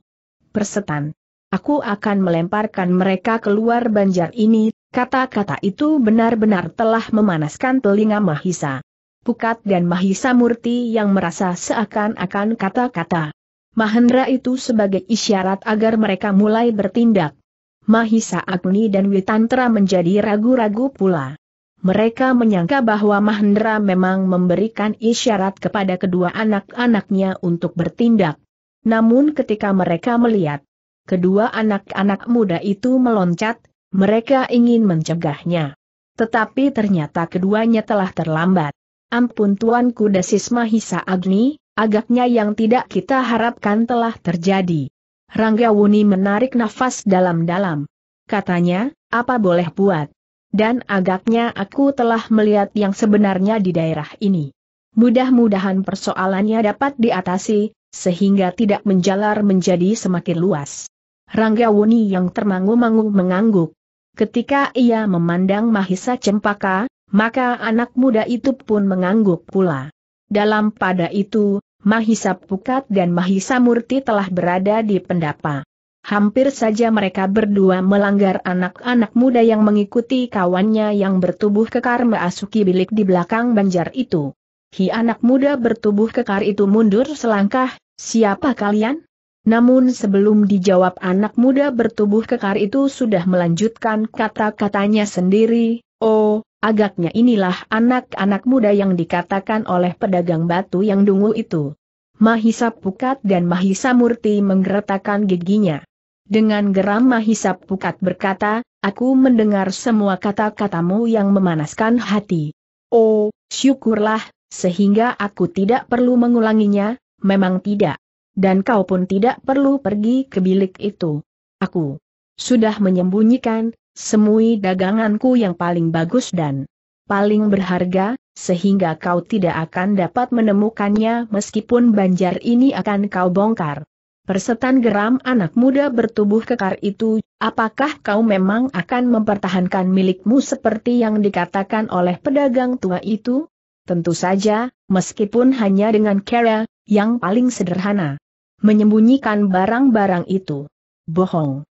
Persetan. Aku akan melemparkan mereka keluar banjar ini, Kata-kata itu benar-benar telah memanaskan telinga Mahisa. Pukat dan Mahisa Murti yang merasa seakan-akan kata-kata Mahendra itu sebagai isyarat agar mereka mulai bertindak. Mahisa Agni dan Witantra menjadi ragu-ragu pula. Mereka menyangka bahwa Mahendra memang memberikan isyarat kepada kedua anak-anaknya untuk bertindak. Namun ketika mereka melihat kedua anak-anak muda itu meloncat, mereka ingin mencegahnya. Tetapi ternyata keduanya telah terlambat. Ampun tuanku Kudasis Mahisa Agni, agaknya yang tidak kita harapkan telah terjadi. Rangga Wuni menarik nafas dalam-dalam. Katanya, apa boleh buat? Dan agaknya aku telah melihat yang sebenarnya di daerah ini. Mudah-mudahan persoalannya dapat diatasi, sehingga tidak menjalar menjadi semakin luas. Rangga Wuni yang termangu-mangu mengangguk. Ketika ia memandang Mahisa Cempaka, maka anak muda itu pun mengangguk pula. Dalam pada itu, Mahisa Pukat dan Mahisa Murti telah berada di pendapa. Hampir saja mereka berdua melanggar anak-anak muda yang mengikuti kawannya yang bertubuh kekar memasuki bilik di belakang banjar itu. Hi anak muda bertubuh kekar itu mundur selangkah, siapa kalian? Namun sebelum dijawab anak muda bertubuh kekar itu sudah melanjutkan kata-katanya sendiri, oh, agaknya inilah anak-anak muda yang dikatakan oleh pedagang batu yang dungu itu. Mahisa Pukat dan Mahisa Murti menggeretakan giginya. Dengan geram Mahisa Pukat berkata, aku mendengar semua kata-katamu yang memanaskan hati. Oh, syukurlah, sehingga aku tidak perlu mengulanginya, memang tidak dan kau pun tidak perlu pergi ke bilik itu. Aku sudah menyembunyikan semua daganganku yang paling bagus dan paling berharga, sehingga kau tidak akan dapat menemukannya meskipun banjar ini akan kau bongkar. Persetan geram anak muda bertubuh kekar itu, apakah kau memang akan mempertahankan milikmu seperti yang dikatakan oleh pedagang tua itu? Tentu saja, meskipun hanya dengan cara yang paling sederhana menyembunyikan barang-barang itu. Bohong.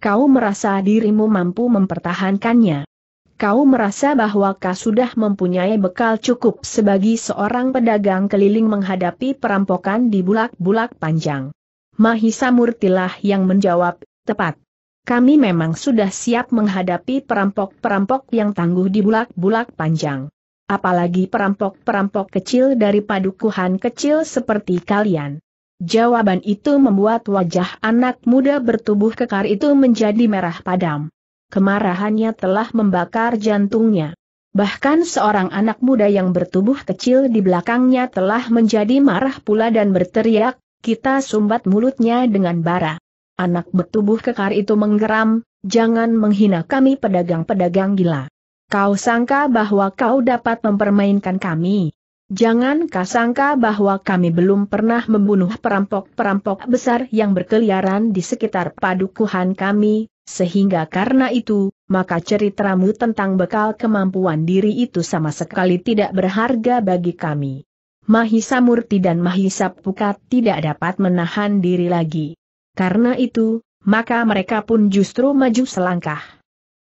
Kau merasa dirimu mampu mempertahankannya. Kau merasa bahwa kau sudah mempunyai bekal cukup sebagai seorang pedagang keliling menghadapi perampokan di bulak-bulak panjang. Mahisa Murtilah yang menjawab, tepat. Kami memang sudah siap menghadapi perampok-perampok yang tangguh di bulak-bulak panjang. Apalagi perampok-perampok kecil dari padukuhan kecil seperti kalian. Jawaban itu membuat wajah anak muda bertubuh kekar itu menjadi merah padam. Kemarahannya telah membakar jantungnya. Bahkan seorang anak muda yang bertubuh kecil di belakangnya telah menjadi marah pula dan berteriak, kita sumbat mulutnya dengan bara. Anak bertubuh kekar itu menggeram, jangan menghina kami pedagang-pedagang gila. Kau sangka bahwa kau dapat mempermainkan kami? Jangan kasangka bahwa kami belum pernah membunuh perampok-perampok besar yang berkeliaran di sekitar padukuhan kami, sehingga karena itu, maka ceritamu tentang bekal kemampuan diri itu sama sekali tidak berharga bagi kami. Mahisa Murti dan Mahisa Pukat tidak dapat menahan diri lagi. Karena itu, maka mereka pun justru maju selangkah.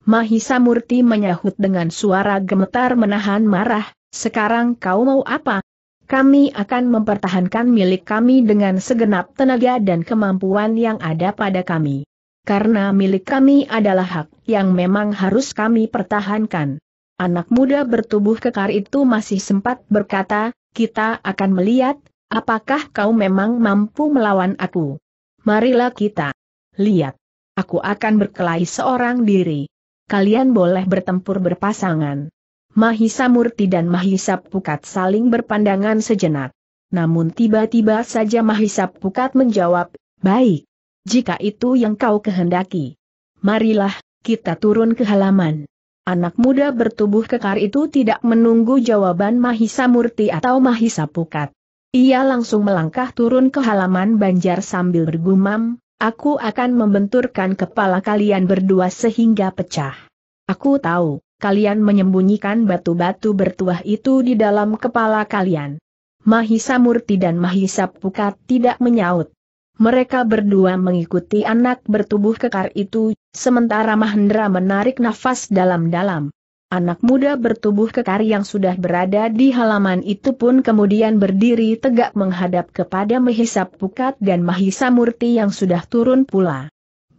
Mahisa Murti menyahut dengan suara gemetar menahan marah, sekarang kau mau apa? Kami akan mempertahankan milik kami dengan segenap tenaga dan kemampuan yang ada pada kami. Karena milik kami adalah hak yang memang harus kami pertahankan. Anak muda bertubuh kekar itu masih sempat berkata, kita akan melihat, apakah kau memang mampu melawan aku. Marilah kita lihat. Aku akan berkelahi seorang diri. Kalian boleh bertempur berpasangan. Mahisa Murti dan Mahisa Pukat saling berpandangan sejenak. Namun tiba-tiba saja Mahisa Pukat menjawab, baik. Jika itu yang kau kehendaki. Marilah, kita turun ke halaman. Anak muda bertubuh kekar itu tidak menunggu jawaban Mahisa Murti atau Mahisa Pukat. Ia langsung melangkah turun ke halaman banjar sambil bergumam, aku akan membenturkan kepala kalian berdua sehingga pecah. Aku tahu, kalian menyembunyikan batu-batu bertuah itu di dalam kepala kalian. Mahisa Murti dan Mahisa Pukat tidak menyaut. Mereka berdua mengikuti anak bertubuh kekar itu, sementara Mahendra menarik nafas dalam-dalam. Anak muda bertubuh kekar yang sudah berada di halaman itu pun kemudian berdiri tegak menghadap kepada Mahisa Pukat dan Mahisa Murti yang sudah turun pula.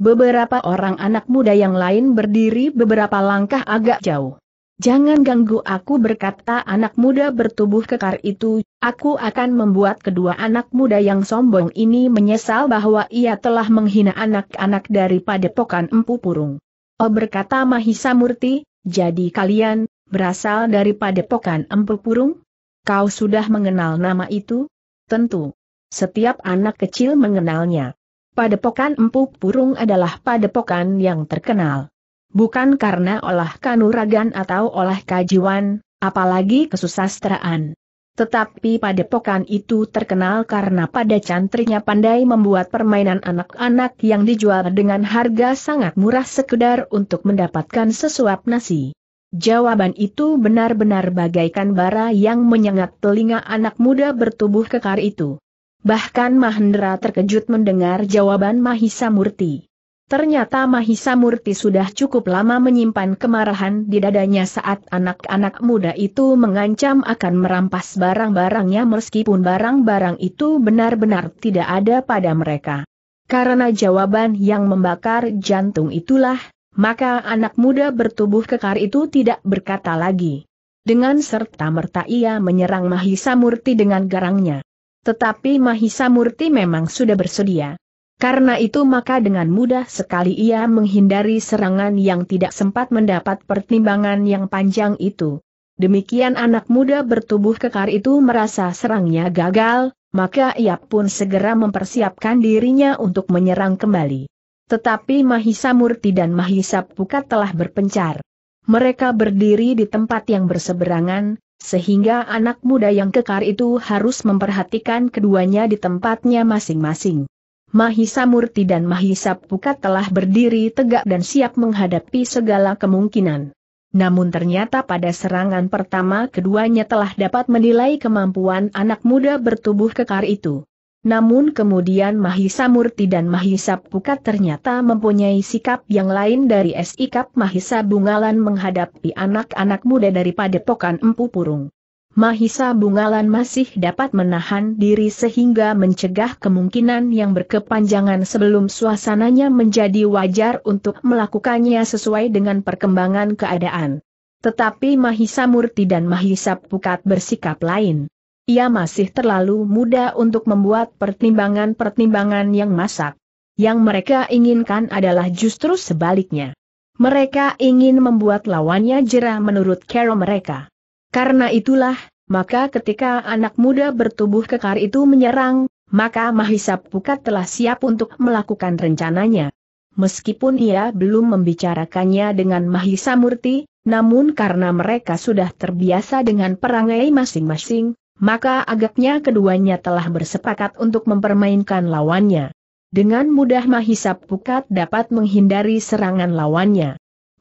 Beberapa orang anak muda yang lain berdiri beberapa langkah agak jauh. Jangan ganggu aku berkata anak muda bertubuh kekar itu, aku akan membuat kedua anak muda yang sombong ini menyesal bahwa ia telah menghina anak-anak daripada pokan empu purung. Oh berkata Mahisa Murti, jadi kalian, berasal daripada pokan empu purung? Kau sudah mengenal nama itu? Tentu. Setiap anak kecil mengenalnya. Padepokan Empu Purung adalah padepokan yang terkenal. Bukan karena olah kanuragan atau olah kajiwan, apalagi kesusastraan. Tetapi padepokan itu terkenal karena pada cantrinya pandai membuat permainan anak-anak yang dijual dengan harga sangat murah sekedar untuk mendapatkan sesuap nasi. Jawaban itu benar-benar bagaikan bara yang menyengat telinga anak muda bertubuh kekar itu. Bahkan Mahendra terkejut mendengar jawaban Mahisa Murti. Ternyata Mahisa Murti sudah cukup lama menyimpan kemarahan di dadanya saat anak-anak muda itu mengancam akan merampas barang-barangnya meskipun barang-barang itu benar-benar tidak ada pada mereka. Karena jawaban yang membakar jantung itulah, maka anak muda bertubuh kekar itu tidak berkata lagi. Dengan serta merta ia menyerang Mahisa Murti dengan garangnya. Tetapi Mahisa Murti memang sudah bersedia. Karena itu maka dengan mudah sekali ia menghindari serangan yang tidak sempat mendapat pertimbangan yang panjang itu. Demikian anak muda bertubuh kekar itu merasa serangnya gagal, maka ia pun segera mempersiapkan dirinya untuk menyerang kembali. Tetapi Mahisa Murti dan Mahisa Pukat telah berpencar. Mereka berdiri di tempat yang berseberangan, sehingga anak muda yang kekar itu harus memperhatikan keduanya di tempatnya masing-masing. Mahisa Murti dan Mahisa Pukat telah berdiri tegak dan siap menghadapi segala kemungkinan. Namun ternyata pada serangan pertama keduanya telah dapat menilai kemampuan anak muda bertubuh kekar itu. Namun kemudian Mahisa Murti dan Mahisa Pukat ternyata mempunyai sikap yang lain dari sikap Mahisa Bungalan menghadapi anak-anak muda daripada Pokan Empu Purung. Mahisa Bungalan masih dapat menahan diri sehingga mencegah kemungkinan yang berkepanjangan sebelum suasananya menjadi wajar untuk melakukannya sesuai dengan perkembangan keadaan. Tetapi Mahisa Murti dan Mahisa Pukat bersikap lain ia masih terlalu muda untuk membuat pertimbangan-pertimbangan yang masak. Yang mereka inginkan adalah justru sebaliknya. Mereka ingin membuat lawannya jera menurut cara mereka. Karena itulah, maka ketika anak muda bertubuh kekar itu menyerang, maka Mahisa Pukat telah siap untuk melakukan rencananya. Meskipun ia belum membicarakannya dengan Mahisa Murti, namun karena mereka sudah terbiasa dengan perangai masing-masing, maka agaknya keduanya telah bersepakat untuk mempermainkan lawannya. Dengan mudah Mahisa Pukat dapat menghindari serangan lawannya.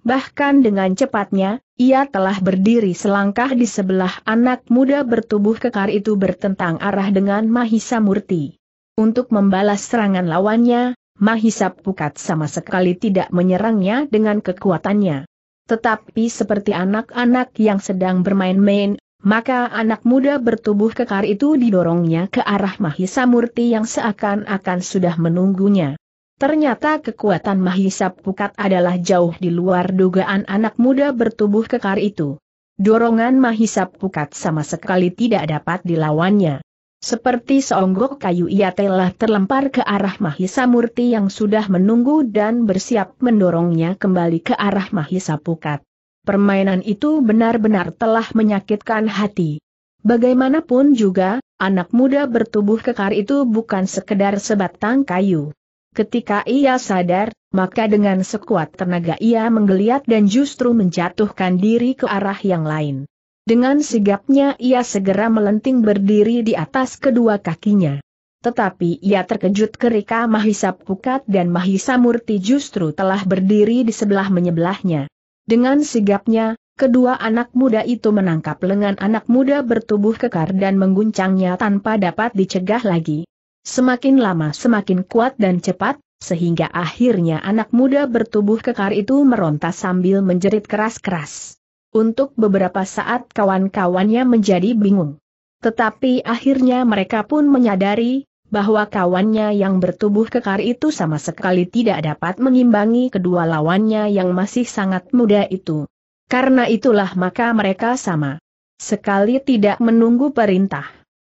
Bahkan dengan cepatnya, ia telah berdiri selangkah di sebelah anak muda bertubuh kekar itu bertentang arah dengan Mahisa Murti. Untuk membalas serangan lawannya, Mahisa Pukat sama sekali tidak menyerangnya dengan kekuatannya. Tetapi seperti anak-anak yang sedang bermain-main, maka anak muda bertubuh kekar itu didorongnya ke arah Mahisa Murti yang seakan-akan sudah menunggunya. Ternyata kekuatan Mahisa Pukat adalah jauh di luar dugaan anak muda bertubuh kekar itu. Dorongan Mahisa Pukat sama sekali tidak dapat dilawannya. Seperti seonggok kayu ia telah terlempar ke arah Mahisa Murti yang sudah menunggu dan bersiap mendorongnya kembali ke arah Mahisa Pukat permainan itu benar-benar telah menyakitkan hati. Bagaimanapun juga, anak muda bertubuh kekar itu bukan sekedar sebatang kayu. Ketika ia sadar, maka dengan sekuat tenaga ia menggeliat dan justru menjatuhkan diri ke arah yang lain. Dengan sigapnya ia segera melenting berdiri di atas kedua kakinya. Tetapi ia terkejut kerika Mahisa Pukat dan Mahisa Murti justru telah berdiri di sebelah menyebelahnya. Dengan sigapnya, kedua anak muda itu menangkap lengan anak muda bertubuh kekar dan mengguncangnya tanpa dapat dicegah lagi. Semakin lama semakin kuat dan cepat, sehingga akhirnya anak muda bertubuh kekar itu meronta sambil menjerit keras-keras. Untuk beberapa saat kawan-kawannya menjadi bingung. Tetapi akhirnya mereka pun menyadari, bahwa kawannya yang bertubuh kekar itu sama sekali tidak dapat mengimbangi kedua lawannya yang masih sangat muda itu. Karena itulah maka mereka sama. Sekali tidak menunggu perintah.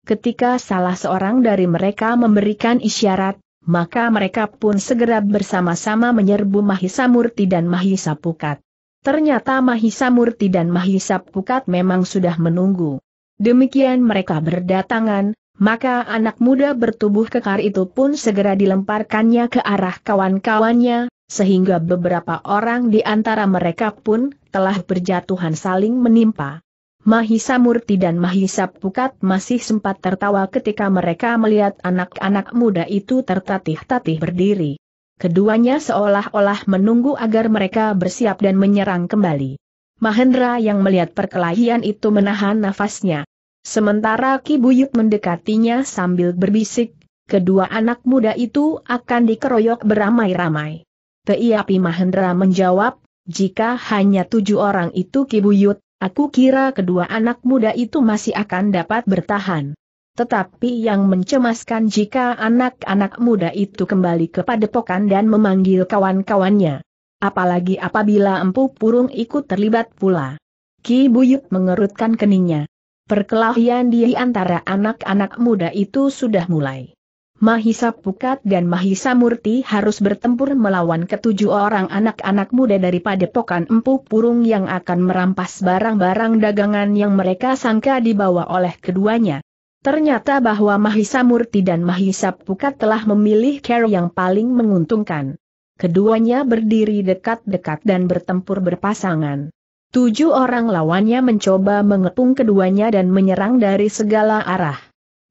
Ketika salah seorang dari mereka memberikan isyarat, maka mereka pun segera bersama-sama menyerbu Mahisa Murti dan Mahisa Pukat. Ternyata Mahisa Murti dan Mahisa Pukat memang sudah menunggu. Demikian mereka berdatangan, maka anak muda bertubuh kekar itu pun segera dilemparkannya ke arah kawan-kawannya, sehingga beberapa orang di antara mereka pun telah berjatuhan saling menimpa. Mahisa Murti dan Mahisa Pukat masih sempat tertawa ketika mereka melihat anak-anak muda itu tertatih-tatih berdiri. Keduanya seolah-olah menunggu agar mereka bersiap dan menyerang kembali. Mahendra yang melihat perkelahian itu menahan nafasnya. Sementara Ki Buyut mendekatinya sambil berbisik, kedua anak muda itu akan dikeroyok beramai-ramai. Teiapi Mahendra menjawab, jika hanya tujuh orang itu Ki Buyut, aku kira kedua anak muda itu masih akan dapat bertahan. Tetapi yang mencemaskan jika anak-anak muda itu kembali ke padepokan dan memanggil kawan-kawannya. Apalagi apabila Empu Purung ikut terlibat pula. Ki Buyut mengerutkan keningnya. Perkelahian di antara anak-anak muda itu sudah mulai. Mahisa Pukat dan Mahisa Murti harus bertempur melawan ketujuh orang anak-anak muda daripada pokan Empu Purung yang akan merampas barang-barang dagangan yang mereka sangka dibawa oleh keduanya. Ternyata bahwa Mahisa Murti dan Mahisa Pukat telah memilih care yang paling menguntungkan. Keduanya berdiri dekat-dekat dan bertempur berpasangan. Tujuh orang lawannya mencoba mengepung keduanya dan menyerang dari segala arah.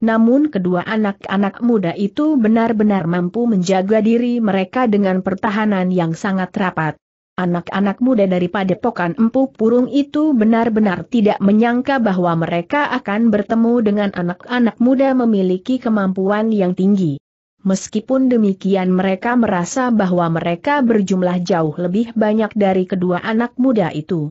Namun kedua anak-anak muda itu benar-benar mampu menjaga diri mereka dengan pertahanan yang sangat rapat. Anak-anak muda daripada padepokan Empu Purung itu benar-benar tidak menyangka bahwa mereka akan bertemu dengan anak-anak muda memiliki kemampuan yang tinggi. Meskipun demikian mereka merasa bahwa mereka berjumlah jauh lebih banyak dari kedua anak muda itu.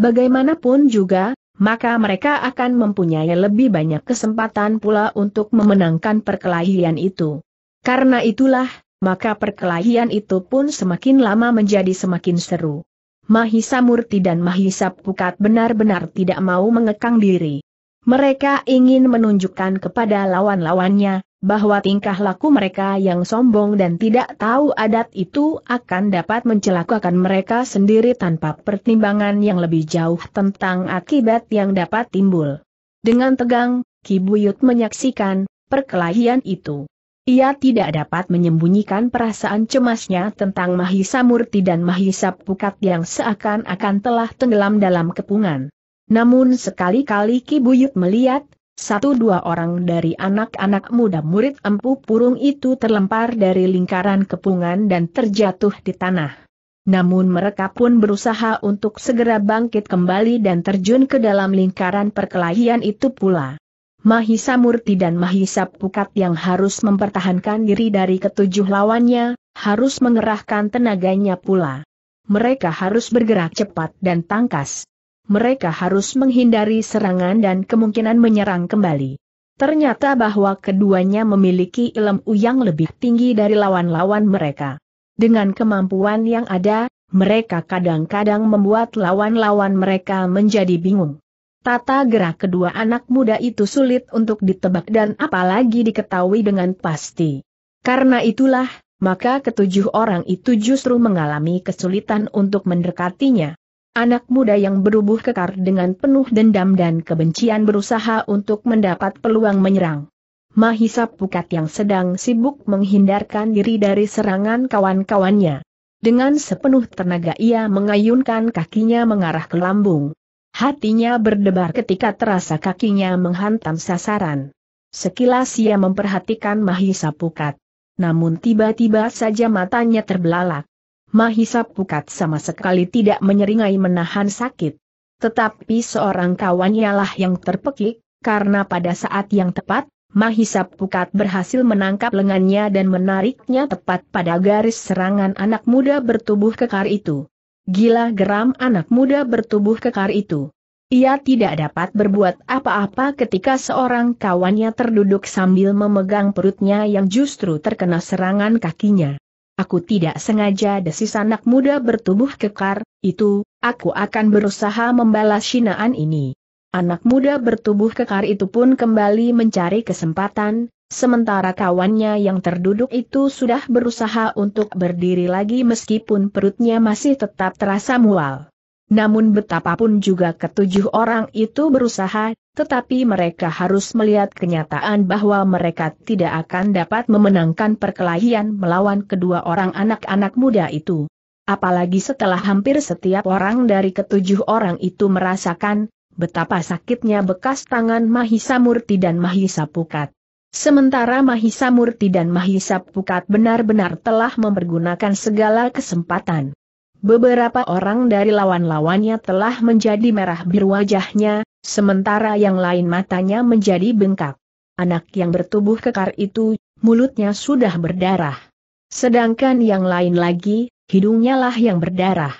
Bagaimanapun juga, maka mereka akan mempunyai lebih banyak kesempatan pula untuk memenangkan perkelahian itu. Karena itulah, maka perkelahian itu pun semakin lama menjadi semakin seru. Mahisa Murti dan Mahisa Pukat benar-benar tidak mau mengekang diri. Mereka ingin menunjukkan kepada lawan-lawannya, bahwa tingkah laku mereka yang sombong dan tidak tahu adat itu akan dapat mencelakakan mereka sendiri tanpa pertimbangan yang lebih jauh tentang akibat yang dapat timbul. Dengan tegang, Kibuyut menyaksikan perkelahian itu. Ia tidak dapat menyembunyikan perasaan cemasnya tentang Mahisa Murti dan Mahisa Pukat yang seakan-akan telah tenggelam dalam kepungan. Namun sekali-kali Kibuyut melihat satu dua orang dari anak-anak muda murid empu purung itu terlempar dari lingkaran kepungan dan terjatuh di tanah. Namun mereka pun berusaha untuk segera bangkit kembali dan terjun ke dalam lingkaran perkelahian itu pula. Mahisa Murti dan Mahisa Pukat yang harus mempertahankan diri dari ketujuh lawannya, harus mengerahkan tenaganya pula. Mereka harus bergerak cepat dan tangkas, mereka harus menghindari serangan dan kemungkinan menyerang kembali. Ternyata bahwa keduanya memiliki ilmu yang lebih tinggi dari lawan-lawan mereka. Dengan kemampuan yang ada, mereka kadang-kadang membuat lawan-lawan mereka menjadi bingung. Tata gerak kedua anak muda itu sulit untuk ditebak dan apalagi diketahui dengan pasti. Karena itulah, maka ketujuh orang itu justru mengalami kesulitan untuk mendekatinya. Anak muda yang berubuh kekar dengan penuh dendam dan kebencian berusaha untuk mendapat peluang menyerang. Mahisa Pukat yang sedang sibuk menghindarkan diri dari serangan kawan-kawannya. Dengan sepenuh tenaga ia mengayunkan kakinya mengarah ke lambung. Hatinya berdebar ketika terasa kakinya menghantam sasaran. Sekilas ia memperhatikan Mahisa Pukat. Namun tiba-tiba saja matanya terbelalak. Mahisa Pukat sama sekali tidak menyeringai menahan sakit. Tetapi seorang kawannya lah yang terpekik, karena pada saat yang tepat, Mahisa Pukat berhasil menangkap lengannya dan menariknya tepat pada garis serangan anak muda bertubuh kekar itu. Gila geram anak muda bertubuh kekar itu. Ia tidak dapat berbuat apa-apa ketika seorang kawannya terduduk sambil memegang perutnya yang justru terkena serangan kakinya aku tidak sengaja desis anak muda bertubuh kekar, itu, aku akan berusaha membalas sinaan ini. Anak muda bertubuh kekar itu pun kembali mencari kesempatan, sementara kawannya yang terduduk itu sudah berusaha untuk berdiri lagi meskipun perutnya masih tetap terasa mual. Namun betapapun juga ketujuh orang itu berusaha, tetapi mereka harus melihat kenyataan bahwa mereka tidak akan dapat memenangkan perkelahian melawan kedua orang anak-anak muda itu. Apalagi setelah hampir setiap orang dari ketujuh orang itu merasakan betapa sakitnya bekas tangan Mahisa Murti dan Mahisa Pukat. Sementara Mahisa Murti dan Mahisa Pukat benar-benar telah mempergunakan segala kesempatan. Beberapa orang dari lawan-lawannya telah menjadi merah biru wajahnya, Sementara yang lain matanya menjadi bengkak. Anak yang bertubuh kekar itu, mulutnya sudah berdarah. Sedangkan yang lain lagi, hidungnya lah yang berdarah.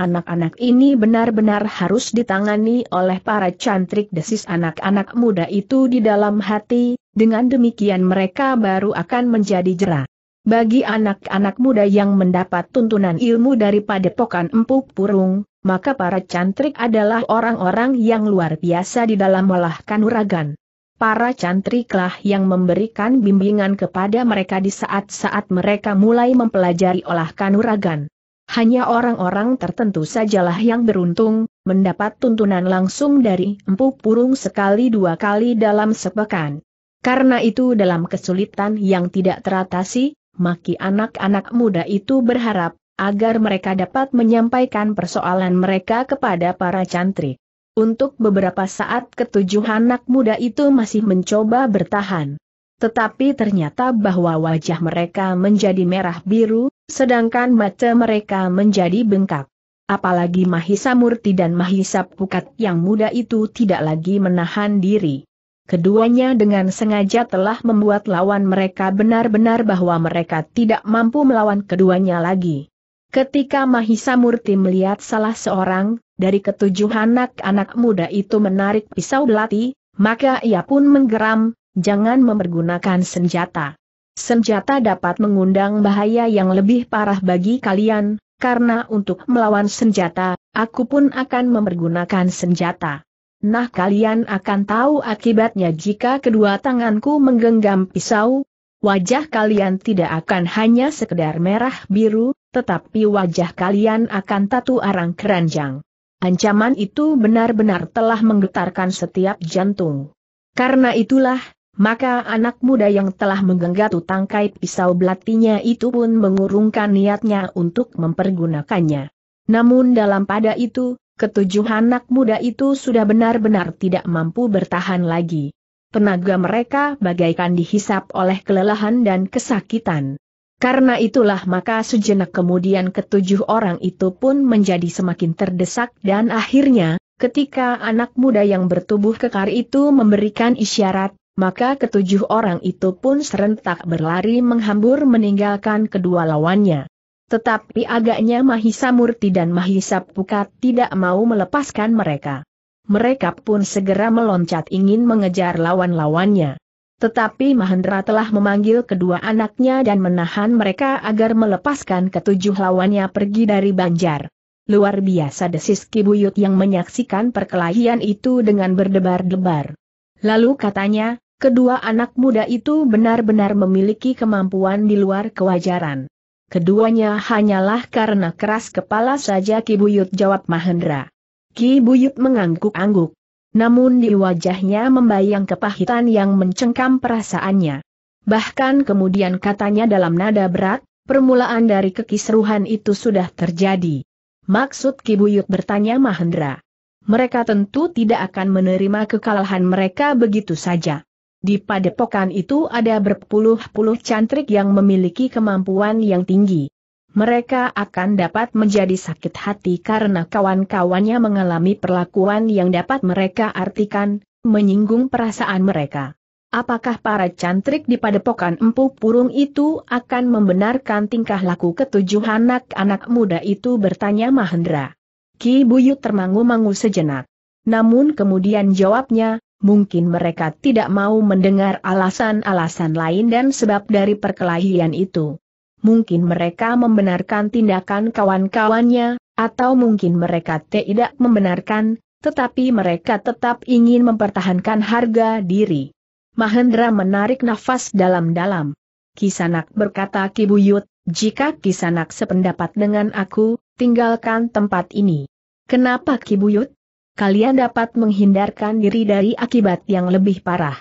Anak-anak ini benar-benar harus ditangani oleh para cantrik desis anak-anak muda itu di dalam hati, dengan demikian mereka baru akan menjadi jerah. Bagi anak-anak muda yang mendapat tuntunan ilmu daripada pokan empuk purung, maka para cantrik adalah orang-orang yang luar biasa di dalam olah kanuragan. Para cantriklah yang memberikan bimbingan kepada mereka di saat-saat mereka mulai mempelajari olah kanuragan. Hanya orang-orang tertentu sajalah yang beruntung, mendapat tuntunan langsung dari empu purung sekali dua kali dalam sepekan. Karena itu dalam kesulitan yang tidak teratasi, maki anak-anak muda itu berharap, agar mereka dapat menyampaikan persoalan mereka kepada para cantri. Untuk beberapa saat ketujuh anak muda itu masih mencoba bertahan. Tetapi ternyata bahwa wajah mereka menjadi merah biru, sedangkan mata mereka menjadi bengkak. Apalagi Mahisa Murti dan Mahisa Pukat yang muda itu tidak lagi menahan diri. Keduanya dengan sengaja telah membuat lawan mereka benar-benar bahwa mereka tidak mampu melawan keduanya lagi. Ketika Mahisa Murti melihat salah seorang, dari ketujuh anak-anak muda itu menarik pisau belati, maka ia pun menggeram, jangan mempergunakan senjata. Senjata dapat mengundang bahaya yang lebih parah bagi kalian, karena untuk melawan senjata, aku pun akan mempergunakan senjata. Nah kalian akan tahu akibatnya jika kedua tanganku menggenggam pisau, wajah kalian tidak akan hanya sekedar merah biru, tetapi wajah kalian akan tatu arang keranjang. Ancaman itu benar-benar telah menggetarkan setiap jantung. Karena itulah, maka anak muda yang telah menggenggat tangkai pisau belatinya itu pun mengurungkan niatnya untuk mempergunakannya. Namun dalam pada itu, ketujuh anak muda itu sudah benar-benar tidak mampu bertahan lagi tenaga mereka bagaikan dihisap oleh kelelahan dan kesakitan. Karena itulah maka sejenak kemudian ketujuh orang itu pun menjadi semakin terdesak dan akhirnya, ketika anak muda yang bertubuh kekar itu memberikan isyarat, maka ketujuh orang itu pun serentak berlari menghambur meninggalkan kedua lawannya. Tetapi agaknya Mahisa Murti dan Mahisa Pukat tidak mau melepaskan mereka mereka pun segera meloncat ingin mengejar lawan-lawannya. Tetapi Mahendra telah memanggil kedua anaknya dan menahan mereka agar melepaskan ketujuh lawannya pergi dari Banjar. Luar biasa desis Kibuyut yang menyaksikan perkelahian itu dengan berdebar-debar. Lalu katanya, kedua anak muda itu benar-benar memiliki kemampuan di luar kewajaran. Keduanya hanyalah karena keras kepala saja Kibuyut jawab Mahendra. Ki Buyut mengangguk-angguk. Namun di wajahnya membayang kepahitan yang mencengkam perasaannya. Bahkan kemudian katanya dalam nada berat, permulaan dari kekisruhan itu sudah terjadi. Maksud Ki Buyut bertanya Mahendra. Mereka tentu tidak akan menerima kekalahan mereka begitu saja. Di padepokan itu ada berpuluh-puluh cantrik yang memiliki kemampuan yang tinggi mereka akan dapat menjadi sakit hati karena kawan-kawannya mengalami perlakuan yang dapat mereka artikan, menyinggung perasaan mereka. Apakah para cantrik di padepokan empu purung itu akan membenarkan tingkah laku ketujuh anak-anak muda itu bertanya Mahendra. Ki Buyut termangu-mangu sejenak. Namun kemudian jawabnya, mungkin mereka tidak mau mendengar alasan-alasan lain dan sebab dari perkelahian itu mungkin mereka membenarkan tindakan kawan-kawannya, atau mungkin mereka tidak membenarkan, tetapi mereka tetap ingin mempertahankan harga diri. Mahendra menarik nafas dalam-dalam. Kisanak berkata Kibuyut, jika Kisanak sependapat dengan aku, tinggalkan tempat ini. Kenapa Kibuyut? Kalian dapat menghindarkan diri dari akibat yang lebih parah.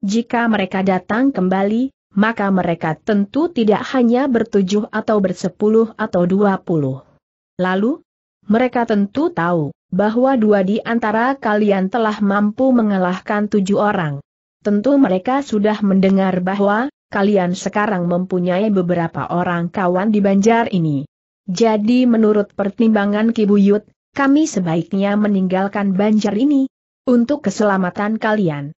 Jika mereka datang kembali, maka mereka tentu tidak hanya bertujuh atau bersepuluh atau dua puluh. Lalu, mereka tentu tahu bahwa dua di antara kalian telah mampu mengalahkan tujuh orang. Tentu mereka sudah mendengar bahwa kalian sekarang mempunyai beberapa orang kawan di banjar ini. Jadi menurut pertimbangan Kibuyut, kami sebaiknya meninggalkan banjar ini untuk keselamatan kalian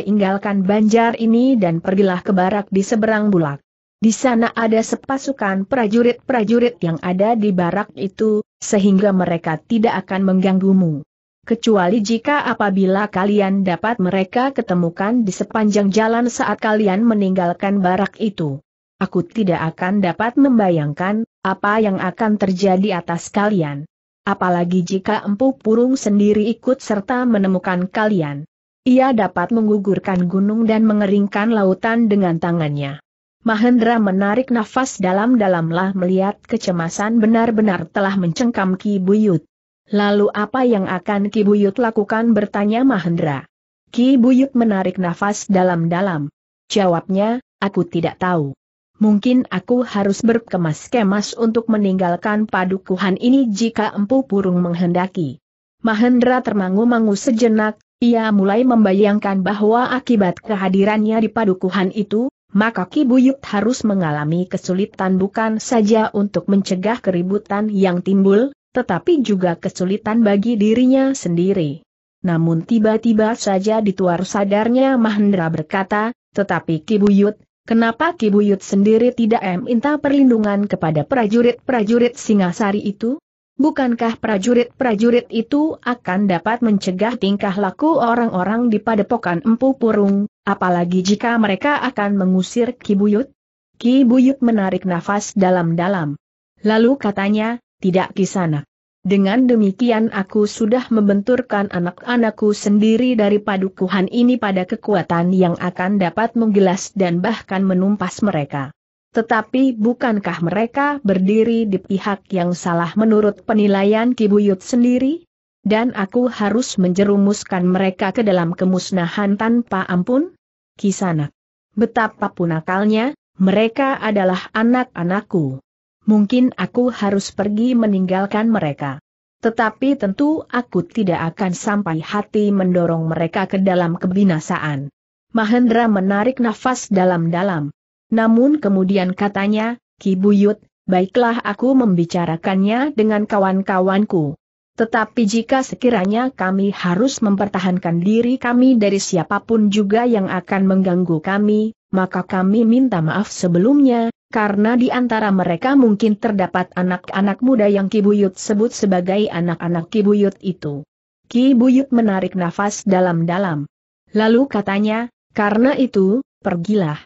tinggalkan banjar ini dan pergilah ke barak di seberang bulak. Di sana ada sepasukan prajurit-prajurit yang ada di barak itu, sehingga mereka tidak akan mengganggumu. Kecuali jika apabila kalian dapat mereka ketemukan di sepanjang jalan saat kalian meninggalkan barak itu. Aku tidak akan dapat membayangkan, apa yang akan terjadi atas kalian. Apalagi jika Empu Purung sendiri ikut serta menemukan kalian. Ia dapat menggugurkan gunung dan mengeringkan lautan dengan tangannya. Mahendra menarik nafas dalam-dalamlah melihat kecemasan benar-benar telah mencengkam Ki Buyut. Lalu apa yang akan Ki Buyut lakukan bertanya Mahendra. Ki Buyut menarik nafas dalam-dalam. Jawabnya, aku tidak tahu. Mungkin aku harus berkemas-kemas untuk meninggalkan padukuhan ini jika Empu Purung menghendaki. Mahendra termangu-mangu sejenak, ia mulai membayangkan bahwa akibat kehadirannya di padukuhan itu, maka Ki Buyut harus mengalami kesulitan bukan saja untuk mencegah keributan yang timbul, tetapi juga kesulitan bagi dirinya sendiri. Namun tiba-tiba saja di dituar sadarnya Mahendra berkata, tetapi Ki Buyut, kenapa Ki Buyut sendiri tidak minta perlindungan kepada prajurit-prajurit Singasari itu? bukankah prajurit-prajurit itu akan dapat mencegah tingkah laku orang-orang di padepokan Empu Purung, apalagi jika mereka akan mengusir Kibuyut? Kibuyut menarik nafas dalam-dalam. Lalu katanya, tidak kisana. Dengan demikian aku sudah membenturkan anak-anakku sendiri dari padukuhan ini pada kekuatan yang akan dapat menggelas dan bahkan menumpas mereka. Tetapi bukankah mereka berdiri di pihak yang salah menurut penilaian Kibuyut sendiri? Dan aku harus menjerumuskan mereka ke dalam kemusnahan tanpa ampun? Kisanak. Betapapun akalnya, mereka adalah anak-anakku. Mungkin aku harus pergi meninggalkan mereka. Tetapi tentu aku tidak akan sampai hati mendorong mereka ke dalam kebinasaan. Mahendra menarik nafas dalam-dalam. Namun kemudian katanya, Ki Buyut, baiklah aku membicarakannya dengan kawan-kawanku. Tetapi jika sekiranya kami harus mempertahankan diri kami dari siapapun juga yang akan mengganggu kami, maka kami minta maaf sebelumnya, karena di antara mereka mungkin terdapat anak-anak muda yang Ki Buyut sebut sebagai anak-anak Ki Buyut itu. Ki Buyut menarik nafas dalam-dalam. Lalu katanya, karena itu, pergilah.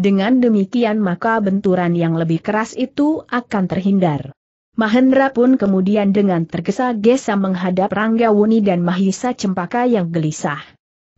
Dengan demikian maka benturan yang lebih keras itu akan terhindar. Mahendra pun kemudian dengan tergesa-gesa menghadap Rangga Wuni dan Mahisa Cempaka yang gelisah.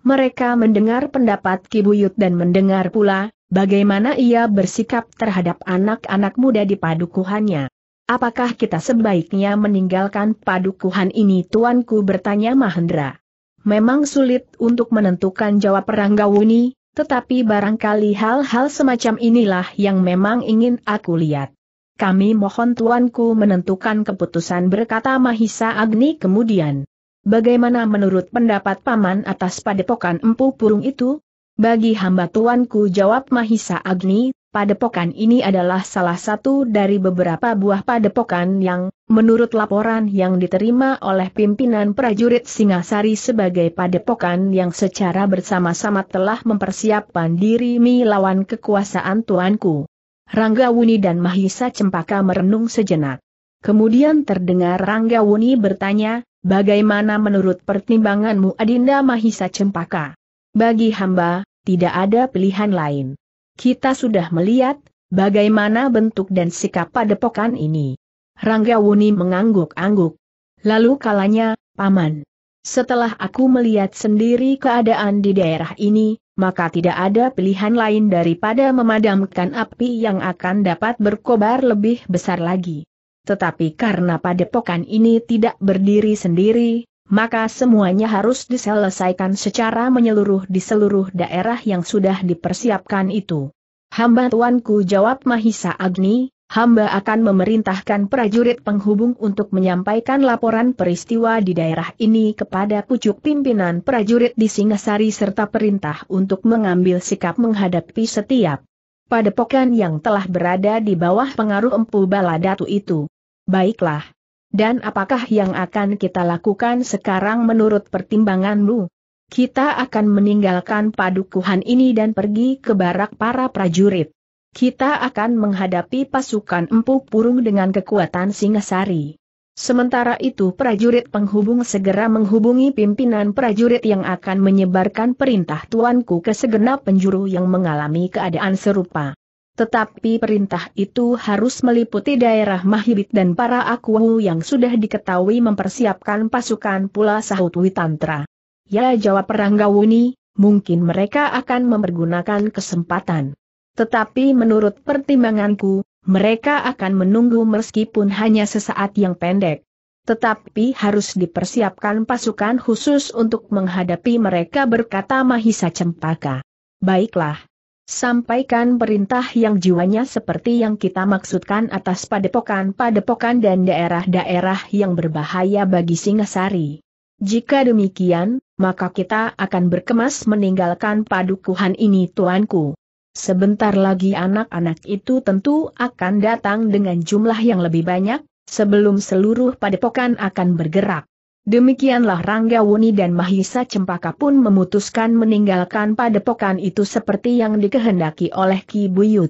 Mereka mendengar pendapat Kibuyut dan mendengar pula, bagaimana ia bersikap terhadap anak-anak muda di padukuhannya. Apakah kita sebaiknya meninggalkan padukuhan ini tuanku bertanya Mahendra. Memang sulit untuk menentukan jawab Ranggawuni, tetapi barangkali hal-hal semacam inilah yang memang ingin aku lihat. Kami mohon tuanku menentukan keputusan berkata Mahisa Agni kemudian. Bagaimana menurut pendapat paman atas padepokan empu purung itu? Bagi hamba tuanku jawab Mahisa Agni, padepokan ini adalah salah satu dari beberapa buah padepokan yang, menurut laporan yang diterima oleh pimpinan prajurit Singasari sebagai padepokan yang secara bersama-sama telah mempersiapkan diri melawan kekuasaan tuanku. Rangga Wuni dan Mahisa Cempaka merenung sejenak. Kemudian terdengar Rangga Wuni bertanya, bagaimana menurut pertimbanganmu Adinda Mahisa Cempaka? Bagi hamba, tidak ada pilihan lain. Kita sudah melihat, bagaimana bentuk dan sikap padepokan ini. Rangga Wuni mengangguk-angguk. Lalu kalanya, Paman. Setelah aku melihat sendiri keadaan di daerah ini, maka tidak ada pilihan lain daripada memadamkan api yang akan dapat berkobar lebih besar lagi. Tetapi karena padepokan ini tidak berdiri sendiri, maka semuanya harus diselesaikan secara menyeluruh di seluruh daerah yang sudah dipersiapkan itu. Hamba tuanku jawab Mahisa Agni, hamba akan memerintahkan prajurit penghubung untuk menyampaikan laporan peristiwa di daerah ini kepada pucuk pimpinan prajurit di Singasari serta perintah untuk mengambil sikap menghadapi setiap padepokan yang telah berada di bawah pengaruh Empu Baladatu itu. Baiklah, dan apakah yang akan kita lakukan sekarang menurut pertimbanganmu? Kita akan meninggalkan padukuhan ini dan pergi ke barak para prajurit. Kita akan menghadapi pasukan empu purung dengan kekuatan Singasari. Sementara itu prajurit penghubung segera menghubungi pimpinan prajurit yang akan menyebarkan perintah tuanku ke segenap penjuru yang mengalami keadaan serupa. Tetapi perintah itu harus meliputi daerah Mahibit dan para akuwu yang sudah diketahui mempersiapkan pasukan pula sahut Witantra. Ya jawab Ranggawuni, mungkin mereka akan mempergunakan kesempatan. Tetapi menurut pertimbanganku, mereka akan menunggu meskipun hanya sesaat yang pendek. Tetapi harus dipersiapkan pasukan khusus untuk menghadapi mereka berkata Mahisa Cempaka. Baiklah, Sampaikan perintah yang jiwanya seperti yang kita maksudkan atas padepokan-padepokan dan daerah-daerah yang berbahaya bagi Singasari. Jika demikian, maka kita akan berkemas meninggalkan padukuhan ini tuanku. Sebentar lagi anak-anak itu tentu akan datang dengan jumlah yang lebih banyak, sebelum seluruh padepokan akan bergerak. Demikianlah Rangga Wuni dan Mahisa Cempaka pun memutuskan meninggalkan padepokan itu seperti yang dikehendaki oleh Ki Buyut.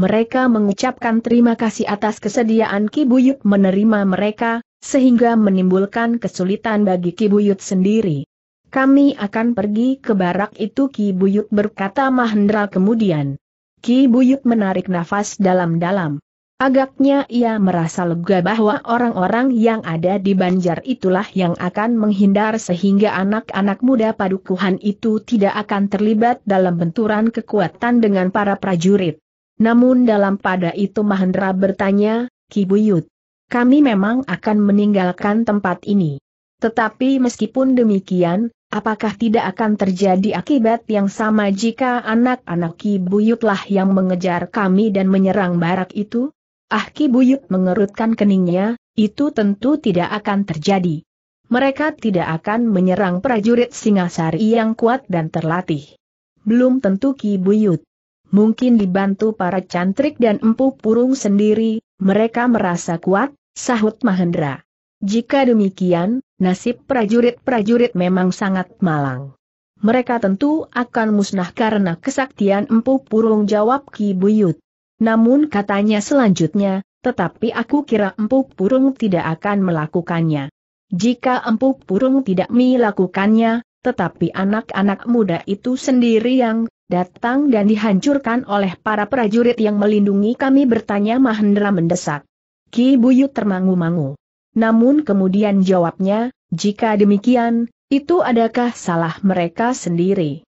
Mereka mengucapkan terima kasih atas kesediaan Ki Buyut menerima mereka, sehingga menimbulkan kesulitan bagi Ki Buyut sendiri. Kami akan pergi ke barak itu Ki Buyut berkata Mahendra kemudian. Ki Buyut menarik nafas dalam-dalam. Agaknya ia merasa lega bahwa orang-orang yang ada di banjar itulah yang akan menghindar sehingga anak-anak muda padukuhan itu tidak akan terlibat dalam benturan kekuatan dengan para prajurit. Namun dalam pada itu Mahendra bertanya, Ki Buyut, kami memang akan meninggalkan tempat ini. Tetapi meskipun demikian, apakah tidak akan terjadi akibat yang sama jika anak-anak Ki Buyutlah yang mengejar kami dan menyerang barak itu? Ah Ki Buyut mengerutkan keningnya, itu tentu tidak akan terjadi. Mereka tidak akan menyerang prajurit Singasari yang kuat dan terlatih. Belum tentu Ki Buyut. Mungkin dibantu para cantrik dan empu purung sendiri, mereka merasa kuat, sahut Mahendra. Jika demikian, nasib prajurit-prajurit memang sangat malang. Mereka tentu akan musnah karena kesaktian empu purung jawab Ki Buyut. Namun katanya selanjutnya, tetapi aku kira Empuk burung tidak akan melakukannya. Jika Empuk burung tidak melakukannya, tetapi anak-anak muda itu sendiri yang datang dan dihancurkan oleh para prajurit yang melindungi kami bertanya Mahendra mendesak. Ki Buyut termangu-mangu. Namun kemudian jawabnya, jika demikian, itu adakah salah mereka sendiri?